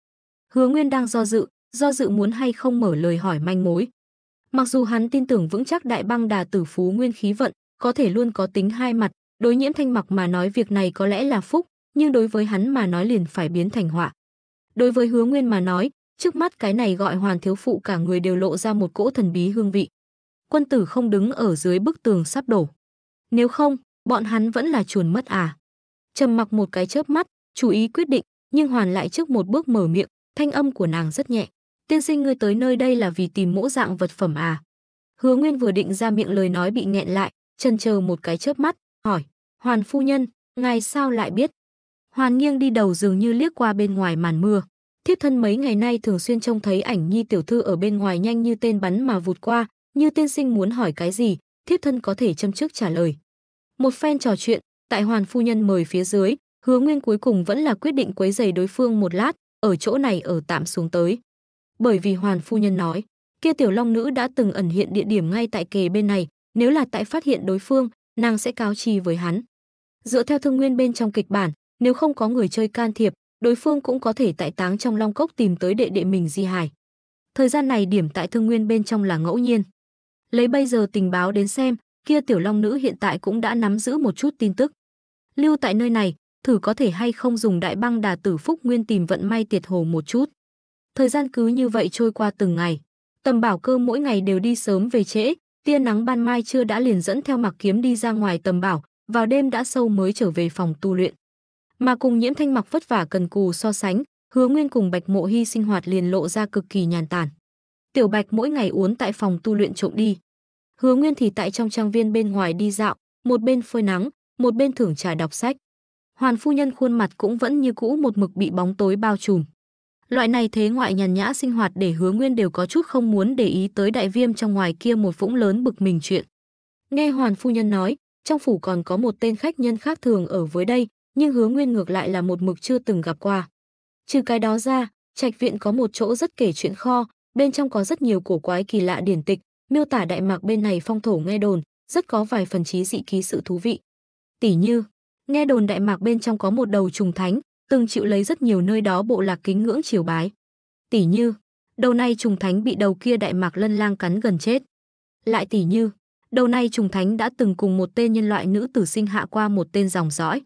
[SPEAKER 1] Hứa Nguyên đang do dự, do dự muốn hay không mở lời hỏi manh mối. Mặc dù hắn tin tưởng vững chắc đại băng đà tử phú nguyên khí vận, có thể luôn có tính hai mặt, đối nhiễm thanh mặc mà nói việc này có lẽ là phúc, nhưng đối với hắn mà nói liền phải biến thành họa. Đối với hứa nguyên mà nói, trước mắt cái này gọi hoàn thiếu phụ cả người đều lộ ra một cỗ thần bí hương vị. Quân tử không đứng ở dưới bức tường sắp đổ. Nếu không, bọn hắn vẫn là chuồn mất à. Trầm mặc một cái chớp mắt, chú ý quyết định, nhưng hoàn lại trước một bước mở miệng, thanh âm của nàng rất nhẹ. Tiên sinh ngươi tới nơi đây là vì tìm mẫu dạng vật phẩm à? Hứa Nguyên vừa định ra miệng lời nói bị nghẹn lại, chần chờ một cái chớp mắt, hỏi, Hoàn phu nhân, ngài sao lại biết? Hoàn nghiêng đi đầu dường như liếc qua bên ngoài màn mưa. Thiếp thân mấy ngày nay thường xuyên trông thấy ảnh nhi tiểu thư ở bên ngoài nhanh như tên bắn mà vụt qua, như tiên sinh muốn hỏi cái gì, thiếp thân có thể châm trước trả lời. Một phen trò chuyện, tại Hoàn phu nhân mời phía dưới, Hứa Nguyên cuối cùng vẫn là quyết định quấy giày đối phương một lát, ở chỗ này ở tạm xuống tới. Bởi vì Hoàn phu nhân nói, kia tiểu long nữ đã từng ẩn hiện địa điểm ngay tại kề bên này, nếu là tại phát hiện đối phương, nàng sẽ cáo trì với hắn. Dựa theo thương nguyên bên trong kịch bản, nếu không có người chơi can thiệp, đối phương cũng có thể tại táng trong long cốc tìm tới đệ đệ mình di hài. Thời gian này điểm tại thương nguyên bên trong là ngẫu nhiên. Lấy bây giờ tình báo đến xem, kia tiểu long nữ hiện tại cũng đã nắm giữ một chút tin tức. Lưu tại nơi này, thử có thể hay không dùng đại băng đà tử phúc nguyên tìm vận may tiệt hồ một chút. Thời gian cứ như vậy trôi qua từng ngày. Tầm bảo cơ mỗi ngày đều đi sớm về trễ, tia nắng ban mai chưa đã liền dẫn theo mặc kiếm đi ra ngoài tầm bảo, vào đêm đã sâu mới trở về phòng tu luyện. Mà cùng nhiễm thanh mặc vất vả cần cù so sánh, hứa nguyên cùng bạch mộ hy sinh hoạt liền lộ ra cực kỳ nhàn tản. Tiểu bạch mỗi ngày uốn tại phòng tu luyện trộm đi. Hứa nguyên thì tại trong trang viên bên ngoài đi dạo, một bên phơi nắng, một bên thưởng trà đọc sách. Hoàn phu nhân khuôn mặt cũng vẫn như cũ một mực bị bóng tối bao trùm. Loại này thế ngoại nhàn nhã sinh hoạt để hứa nguyên đều có chút không muốn để ý tới đại viêm trong ngoài kia một vũng lớn bực mình chuyện. Nghe Hoàn phu nhân nói, trong phủ còn có một tên khách nhân khác thường ở với đây, nhưng hứa nguyên ngược lại là một mực chưa từng gặp qua. Trừ cái đó ra, trạch viện có một chỗ rất kể chuyện kho, bên trong có rất nhiều cổ quái kỳ lạ điển tịch, miêu tả Đại Mạc bên này phong thổ nghe đồn, rất có vài phần trí dị ký sự thú vị. Tỷ như, Nghe đồn Đại Mạc bên trong có một đầu trùng thánh, từng chịu lấy rất nhiều nơi đó bộ lạc kính ngưỡng triều bái. Tỷ như, đầu này trùng thánh bị đầu kia Đại Mạc lân lang cắn gần chết. Lại tỷ như, đầu này trùng thánh đã từng cùng một tên nhân loại nữ tử sinh hạ qua một tên dòng dõi.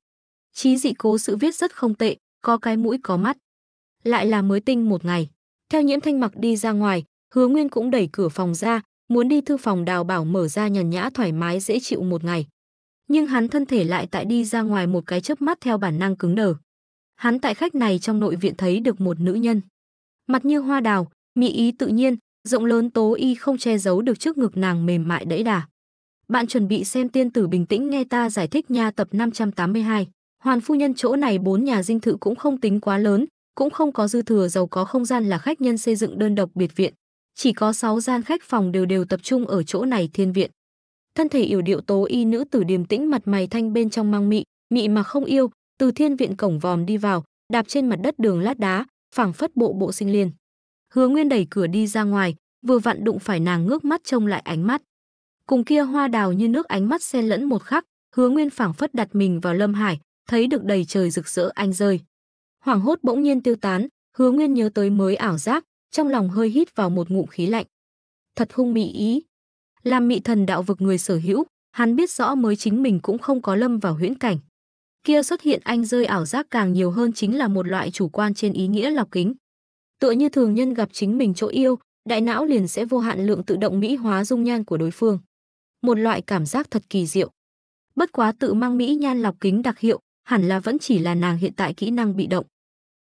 [SPEAKER 1] Chí dị cố sự viết rất không tệ, có cái mũi có mắt. Lại là mới tinh một ngày. Theo nhiễm thanh mặc đi ra ngoài, hứa nguyên cũng đẩy cửa phòng ra, muốn đi thư phòng đào bảo mở ra nhàn nhã thoải mái dễ chịu một ngày nhưng hắn thân thể lại tại đi ra ngoài một cái chớp mắt theo bản năng cứng đờ. Hắn tại khách này trong nội viện thấy được một nữ nhân. Mặt như hoa đào, mỹ ý tự nhiên, rộng lớn tố y không che giấu được trước ngực nàng mềm mại đẫy đà. Bạn chuẩn bị xem tiên tử bình tĩnh nghe ta giải thích nha tập 582. Hoàn phu nhân chỗ này bốn nhà dinh thự cũng không tính quá lớn, cũng không có dư thừa giàu có không gian là khách nhân xây dựng đơn độc biệt viện. Chỉ có 6 gian khách phòng đều đều tập trung ở chỗ này thiên viện thân thể yểu điệu tố y nữ tử điềm tĩnh mặt mày thanh bên trong mang mị mị mà không yêu từ thiên viện cổng vòm đi vào đạp trên mặt đất đường lát đá phảng phất bộ bộ sinh liên hứa nguyên đẩy cửa đi ra ngoài vừa vặn đụng phải nàng ngước mắt trông lại ánh mắt cùng kia hoa đào như nước ánh mắt xen lẫn một khắc hứa nguyên phảng phất đặt mình vào lâm hải thấy được đầy trời rực rỡ anh rơi hoảng hốt bỗng nhiên tiêu tán hứa nguyên nhớ tới mới ảo giác trong lòng hơi hít vào một ngụm khí lạnh thật hung mỹ ý làm mị thần đạo vực người sở hữu, hắn biết rõ mới chính mình cũng không có lâm vào huyễn cảnh. Kia xuất hiện anh rơi ảo giác càng nhiều hơn chính là một loại chủ quan trên ý nghĩa lọc kính. Tựa như thường nhân gặp chính mình chỗ yêu, đại não liền sẽ vô hạn lượng tự động mỹ hóa dung nhan của đối phương. Một loại cảm giác thật kỳ diệu. Bất quá tự mang mỹ nhan lọc kính đặc hiệu, hẳn là vẫn chỉ là nàng hiện tại kỹ năng bị động.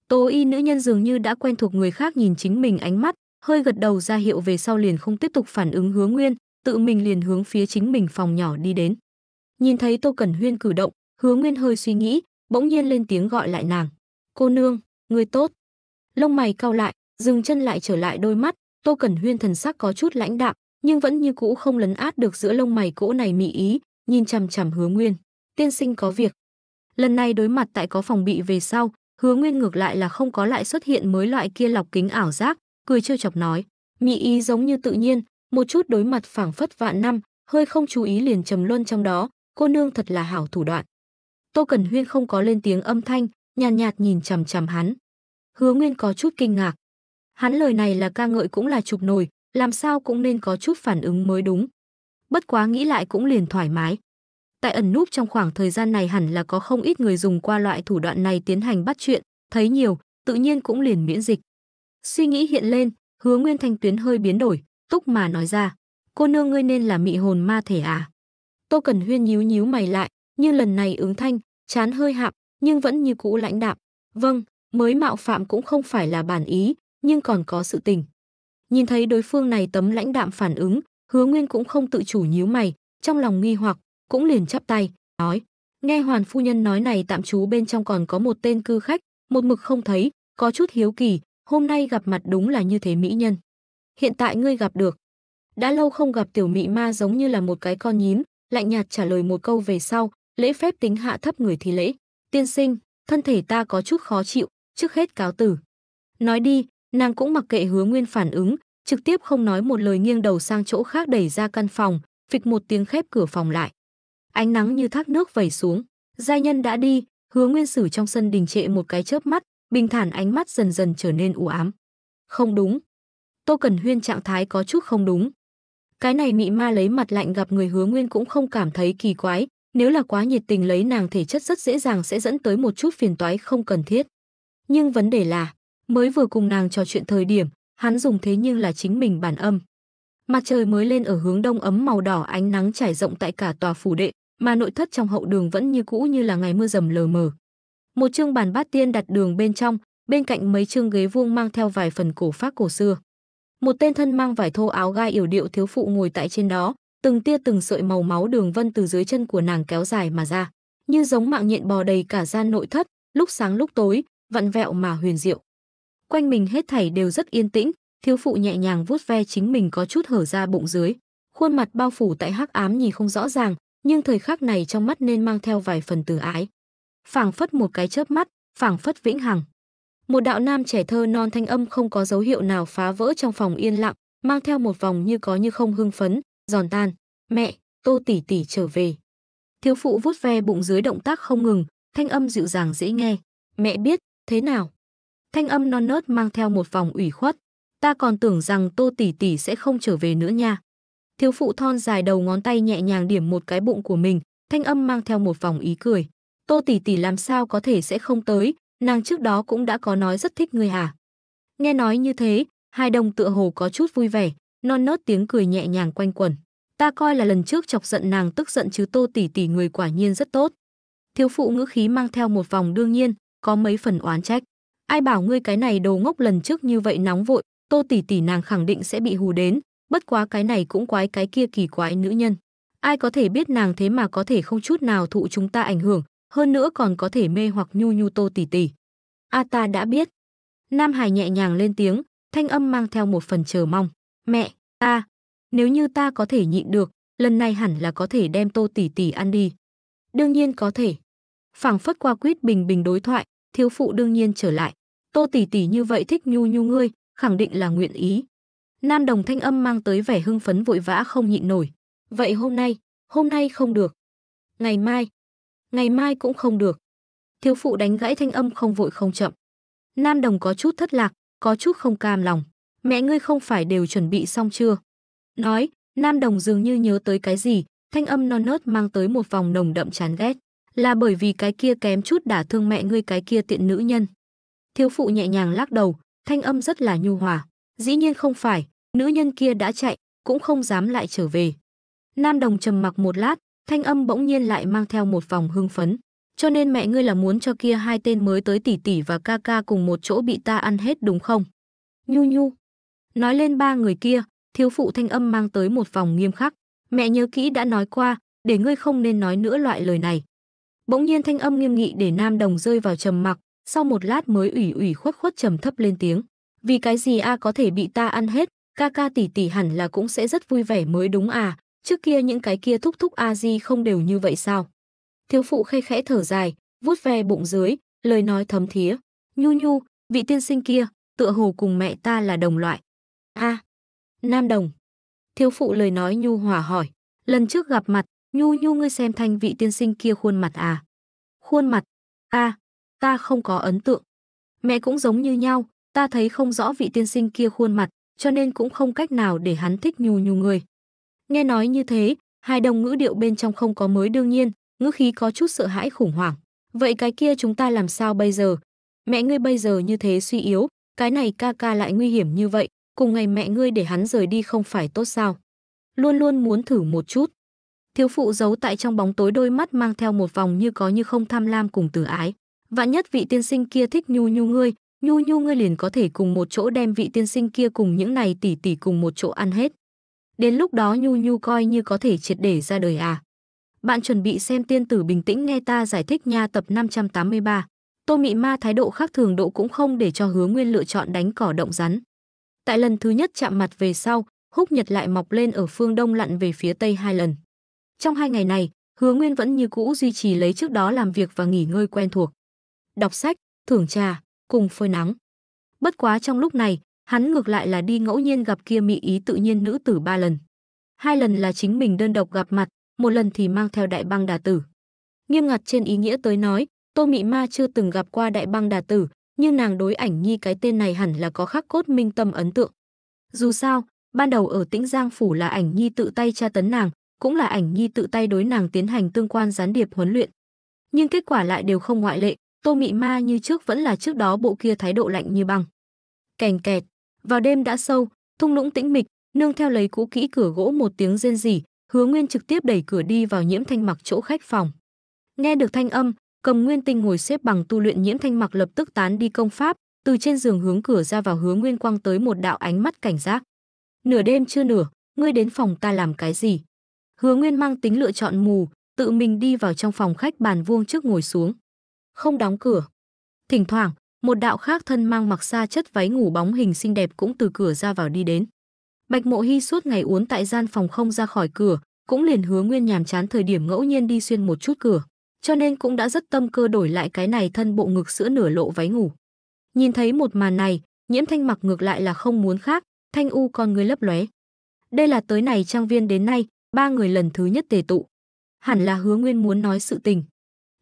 [SPEAKER 1] Tố y nữ nhân dường như đã quen thuộc người khác nhìn chính mình ánh mắt, hơi gật đầu ra hiệu về sau liền không tiếp tục phản ứng hướng nguyên, tự mình liền hướng phía chính mình phòng nhỏ đi đến. Nhìn thấy Tô Cẩn Huyên cử động, Hứa Nguyên hơi suy nghĩ, bỗng nhiên lên tiếng gọi lại nàng. "Cô nương, người tốt." Lông mày cau lại, dừng chân lại trở lại đôi mắt, Tô Cẩn Huyên thần sắc có chút lãnh đạm, nhưng vẫn như cũ không lấn át được giữa lông mày cỗ này mị ý, nhìn chằm chằm Hứa Nguyên. "Tiên sinh có việc." Lần này đối mặt tại có phòng bị về sau, Hứa Nguyên ngược lại là không có lại xuất hiện mới loại kia lọc kính ảo giác, cười trêu chọc nói, "Mị ý giống như tự nhiên, một chút đối mặt phảng phất vạn năm, hơi không chú ý liền trầm luân trong đó, cô nương thật là hảo thủ đoạn. Tô Cẩn Huyên không có lên tiếng âm thanh, nhàn nhạt, nhạt nhìn chằm chằm hắn. Hứa Nguyên có chút kinh ngạc. Hắn lời này là ca ngợi cũng là chụp nổi, làm sao cũng nên có chút phản ứng mới đúng. Bất quá nghĩ lại cũng liền thoải mái. Tại ẩn núp trong khoảng thời gian này hẳn là có không ít người dùng qua loại thủ đoạn này tiến hành bắt chuyện, thấy nhiều, tự nhiên cũng liền miễn dịch. Suy nghĩ hiện lên, Hứa Nguyên Thanh Tuyến hơi biến đổi túc mà nói ra. Cô nương ngươi nên là mị hồn ma thể à? Tô cần Huyên nhíu nhíu mày lại, như lần này ứng thanh, chán hơi hạm, nhưng vẫn như cũ lãnh đạm. Vâng, mới mạo phạm cũng không phải là bản ý, nhưng còn có sự tình. Nhìn thấy đối phương này tấm lãnh đạm phản ứng, hứa nguyên cũng không tự chủ nhíu mày, trong lòng nghi hoặc, cũng liền chắp tay, nói. Nghe hoàn phu nhân nói này tạm trú bên trong còn có một tên cư khách, một mực không thấy, có chút hiếu kỳ, hôm nay gặp mặt đúng là như thế mỹ nhân hiện tại ngươi gặp được. Đã lâu không gặp tiểu mị ma giống như là một cái con nhím, lạnh nhạt trả lời một câu về sau, lễ phép tính hạ thấp người thì lễ. Tiên sinh, thân thể ta có chút khó chịu, trước hết cáo tử. Nói đi, nàng cũng mặc kệ hứa nguyên phản ứng, trực tiếp không nói một lời nghiêng đầu sang chỗ khác đẩy ra căn phòng, phịch một tiếng khép cửa phòng lại. Ánh nắng như thác nước vẩy xuống, gia nhân đã đi, hứa nguyên sử trong sân đình trệ một cái chớp mắt, bình thản ánh mắt dần dần trở nên u ám. Không đúng, Tô Cẩn Huyên trạng thái có chút không đúng. Cái này mị ma lấy mặt lạnh gặp người hứa nguyên cũng không cảm thấy kỳ quái, nếu là quá nhiệt tình lấy nàng thể chất rất dễ dàng sẽ dẫn tới một chút phiền toái không cần thiết. Nhưng vấn đề là, mới vừa cùng nàng trò chuyện thời điểm, hắn dùng thế nhưng là chính mình bản âm. Mặt trời mới lên ở hướng đông ấm màu đỏ ánh nắng trải rộng tại cả tòa phủ đệ, mà nội thất trong hậu đường vẫn như cũ như là ngày mưa rầm lờ mờ. Một chương bàn bát tiên đặt đường bên trong, bên cạnh mấy chương ghế vuông mang theo vài phần cổ pháp cổ xưa một tên thân mang vải thô áo gai yểu điệu thiếu phụ ngồi tại trên đó, từng tia từng sợi màu máu đường vân từ dưới chân của nàng kéo dài mà ra, như giống mạng nhện bò đầy cả gian nội thất, lúc sáng lúc tối, vặn vẹo mà huyền diệu. Quanh mình hết thảy đều rất yên tĩnh, thiếu phụ nhẹ nhàng vuốt ve chính mình có chút hở ra bụng dưới, khuôn mặt bao phủ tại hắc ám nhìn không rõ ràng, nhưng thời khắc này trong mắt nên mang theo vài phần từ ái. Phảng phất một cái chớp mắt, phảng phất vĩnh hằng một đạo nam trẻ thơ non thanh âm không có dấu hiệu nào phá vỡ trong phòng yên lặng, mang theo một vòng như có như không hưng phấn, giòn tan. Mẹ, tô tỷ tỷ trở về. Thiếu phụ vuốt ve bụng dưới động tác không ngừng, thanh âm dịu dàng dễ nghe. Mẹ biết, thế nào? Thanh âm non nớt mang theo một vòng ủy khuất. Ta còn tưởng rằng tô tỷ tỷ sẽ không trở về nữa nha. Thiếu phụ thon dài đầu ngón tay nhẹ nhàng điểm một cái bụng của mình, thanh âm mang theo một vòng ý cười. Tô tỷ tỷ làm sao có thể sẽ không tới, nàng trước đó cũng đã có nói rất thích người hả? À? Nghe nói như thế, hai đồng tựa hồ có chút vui vẻ, non nớt tiếng cười nhẹ nhàng quanh quẩn. Ta coi là lần trước chọc giận nàng tức giận chứ tô tỷ tỷ người quả nhiên rất tốt. Thiếu phụ ngữ khí mang theo một vòng đương nhiên, có mấy phần oán trách. Ai bảo ngươi cái này đồ ngốc lần trước như vậy nóng vội, tô tỷ tỷ nàng khẳng định sẽ bị hù đến, bất quá cái này cũng quái cái kia kỳ quái nữ nhân. Ai có thể biết nàng thế mà có thể không chút nào thụ chúng ta ảnh hưởng, hơn nữa còn có thể mê hoặc nhu nhu tô tỷ tỷ. A ta đã biết. Nam Hải nhẹ nhàng lên tiếng, thanh âm mang theo một phần chờ mong. Mẹ, ta, nếu như ta có thể nhịn được, lần này hẳn là có thể đem tô tỷ tỷ ăn đi. Đương nhiên có thể. phảng phất qua quýt bình bình đối thoại, thiếu phụ đương nhiên trở lại. Tô tỷ tỷ như vậy thích nhu nhu ngươi, khẳng định là nguyện ý. Nam đồng thanh âm mang tới vẻ hưng phấn vội vã không nhịn nổi. Vậy hôm nay, hôm nay không được. Ngày mai, ngày mai cũng không được. Thiếu phụ đánh gãy thanh âm không vội không chậm. Nam đồng có chút thất lạc, có chút không cam lòng. Mẹ ngươi không phải đều chuẩn bị xong chưa? Nói, Nam đồng dường như nhớ tới cái gì, thanh âm non nớt mang tới một vòng nồng đậm chán ghét. Là bởi vì cái kia kém chút đả thương mẹ ngươi cái kia tiện nữ nhân. Thiếu phụ nhẹ nhàng lắc đầu, thanh âm rất là nhu hòa. Dĩ nhiên không phải, nữ nhân kia đã chạy, cũng không dám lại trở về. Nam đồng trầm mặc một lát, thanh âm bỗng nhiên lại mang theo một vòng hưng phấn. Cho nên mẹ ngươi là muốn cho kia hai tên mới tới tỷ tỷ và ca ca cùng một chỗ bị ta ăn hết đúng không? Nhu nhu. Nói lên ba người kia, thiếu phụ thanh âm mang tới một vòng nghiêm khắc. Mẹ nhớ kỹ đã nói qua, để ngươi không nên nói nữa loại lời này. Bỗng nhiên thanh âm nghiêm nghị để nam đồng rơi vào trầm mặc, sau một lát mới ủy ủy khuất khuất trầm thấp lên tiếng. Vì cái gì a có thể bị ta ăn hết, ca ca tỷ tỷ hẳn là cũng sẽ rất vui vẻ mới đúng à, Trước kia những cái kia thúc thúc a di không đều như vậy sao? Thiếu phụ khẽ khẽ thở dài, vuốt ve bụng dưới, lời nói thấm thía. Nhu nhu, vị tiên sinh kia, tựa hồ cùng mẹ ta là đồng loại. a Nam đồng. Thiếu phụ lời nói nhu hòa hỏi. Lần trước gặp mặt, nhu nhu ngươi xem thanh vị tiên sinh kia khuôn mặt à? Khuôn mặt? a ta không có ấn tượng. Mẹ cũng giống như nhau, ta thấy không rõ vị tiên sinh kia khuôn mặt, cho nên cũng không cách nào để hắn thích nhu nhu người. Nghe nói như thế, hai đồng ngữ điệu bên trong không có mới đương nhiên, ngữ khí có chút sợ hãi khủng hoảng. Vậy cái kia chúng ta làm sao bây giờ? Mẹ ngươi bây giờ như thế suy yếu, cái này ca ca lại nguy hiểm như vậy, cùng ngày mẹ ngươi để hắn rời đi không phải tốt sao? Luôn luôn muốn thử một chút. Thiếu phụ giấu tại trong bóng tối đôi mắt mang theo một vòng như có như không tham lam cùng từ ái. Vạn nhất vị tiên sinh kia thích nhu nhu ngươi, nhu nhu ngươi liền có thể cùng một chỗ đem vị tiên sinh kia cùng những này tỷ tỷ cùng một chỗ ăn hết. Đến lúc đó Nhu Nhu coi như có thể triệt để ra đời à. Bạn chuẩn bị xem tiên tử bình tĩnh nghe ta giải thích nha tập 583. Tô Mị Ma thái độ khác thường độ cũng không để cho Hứa Nguyên lựa chọn đánh cỏ động rắn. Tại lần thứ nhất chạm mặt về sau, húc nhật lại mọc lên ở phương đông lặn về phía tây hai lần. Trong hai ngày này, Hứa Nguyên vẫn như cũ duy trì lấy trước đó làm việc và nghỉ ngơi quen thuộc. Đọc sách, thưởng trà, cùng phơi nắng. Bất quá trong lúc này, Hắn ngược lại là đi ngẫu nhiên gặp kia mỹ ý tự nhiên nữ tử ba lần. Hai lần là chính mình đơn độc gặp mặt, một lần thì mang theo đại băng đà tử. Nghiêm ngặt trên ý nghĩa tới nói, Tô Mị Ma chưa từng gặp qua đại băng đà tử, nhưng nàng đối ảnh nhi cái tên này hẳn là có khắc cốt minh tâm ấn tượng. Dù sao, ban đầu ở tĩnh Giang Phủ là ảnh nhi tự tay tra tấn nàng, cũng là ảnh nhi tự tay đối nàng tiến hành tương quan gián điệp huấn luyện. Nhưng kết quả lại đều không ngoại lệ, Tô Mị Ma như trước vẫn là trước đó bộ kia thái độ lạnh như băng. Kèn kẹt, vào đêm đã sâu, thung lũng tĩnh mịch, nương theo lấy cũ kỹ cửa gỗ một tiếng rên rỉ, Hứa Nguyên trực tiếp đẩy cửa đi vào Nhiễm Thanh Mặc chỗ khách phòng. Nghe được thanh âm, Cầm Nguyên Tinh ngồi xếp bằng tu luyện Nhiễm Thanh Mặc lập tức tán đi công pháp, từ trên giường hướng cửa ra vào Hứa Nguyên quang tới một đạo ánh mắt cảnh giác. Nửa đêm chưa nửa, ngươi đến phòng ta làm cái gì? Hứa Nguyên mang tính lựa chọn mù, tự mình đi vào trong phòng khách bàn vuông trước ngồi xuống. Không đóng cửa. Thỉnh thoảng, một đạo khác thân mang mặc xa chất váy ngủ bóng hình xinh đẹp cũng từ cửa ra vào đi đến. Bạch Mộ Hi suốt ngày uốn tại gian phòng không ra khỏi cửa, cũng liền hứa nguyên nhàm chán thời điểm ngẫu nhiên đi xuyên một chút cửa, cho nên cũng đã rất tâm cơ đổi lại cái này thân bộ ngực sữa nửa lộ váy ngủ. Nhìn thấy một màn này, Nhiễm Thanh mặc ngược lại là không muốn khác, Thanh U con người lấp lóe. Đây là tới này trang viên đến nay, ba người lần thứ nhất tề tụ. Hẳn là Hứa Nguyên muốn nói sự tình.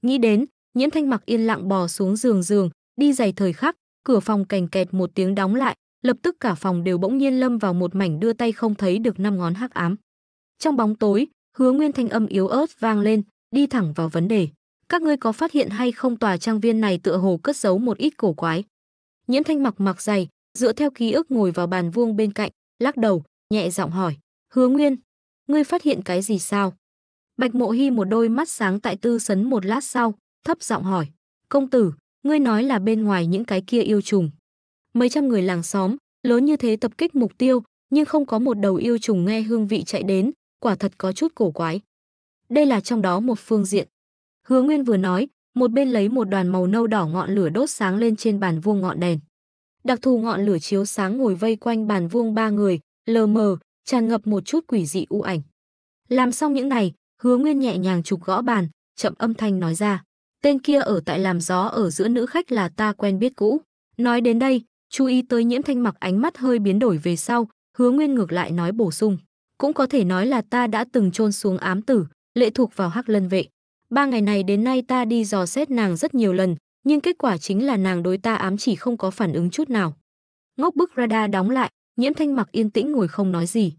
[SPEAKER 1] Nghĩ đến, Nhiễm Thanh mặc yên lặng bò xuống giường giường, đi giày thời khắc, cửa phòng cành kẹt một tiếng đóng lại, lập tức cả phòng đều bỗng nhiên lâm vào một mảnh đưa tay không thấy được năm ngón hắc ám. Trong bóng tối, Hứa Nguyên thanh âm yếu ớt vang lên, đi thẳng vào vấn đề. Các ngươi có phát hiện hay không tòa trang viên này tựa hồ cất giấu một ít cổ quái? Nhiễm Thanh mặc mặc dày dựa theo ký ức ngồi vào bàn vuông bên cạnh, lắc đầu, nhẹ giọng hỏi, "Hứa Nguyên, ngươi phát hiện cái gì sao?" Bạch Mộ hy một đôi mắt sáng tại Tư Sấn một lát sau, thấp giọng hỏi, "Công tử, Ngươi nói là bên ngoài những cái kia yêu trùng. Mấy trăm người làng xóm, lớn như thế tập kích mục tiêu, nhưng không có một đầu yêu trùng nghe hương vị chạy đến, quả thật có chút cổ quái. Đây là trong đó một phương diện. Hứa Nguyên vừa nói, một bên lấy một đoàn màu nâu đỏ ngọn lửa đốt sáng lên trên bàn vuông ngọn đèn. Đặc thù ngọn lửa chiếu sáng ngồi vây quanh bàn vuông ba người, lờ mờ, tràn ngập một chút quỷ dị u ảnh. Làm xong những này, Hứa Nguyên nhẹ nhàng chụp gõ bàn, chậm âm thanh nói ra. Tên kia ở tại làm gió ở giữa nữ khách là ta quen biết cũ. Nói đến đây, chú ý tới nhiễm thanh mặc ánh mắt hơi biến đổi về sau, hứa nguyên ngược lại nói bổ sung. Cũng có thể nói là ta đã từng chôn xuống ám tử, lệ thuộc vào hắc lân vệ. Ba ngày này đến nay ta đi dò xét nàng rất nhiều lần, nhưng kết quả chính là nàng đối ta ám chỉ không có phản ứng chút nào. Ngốc bức radar đóng lại, nhiễm thanh mặc yên tĩnh ngồi không nói gì.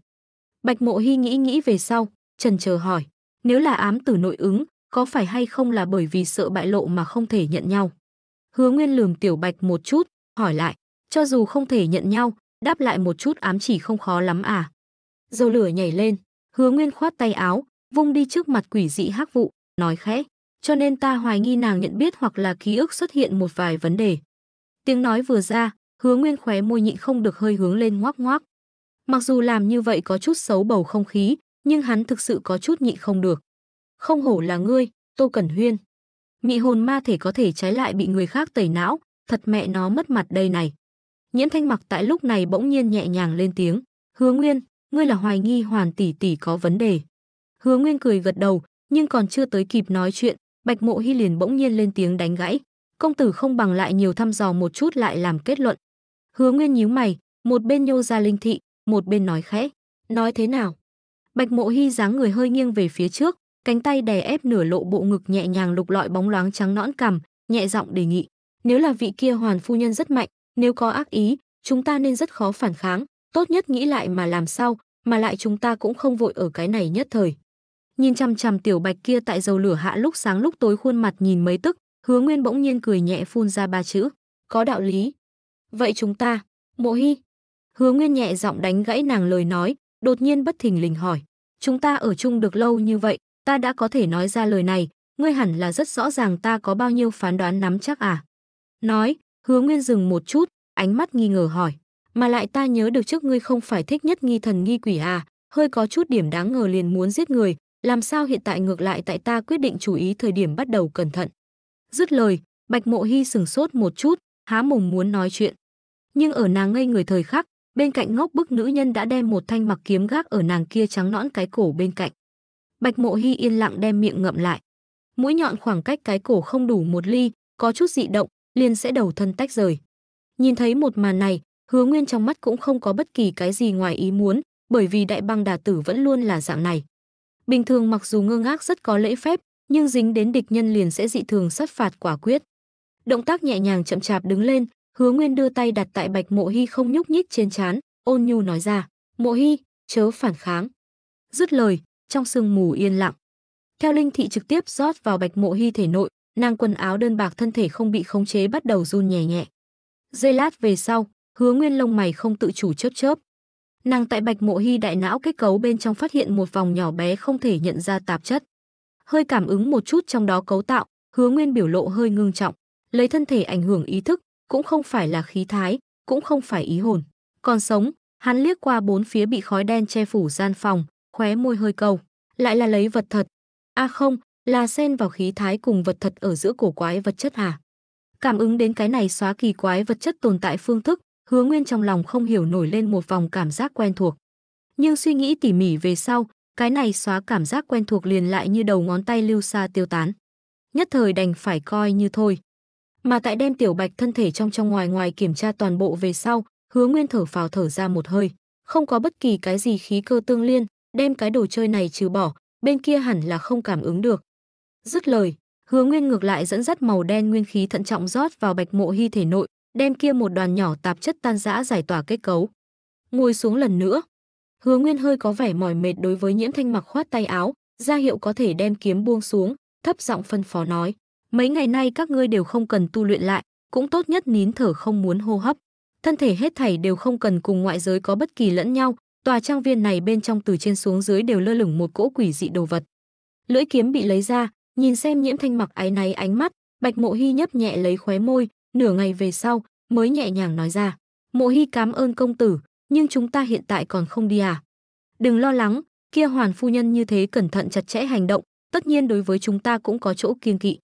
[SPEAKER 1] Bạch mộ hy nghĩ nghĩ về sau, trần chờ hỏi, nếu là ám tử nội ứng, có phải hay không là bởi vì sợ bại lộ mà không thể nhận nhau. Hứa Nguyên lườm Tiểu Bạch một chút, hỏi lại, cho dù không thể nhận nhau, đáp lại một chút ám chỉ không khó lắm à. Dầu lửa nhảy lên, Hứa Nguyên khoát tay áo, vung đi trước mặt quỷ dị hắc vụ, nói khẽ, cho nên ta hoài nghi nàng nhận biết hoặc là ký ức xuất hiện một vài vấn đề. Tiếng nói vừa ra, Hứa Nguyên khóe môi nhịn không được hơi hướng lên ngoác ngoác. Mặc dù làm như vậy có chút xấu bầu không khí, nhưng hắn thực sự có chút nhịn không được không hổ là ngươi, Tô Cẩn Huyên. Mị hồn ma thể có thể trái lại bị người khác tẩy não, thật mẹ nó mất mặt đây này. Nhiễm Thanh Mặc tại lúc này bỗng nhiên nhẹ nhàng lên tiếng, "Hứa Nguyên, ngươi là hoài nghi Hoàn tỷ tỷ có vấn đề." Hứa Nguyên cười gật đầu, nhưng còn chưa tới kịp nói chuyện, Bạch Mộ hy liền bỗng nhiên lên tiếng đánh gãy, "Công tử không bằng lại nhiều thăm dò một chút lại làm kết luận." Hứa Nguyên nhíu mày, một bên nhô ra linh thị, một bên nói khẽ, "Nói thế nào?" Bạch Mộ hy dáng người hơi nghiêng về phía trước, cánh tay đè ép nửa lộ bộ ngực nhẹ nhàng lục lọi bóng loáng trắng nõn cằm, nhẹ giọng đề nghị. Nếu là vị kia hoàn phu nhân rất mạnh, nếu có ác ý, chúng ta nên rất khó phản kháng, tốt nhất nghĩ lại mà làm sao, mà lại chúng ta cũng không vội ở cái này nhất thời. Nhìn chằm chằm tiểu bạch kia tại dầu lửa hạ lúc sáng lúc tối khuôn mặt nhìn mấy tức, hứa nguyên bỗng nhiên cười nhẹ phun ra ba chữ. Có đạo lý. Vậy chúng ta, mộ hy. Hứa nguyên nhẹ giọng đánh gãy nàng lời nói, đột nhiên bất thình lình hỏi. Chúng ta ở chung được lâu như vậy, ta đã có thể nói ra lời này, ngươi hẳn là rất rõ ràng ta có bao nhiêu phán đoán nắm chắc à. Nói, hứa nguyên dừng một chút, ánh mắt nghi ngờ hỏi. Mà lại ta nhớ được trước ngươi không phải thích nhất nghi thần nghi quỷ à, hơi có chút điểm đáng ngờ liền muốn giết người, làm sao hiện tại ngược lại tại ta quyết định chú ý thời điểm bắt đầu cẩn thận. Dứt lời, Bạch Mộ Hy sừng sốt một chút, há mồm muốn nói chuyện. Nhưng ở nàng ngây người thời khắc, bên cạnh ngốc bức nữ nhân đã đem một thanh mặc kiếm gác ở nàng kia trắng nõn cái cổ bên cạnh. Bạch Mộ Hy yên lặng đem miệng ngậm lại. Mũi nhọn khoảng cách cái cổ không đủ một ly, có chút dị động, liền sẽ đầu thân tách rời. Nhìn thấy một màn này, Hứa Nguyên trong mắt cũng không có bất kỳ cái gì ngoài ý muốn, bởi vì đại băng đà tử vẫn luôn là dạng này. Bình thường mặc dù ngơ ngác rất có lễ phép, nhưng dính đến địch nhân liền sẽ dị thường sát phạt quả quyết. Động tác nhẹ nhàng chậm chạp đứng lên, Hứa Nguyên đưa tay đặt tại Bạch Mộ Hy không nhúc nhích trên trán, ôn nhu nói ra, "Mộ Hy, chớ phản kháng." Dứt lời, trong sương mù yên lặng. Theo linh thị trực tiếp rót vào bạch mộ hy thể nội, nàng quần áo đơn bạc thân thể không bị khống chế bắt đầu run nhẹ nhẹ. dây lát về sau, hứa nguyên lông mày không tự chủ chớp chớp. Nàng tại bạch mộ hy đại não kết cấu bên trong phát hiện một vòng nhỏ bé không thể nhận ra tạp chất. Hơi cảm ứng một chút trong đó cấu tạo, hứa nguyên biểu lộ hơi ngưng trọng, lấy thân thể ảnh hưởng ý thức, cũng không phải là khí thái, cũng không phải ý hồn. Còn sống, hắn liếc qua bốn phía bị khói đen che phủ gian phòng, khóe môi hơi cầu. Lại là lấy vật thật. a à không, là xen vào khí thái cùng vật thật ở giữa cổ quái vật chất à? Cảm ứng đến cái này xóa kỳ quái vật chất tồn tại phương thức, hứa nguyên trong lòng không hiểu nổi lên một vòng cảm giác quen thuộc. Nhưng suy nghĩ tỉ mỉ về sau, cái này xóa cảm giác quen thuộc liền lại như đầu ngón tay lưu xa tiêu tán. Nhất thời đành phải coi như thôi. Mà tại đem tiểu bạch thân thể trong trong ngoài ngoài kiểm tra toàn bộ về sau, hứa nguyên thở phào thở ra một hơi. Không có bất kỳ cái gì khí cơ tương liên, đem cái đồ chơi này trừ bỏ, bên kia hẳn là không cảm ứng được. Dứt lời, Hứa Nguyên ngược lại dẫn dắt màu đen nguyên khí thận trọng rót vào Bạch Mộ Hy thể nội, đem kia một đoàn nhỏ tạp chất tan rã giải tỏa kết cấu. Ngồi xuống lần nữa. Hứa Nguyên hơi có vẻ mỏi mệt đối với Nhiễm Thanh Mặc khoát tay áo, ra hiệu có thể đem kiếm buông xuống, thấp giọng phân phó nói: "Mấy ngày nay các ngươi đều không cần tu luyện lại, cũng tốt nhất nín thở không muốn hô hấp. Thân thể hết thảy đều không cần cùng ngoại giới có bất kỳ lẫn nhau, Tòa trang viên này bên trong từ trên xuống dưới đều lơ lửng một cỗ quỷ dị đồ vật. Lưỡi kiếm bị lấy ra, nhìn xem Nhiễm Thanh mặc ái náy ánh mắt, Bạch Mộ Hi nhấp nhẹ lấy khóe môi, nửa ngày về sau mới nhẹ nhàng nói ra: "Mộ Hi cảm ơn công tử, nhưng chúng ta hiện tại còn không đi à?" "Đừng lo lắng, kia hoàn phu nhân như thế cẩn thận chặt chẽ hành động, tất nhiên đối với chúng ta cũng có chỗ kiêng kỵ."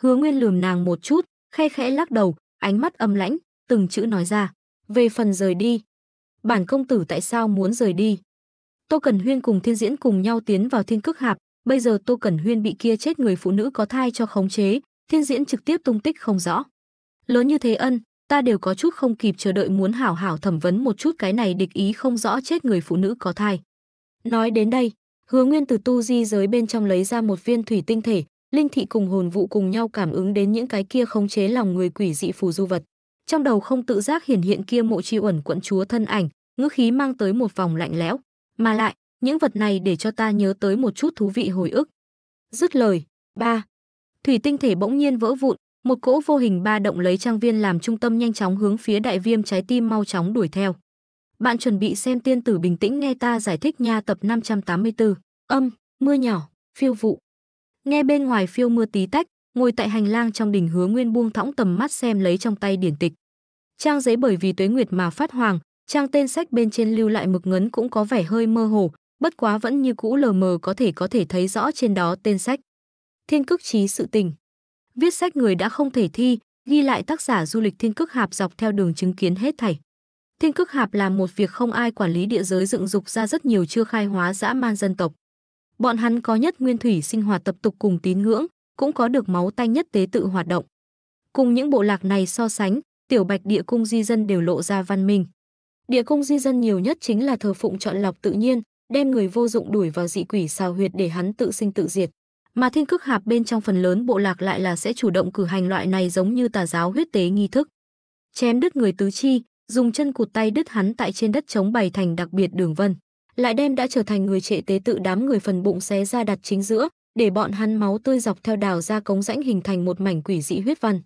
[SPEAKER 1] Hứa Nguyên lườm nàng một chút, khe khẽ lắc đầu, ánh mắt âm lãnh, từng chữ nói ra: "Về phần rời đi, bản công tử tại sao muốn rời đi. Tô Cẩn Huyên cùng Thiên Diễn cùng nhau tiến vào thiên cước hạp, bây giờ Tô Cẩn Huyên bị kia chết người phụ nữ có thai cho khống chế, Thiên Diễn trực tiếp tung tích không rõ. Lớn như thế ân, ta đều có chút không kịp chờ đợi muốn hảo hảo thẩm vấn một chút cái này địch ý không rõ chết người phụ nữ có thai. Nói đến đây, Hứa Nguyên từ tu di giới bên trong lấy ra một viên thủy tinh thể, linh thị cùng hồn vụ cùng nhau cảm ứng đến những cái kia khống chế lòng người quỷ dị phù du vật. Trong đầu không tự giác hiển hiện kia mộ chi uẩn quận chúa thân ảnh, ngữ khí mang tới một vòng lạnh lẽo, mà lại, những vật này để cho ta nhớ tới một chút thú vị hồi ức. Dứt lời, ba. Thủy tinh thể bỗng nhiên vỡ vụn, một cỗ vô hình ba động lấy trang viên làm trung tâm nhanh chóng hướng phía đại viêm trái tim mau chóng đuổi theo. Bạn chuẩn bị xem tiên tử bình tĩnh nghe ta giải thích nha tập 584. Âm, mưa nhỏ, phiêu vụ. Nghe bên ngoài phiêu mưa tí tách, ngồi tại hành lang trong đỉnh hứa nguyên buông thõng tầm mắt xem lấy trong tay điển tịch. Trang giấy bởi vì tuế nguyệt mà phát hoàng, Trang tên sách bên trên lưu lại mực ngấn cũng có vẻ hơi mơ hồ, bất quá vẫn như cũ lờ mờ có thể có thể thấy rõ trên đó tên sách. Thiên cực trí sự tình. Viết sách người đã không thể thi, ghi lại tác giả du lịch thiên cực hạp dọc theo đường chứng kiến hết thảy. Thiên cực hạp là một việc không ai quản lý địa giới dựng dục ra rất nhiều chưa khai hóa dã man dân tộc. Bọn hắn có nhất nguyên thủy sinh hoạt tập tục cùng tín ngưỡng, cũng có được máu tanh nhất tế tự hoạt động. Cùng những bộ lạc này so sánh, tiểu bạch địa cung di dân đều lộ ra văn minh. Địa cung di dân nhiều nhất chính là thờ phụng chọn lọc tự nhiên, đem người vô dụng đuổi vào dị quỷ xào huyệt để hắn tự sinh tự diệt. Mà thiên cước hạp bên trong phần lớn bộ lạc lại là sẽ chủ động cử hành loại này giống như tà giáo huyết tế nghi thức. Chém đứt người tứ chi, dùng chân cụt tay đứt hắn tại trên đất chống bày thành đặc biệt đường vân, lại đem đã trở thành người trệ tế tự đám người phần bụng xé ra đặt chính giữa, để bọn hắn máu tươi dọc theo đào ra cống rãnh hình thành một mảnh quỷ dị huyết văn.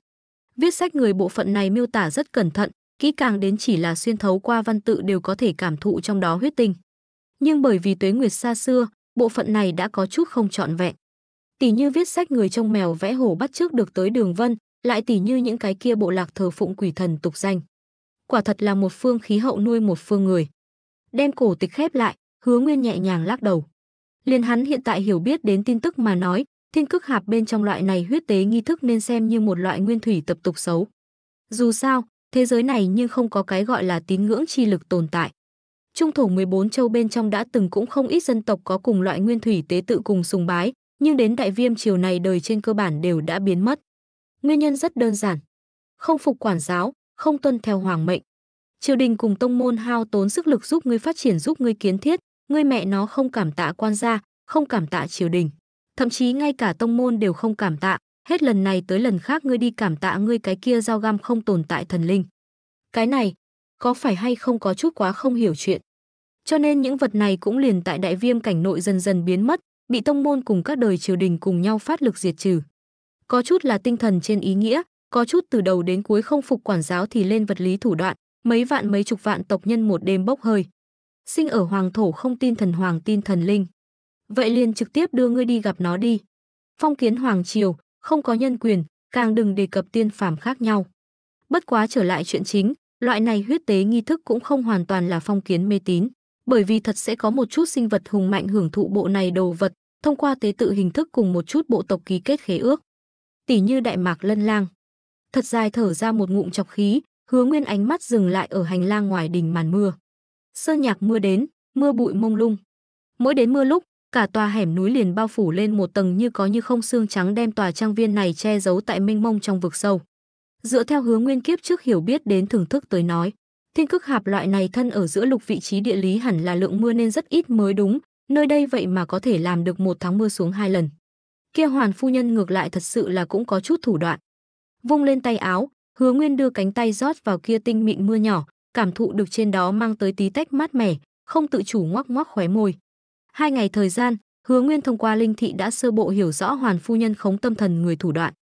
[SPEAKER 1] Viết sách người bộ phận này miêu tả rất cẩn thận, kỹ càng đến chỉ là xuyên thấu qua văn tự đều có thể cảm thụ trong đó huyết tinh. Nhưng bởi vì tuế nguyệt xa xưa, bộ phận này đã có chút không trọn vẹn. Tỷ như viết sách người trông mèo vẽ hổ bắt trước được tới đường vân, lại tỷ như những cái kia bộ lạc thờ phụng quỷ thần tục danh. Quả thật là một phương khí hậu nuôi một phương người. Đem cổ tịch khép lại, hứa nguyên nhẹ nhàng lắc đầu. Liên hắn hiện tại hiểu biết đến tin tức mà nói, thiên cước hạp bên trong loại này huyết tế nghi thức nên xem như một loại nguyên thủy tập tục xấu. Dù sao, Thế giới này nhưng không có cái gọi là tín ngưỡng chi lực tồn tại. Trung thổ 14 châu bên trong đã từng cũng không ít dân tộc có cùng loại nguyên thủy tế tự cùng sùng bái, nhưng đến đại viêm triều này đời trên cơ bản đều đã biến mất. Nguyên nhân rất đơn giản. Không phục quản giáo, không tuân theo hoàng mệnh. Triều đình cùng tông môn hao tốn sức lực giúp ngươi phát triển giúp ngươi kiến thiết, ngươi mẹ nó không cảm tạ quan gia, không cảm tạ triều đình. Thậm chí ngay cả tông môn đều không cảm tạ, hết lần này tới lần khác ngươi đi cảm tạ ngươi cái kia giao gam không tồn tại thần linh. Cái này, có phải hay không có chút quá không hiểu chuyện. Cho nên những vật này cũng liền tại đại viêm cảnh nội dần dần biến mất, bị tông môn cùng các đời triều đình cùng nhau phát lực diệt trừ. Có chút là tinh thần trên ý nghĩa, có chút từ đầu đến cuối không phục quản giáo thì lên vật lý thủ đoạn, mấy vạn mấy chục vạn tộc nhân một đêm bốc hơi. Sinh ở hoàng thổ không tin thần hoàng tin thần linh. Vậy liền trực tiếp đưa ngươi đi gặp nó đi. Phong kiến hoàng triều, không có nhân quyền, càng đừng đề cập tiên phàm khác nhau. Bất quá trở lại chuyện chính, loại này huyết tế nghi thức cũng không hoàn toàn là phong kiến mê tín, bởi vì thật sẽ có một chút sinh vật hùng mạnh hưởng thụ bộ này đồ vật, thông qua tế tự hình thức cùng một chút bộ tộc ký kết khế ước. Tỷ như đại mạc lân lang. Thật dài thở ra một ngụm chọc khí, hứa nguyên ánh mắt dừng lại ở hành lang ngoài đỉnh màn mưa. Sơn nhạc mưa đến, mưa bụi mông lung. Mỗi đến mưa lúc, cả tòa hẻm núi liền bao phủ lên một tầng như có như không xương trắng đem tòa trang viên này che giấu tại mênh mông trong vực sâu. Dựa theo hướng nguyên kiếp trước hiểu biết đến thưởng thức tới nói, thiên cực hạp loại này thân ở giữa lục vị trí địa lý hẳn là lượng mưa nên rất ít mới đúng, nơi đây vậy mà có thể làm được một tháng mưa xuống hai lần. Kia hoàn phu nhân ngược lại thật sự là cũng có chút thủ đoạn. Vung lên tay áo, hứa nguyên đưa cánh tay rót vào kia tinh mịn mưa nhỏ, cảm thụ được trên đó mang tới tí tách mát mẻ, không tự chủ ngoắc ngoắc khóe môi. Hai ngày thời gian, Hứa Nguyên thông qua linh thị đã sơ bộ hiểu rõ Hoàn phu nhân khống tâm thần người thủ đoạn.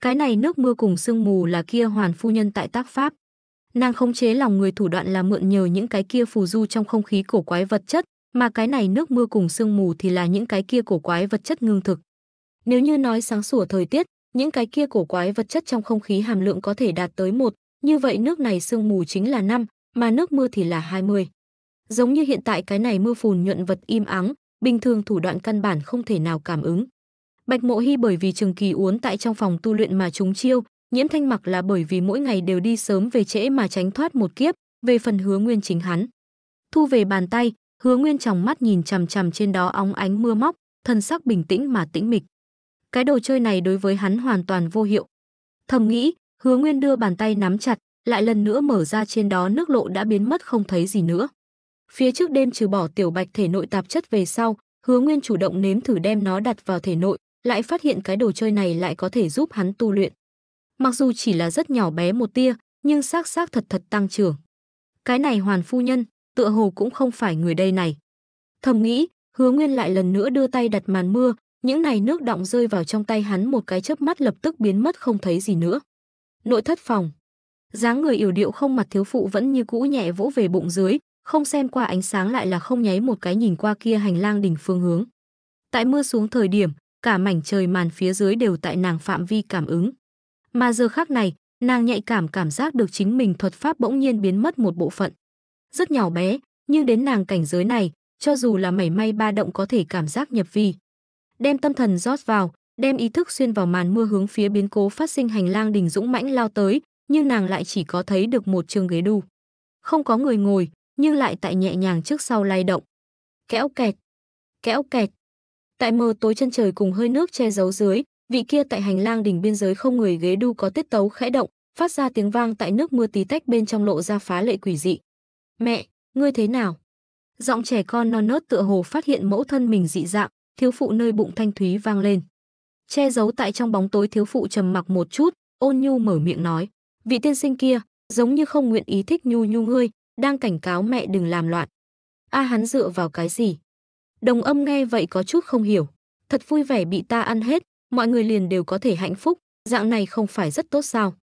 [SPEAKER 1] Cái này nước mưa cùng sương mù là kia Hoàn phu nhân tại tác pháp. Nàng khống chế lòng người thủ đoạn là mượn nhờ những cái kia phù du trong không khí cổ quái vật chất, mà cái này nước mưa cùng sương mù thì là những cái kia cổ quái vật chất ngưng thực. Nếu như nói sáng sủa thời tiết, những cái kia cổ quái vật chất trong không khí hàm lượng có thể đạt tới một, như vậy nước này sương mù chính là năm, mà nước mưa thì là 20. Giống như hiện tại cái này mưa phùn nhuận vật im ắng, bình thường thủ đoạn căn bản không thể nào cảm ứng. Bạch Mộ Hy bởi vì Trường Kỳ uốn tại trong phòng tu luyện mà chúng chiêu, Nhiễm Thanh Mặc là bởi vì mỗi ngày đều đi sớm về trễ mà tránh thoát một kiếp, về phần Hứa Nguyên chính hắn. Thu về bàn tay, Hứa Nguyên trong mắt nhìn chằm chằm trên đó óng ánh mưa móc, thân sắc bình tĩnh mà tĩnh mịch. Cái đồ chơi này đối với hắn hoàn toàn vô hiệu. Thầm nghĩ, Hứa Nguyên đưa bàn tay nắm chặt, lại lần nữa mở ra trên đó nước lộ đã biến mất không thấy gì nữa. Phía trước đêm trừ bỏ tiểu bạch thể nội tạp chất về sau, Hứa Nguyên chủ động nếm thử đem nó đặt vào thể nội, lại phát hiện cái đồ chơi này lại có thể giúp hắn tu luyện. Mặc dù chỉ là rất nhỏ bé một tia, nhưng xác xác thật thật tăng trưởng. Cái này hoàn phu nhân, tựa hồ cũng không phải người đây này. Thầm nghĩ, Hứa Nguyên lại lần nữa đưa tay đặt màn mưa, những này nước động rơi vào trong tay hắn một cái chớp mắt lập tức biến mất không thấy gì nữa. Nội thất phòng. Dáng người yểu điệu không mặt thiếu phụ vẫn như cũ nhẹ vỗ về bụng dưới, không xen qua ánh sáng lại là không nháy một cái nhìn qua kia hành lang đỉnh phương hướng. Tại mưa xuống thời điểm, cả mảnh trời màn phía dưới đều tại nàng phạm vi cảm ứng. Mà giờ khác này, nàng nhạy cảm cảm giác được chính mình thuật pháp bỗng nhiên biến mất một bộ phận. Rất nhỏ bé, nhưng đến nàng cảnh giới này, cho dù là mảy may ba động có thể cảm giác nhập vi. Đem tâm thần rót vào, đem ý thức xuyên vào màn mưa hướng phía biến cố phát sinh hành lang đỉnh dũng mãnh lao tới, nhưng nàng lại chỉ có thấy được một trường ghế đu. Không có người ngồi, nhưng lại tại nhẹ nhàng trước sau lay động. Kéo kẹt, kéo kẹt. Tại mờ tối chân trời cùng hơi nước che giấu dưới, vị kia tại hành lang đỉnh biên giới không người ghế đu có tiết tấu khẽ động, phát ra tiếng vang tại nước mưa tí tách bên trong lộ ra phá lệ quỷ dị. "Mẹ, ngươi thế nào?" Giọng trẻ con non nớt tựa hồ phát hiện mẫu thân mình dị dạng, thiếu phụ nơi bụng thanh thúy vang lên. Che giấu tại trong bóng tối thiếu phụ trầm mặc một chút, ôn nhu mở miệng nói: "Vị tiên sinh kia, giống như không nguyện ý thích nhu nhu ngươi, đang cảnh cáo mẹ đừng làm loạn. A hắn dựa vào cái gì? Đồng âm nghe vậy có chút không hiểu. Thật vui vẻ bị ta ăn hết, mọi người liền đều có thể hạnh phúc, dạng này không phải rất tốt sao?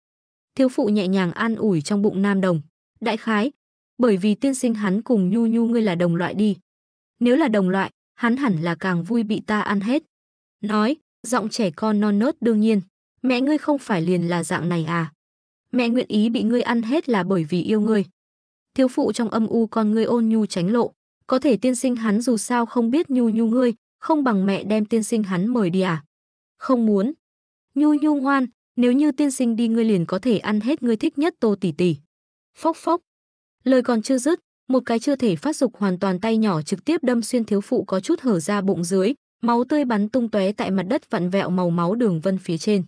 [SPEAKER 1] Thiếu phụ nhẹ nhàng an ủi trong bụng nam đồng. Đại khái, bởi vì tiên sinh hắn cùng nhu nhu ngươi là đồng loại đi. Nếu là đồng loại, hắn hẳn là càng vui bị ta ăn hết. Nói, giọng trẻ con non nớt đương nhiên, mẹ ngươi không phải liền là dạng này à? Mẹ nguyện ý bị ngươi ăn hết là bởi vì yêu ngươi, thiếu phụ trong âm u con ngươi ôn nhu tránh lộ. Có thể tiên sinh hắn dù sao không biết nhu nhu ngươi, không bằng mẹ đem tiên sinh hắn mời đi à? Không muốn. Nhu nhu ngoan, nếu như tiên sinh đi ngươi liền có thể ăn hết ngươi thích nhất tô tỷ tỷ. Phốc phốc. Lời còn chưa dứt, một cái chưa thể phát dục hoàn toàn tay nhỏ trực tiếp đâm xuyên thiếu phụ có chút hở ra bụng dưới, máu tươi bắn tung tóe tại mặt đất vặn vẹo màu máu đường vân phía trên.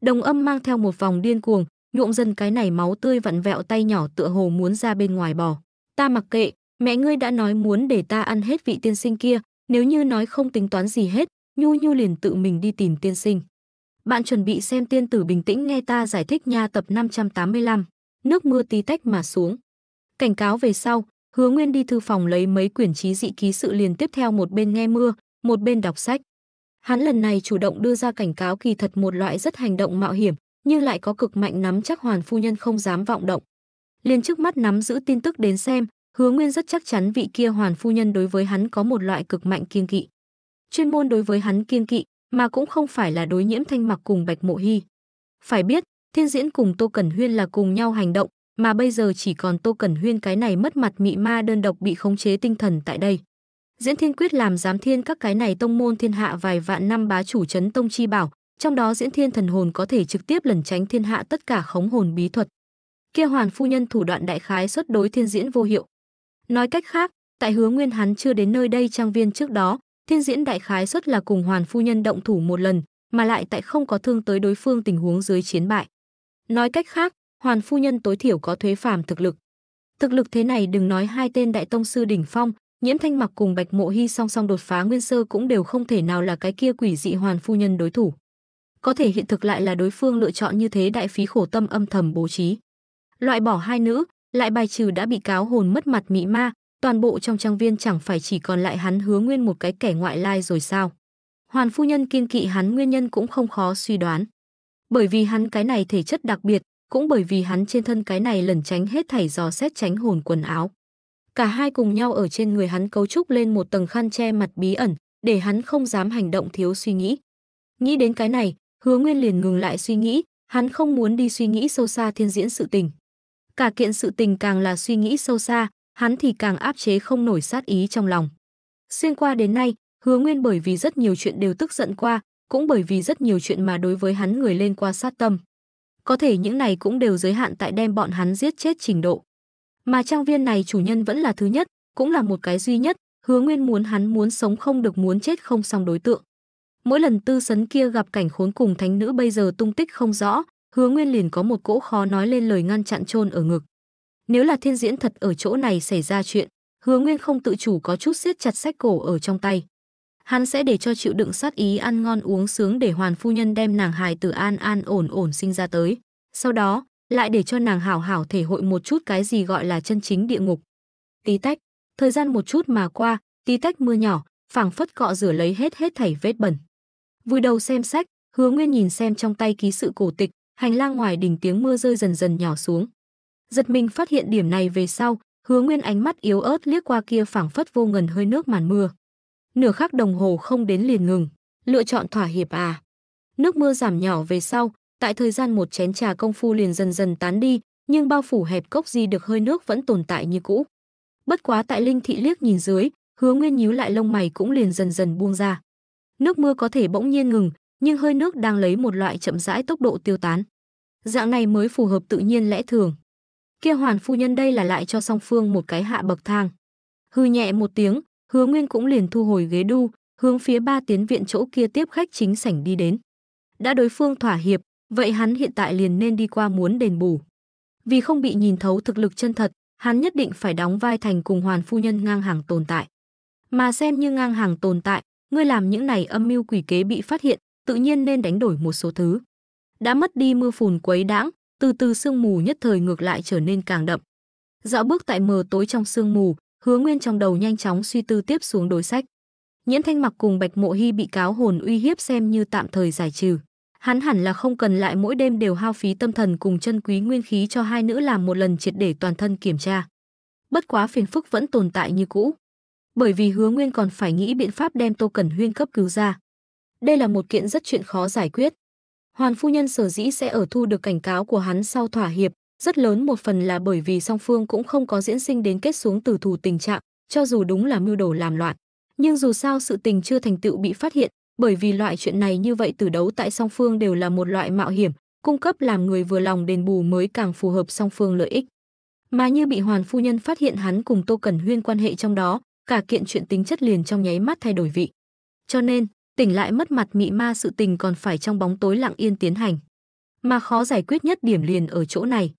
[SPEAKER 1] Đồng âm mang theo một vòng điên cuồng, nhuộm dần cái này máu tươi vặn vẹo tay nhỏ tựa hồ muốn ra bên ngoài bỏ Ta mặc kệ, mẹ ngươi đã nói muốn để ta ăn hết vị tiên sinh kia, nếu như nói không tính toán gì hết, Nhu Nhu liền tự mình đi tìm tiên sinh. Bạn chuẩn bị xem tiên tử bình tĩnh nghe ta giải thích nha tập 585. Nước mưa tí tách mà xuống. Cảnh cáo về sau, Hứa Nguyên đi thư phòng lấy mấy quyển trí dị ký sự liền tiếp theo một bên nghe mưa, một bên đọc sách. Hắn lần này chủ động đưa ra cảnh cáo kỳ thật một loại rất hành động mạo hiểm, như lại có cực mạnh nắm chắc hoàn phu nhân không dám vọng động. Liên trước mắt nắm giữ tin tức đến xem, Hứa Nguyên rất chắc chắn vị kia hoàn phu nhân đối với hắn có một loại cực mạnh kiên kỵ. Chuyên môn đối với hắn kiên kỵ, mà cũng không phải là đối nhiễm thanh mặc cùng Bạch Mộ Hy. Phải biết, Thiên Diễn cùng Tô Cẩn Huyên là cùng nhau hành động, mà bây giờ chỉ còn Tô Cẩn Huyên cái này mất mặt mị ma đơn độc bị khống chế tinh thần tại đây. Diễn Thiên Quyết làm giám thiên các cái này tông môn thiên hạ vài vạn năm bá chủ chấn tông chi bảo, trong đó diễn thiên thần hồn có thể trực tiếp lẩn tránh thiên hạ tất cả khống hồn bí thuật. Kia hoàn phu nhân thủ đoạn đại khái xuất đối thiên diễn vô hiệu. Nói cách khác, tại Hứa Nguyên hắn chưa đến nơi đây trang viên trước đó, thiên diễn đại khái xuất là cùng hoàn phu nhân động thủ một lần, mà lại tại không có thương tới đối phương tình huống dưới chiến bại. Nói cách khác, hoàn phu nhân tối thiểu có thuế phàm thực lực. Thực lực thế này đừng nói hai tên đại tông sư đỉnh phong, Nhiễm Thanh Mặc cùng Bạch Mộ Hy song song đột phá nguyên sơ cũng đều không thể nào là cái kia quỷ dị hoàn phu nhân đối thủ có thể hiện thực lại là đối phương lựa chọn như thế đại phí khổ tâm âm thầm bố trí. Loại bỏ hai nữ, lại bài trừ đã bị cáo hồn mất mặt mị ma, toàn bộ trong trang viên chẳng phải chỉ còn lại hắn hứa nguyên một cái kẻ ngoại lai rồi sao. Hoàn phu nhân kiên kỵ hắn nguyên nhân cũng không khó suy đoán. Bởi vì hắn cái này thể chất đặc biệt, cũng bởi vì hắn trên thân cái này lẩn tránh hết thảy dò xét tránh hồn quần áo. Cả hai cùng nhau ở trên người hắn cấu trúc lên một tầng khăn che mặt bí ẩn, để hắn không dám hành động thiếu suy nghĩ. Nghĩ đến cái này, Hứa Nguyên liền ngừng lại suy nghĩ, hắn không muốn đi suy nghĩ sâu xa thiên diễn sự tình. Cả kiện sự tình càng là suy nghĩ sâu xa, hắn thì càng áp chế không nổi sát ý trong lòng. Xuyên qua đến nay, Hứa Nguyên bởi vì rất nhiều chuyện đều tức giận qua, cũng bởi vì rất nhiều chuyện mà đối với hắn người lên qua sát tâm. Có thể những này cũng đều giới hạn tại đem bọn hắn giết chết trình độ. Mà trang viên này chủ nhân vẫn là thứ nhất, cũng là một cái duy nhất, Hứa Nguyên muốn hắn muốn sống không được muốn chết không xong đối tượng. Mỗi lần tư sấn kia gặp cảnh khốn cùng thánh nữ bây giờ tung tích không rõ, hứa nguyên liền có một cỗ khó nói lên lời ngăn chặn chôn ở ngực. Nếu là thiên diễn thật ở chỗ này xảy ra chuyện, hứa nguyên không tự chủ có chút siết chặt sách cổ ở trong tay. Hắn sẽ để cho chịu đựng sát ý ăn ngon uống sướng để hoàn phu nhân đem nàng hài tử an an ổn ổn sinh ra tới. Sau đó, lại để cho nàng hảo hảo thể hội một chút cái gì gọi là chân chính địa ngục. Tí tách, thời gian một chút mà qua, tí tách mưa nhỏ, phảng phất cọ rửa lấy hết hết thảy vết bẩn. Vùi đầu xem sách, Hứa Nguyên nhìn xem trong tay ký sự cổ tịch, hành lang ngoài đỉnh tiếng mưa rơi dần dần nhỏ xuống. Giật mình phát hiện điểm này về sau, Hứa Nguyên ánh mắt yếu ớt liếc qua kia phảng phất vô ngần hơi nước màn mưa. Nửa khắc đồng hồ không đến liền ngừng, lựa chọn thỏa hiệp à. Nước mưa giảm nhỏ về sau, tại thời gian một chén trà công phu liền dần dần tán đi, nhưng bao phủ hẹp cốc gì được hơi nước vẫn tồn tại như cũ. Bất quá tại Linh thị liếc nhìn dưới, Hứa Nguyên nhíu lại lông mày cũng liền dần dần buông ra. Nước mưa có thể bỗng nhiên ngừng, nhưng hơi nước đang lấy một loại chậm rãi tốc độ tiêu tán. Dạng này mới phù hợp tự nhiên lẽ thường. Kia hoàn phu nhân đây là lại cho song phương một cái hạ bậc thang. Hư nhẹ một tiếng, Hứa Nguyên cũng liền thu hồi ghế đu, hướng phía ba tiến viện chỗ kia tiếp khách chính sảnh đi đến. Đã đối phương thỏa hiệp, vậy hắn hiện tại liền nên đi qua muốn đền bù. Vì không bị nhìn thấu thực lực chân thật, hắn nhất định phải đóng vai thành cùng hoàn phu nhân ngang hàng tồn tại. Mà xem như ngang hàng tồn tại, ngươi làm những này âm mưu quỷ kế bị phát hiện, tự nhiên nên đánh đổi một số thứ. Đã mất đi mưa phùn quấy đãng, từ từ sương mù nhất thời ngược lại trở nên càng đậm. Dạo bước tại mờ tối trong sương mù, Hứa Nguyên trong đầu nhanh chóng suy tư tiếp xuống đối sách. Nhiễn Thanh Mặc cùng Bạch Mộ Hy bị cáo hồn uy hiếp xem như tạm thời giải trừ. Hắn hẳn là không cần lại mỗi đêm đều hao phí tâm thần cùng chân quý nguyên khí cho hai nữ làm một lần triệt để toàn thân kiểm tra. Bất quá phiền phức vẫn tồn tại như cũ bởi vì Hứa Nguyên còn phải nghĩ biện pháp đem Tô Cẩn Huyên cấp cứu ra. Đây là một kiện rất chuyện khó giải quyết. Hoàn phu nhân sở dĩ sẽ ở thu được cảnh cáo của hắn sau thỏa hiệp, rất lớn một phần là bởi vì song phương cũng không có diễn sinh đến kết xuống từ thù tình trạng, cho dù đúng là mưu đồ làm loạn. Nhưng dù sao sự tình chưa thành tựu bị phát hiện, bởi vì loại chuyện này như vậy từ đấu tại song phương đều là một loại mạo hiểm, cung cấp làm người vừa lòng đền bù mới càng phù hợp song phương lợi ích. Mà như bị Hoàn phu nhân phát hiện hắn cùng Tô Cẩn Huyên quan hệ trong đó, cả kiện chuyện tính chất liền trong nháy mắt thay đổi vị. Cho nên, tỉnh lại mất mặt mị ma sự tình còn phải trong bóng tối lặng yên tiến hành. Mà khó giải quyết nhất điểm liền ở chỗ này.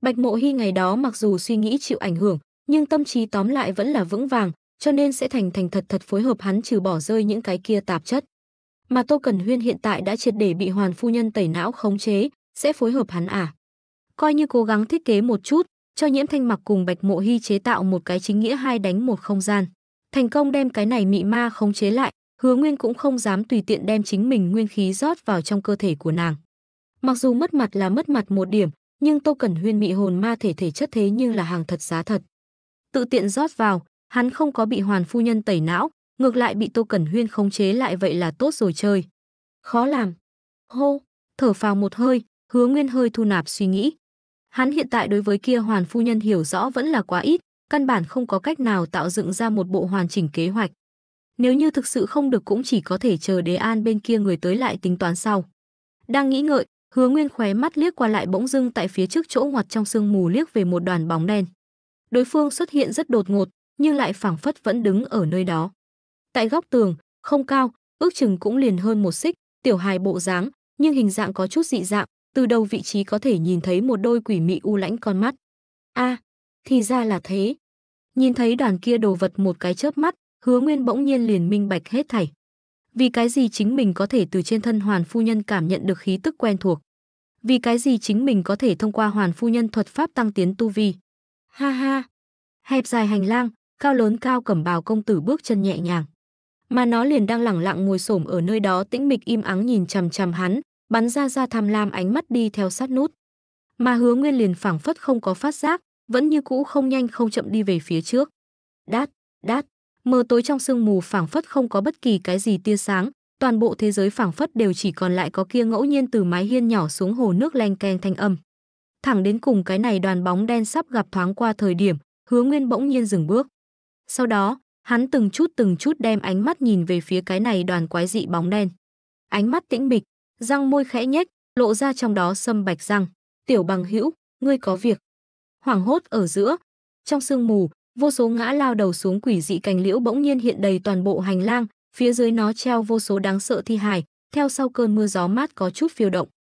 [SPEAKER 1] Bạch Mộ Hi ngày đó mặc dù suy nghĩ chịu ảnh hưởng, nhưng tâm trí tóm lại vẫn là vững vàng, cho nên sẽ thành thành thật thật phối hợp hắn trừ bỏ rơi những cái kia tạp chất. Mà Tô Cần Huyên hiện tại đã triệt để bị Hoàn phu nhân tẩy não khống chế, sẽ phối hợp hắn à? Coi như cố gắng thiết kế một chút, cho Nhiễm Thanh Mặc cùng Bạch Mộ Hy chế tạo một cái chính nghĩa hai đánh một không gian. Thành công đem cái này mị ma khống chế lại, Hứa Nguyên cũng không dám tùy tiện đem chính mình nguyên khí rót vào trong cơ thể của nàng. Mặc dù mất mặt là mất mặt một điểm, nhưng Tô Cẩn Huyên mị hồn ma thể thể chất thế nhưng là hàng thật giá thật. Tự tiện rót vào, hắn không có bị Hoàn phu nhân tẩy não, ngược lại bị Tô Cẩn Huyên khống chế lại vậy là tốt rồi chơi. Khó làm. Hô, thở phào một hơi, Hứa Nguyên hơi thu nạp suy nghĩ, Hắn hiện tại đối với kia hoàn phu nhân hiểu rõ vẫn là quá ít, căn bản không có cách nào tạo dựng ra một bộ hoàn chỉnh kế hoạch. Nếu như thực sự không được cũng chỉ có thể chờ Đế An bên kia người tới lại tính toán sau. Đang nghĩ ngợi, Hứa Nguyên khóe mắt liếc qua lại bỗng dưng tại phía trước chỗ ngoặt trong sương mù liếc về một đoàn bóng đen. Đối phương xuất hiện rất đột ngột, nhưng lại phảng phất vẫn đứng ở nơi đó. Tại góc tường, không cao, ước chừng cũng liền hơn một xích, tiểu hài bộ dáng, nhưng hình dạng có chút dị dạng, từ đầu vị trí có thể nhìn thấy một đôi quỷ mị u lãnh con mắt. A, à, thì ra là thế. Nhìn thấy đoàn kia đồ vật một cái chớp mắt, Hứa Nguyên bỗng nhiên liền minh bạch hết thảy. Vì cái gì chính mình có thể từ trên thân Hoàn phu nhân cảm nhận được khí tức quen thuộc? Vì cái gì chính mình có thể thông qua Hoàn phu nhân thuật pháp tăng tiến tu vi? Ha ha. Hẹp dài hành lang, cao lớn cao cẩm bào công tử bước chân nhẹ nhàng. Mà nó liền đang lẳng lặng ngồi xổm ở nơi đó tĩnh mịch im ắng nhìn chằm chằm hắn, bắn ra ra tham lam ánh mắt đi theo sát nút. Mà hứa nguyên liền phảng phất không có phát giác, vẫn như cũ không nhanh không chậm đi về phía trước. Đát, đát, mờ tối trong sương mù phảng phất không có bất kỳ cái gì tia sáng, toàn bộ thế giới phảng phất đều chỉ còn lại có kia ngẫu nhiên từ mái hiên nhỏ xuống hồ nước leng keng thanh âm. Thẳng đến cùng cái này đoàn bóng đen sắp gặp thoáng qua thời điểm, Hứa Nguyên bỗng nhiên dừng bước. Sau đó, hắn từng chút từng chút đem ánh mắt nhìn về phía cái này đoàn quái dị bóng đen. Ánh mắt tĩnh mịch, răng môi khẽ nhếch, lộ ra trong đó sâm bạch răng. Tiểu bằng hữu, ngươi có việc. Hoảng hốt ở giữa, trong sương mù, vô số ngã lao đầu xuống quỷ dị cành liễu bỗng nhiên hiện đầy toàn bộ hành lang, phía dưới nó treo vô số đáng sợ thi hài, theo sau cơn mưa gió mát có chút phiêu động.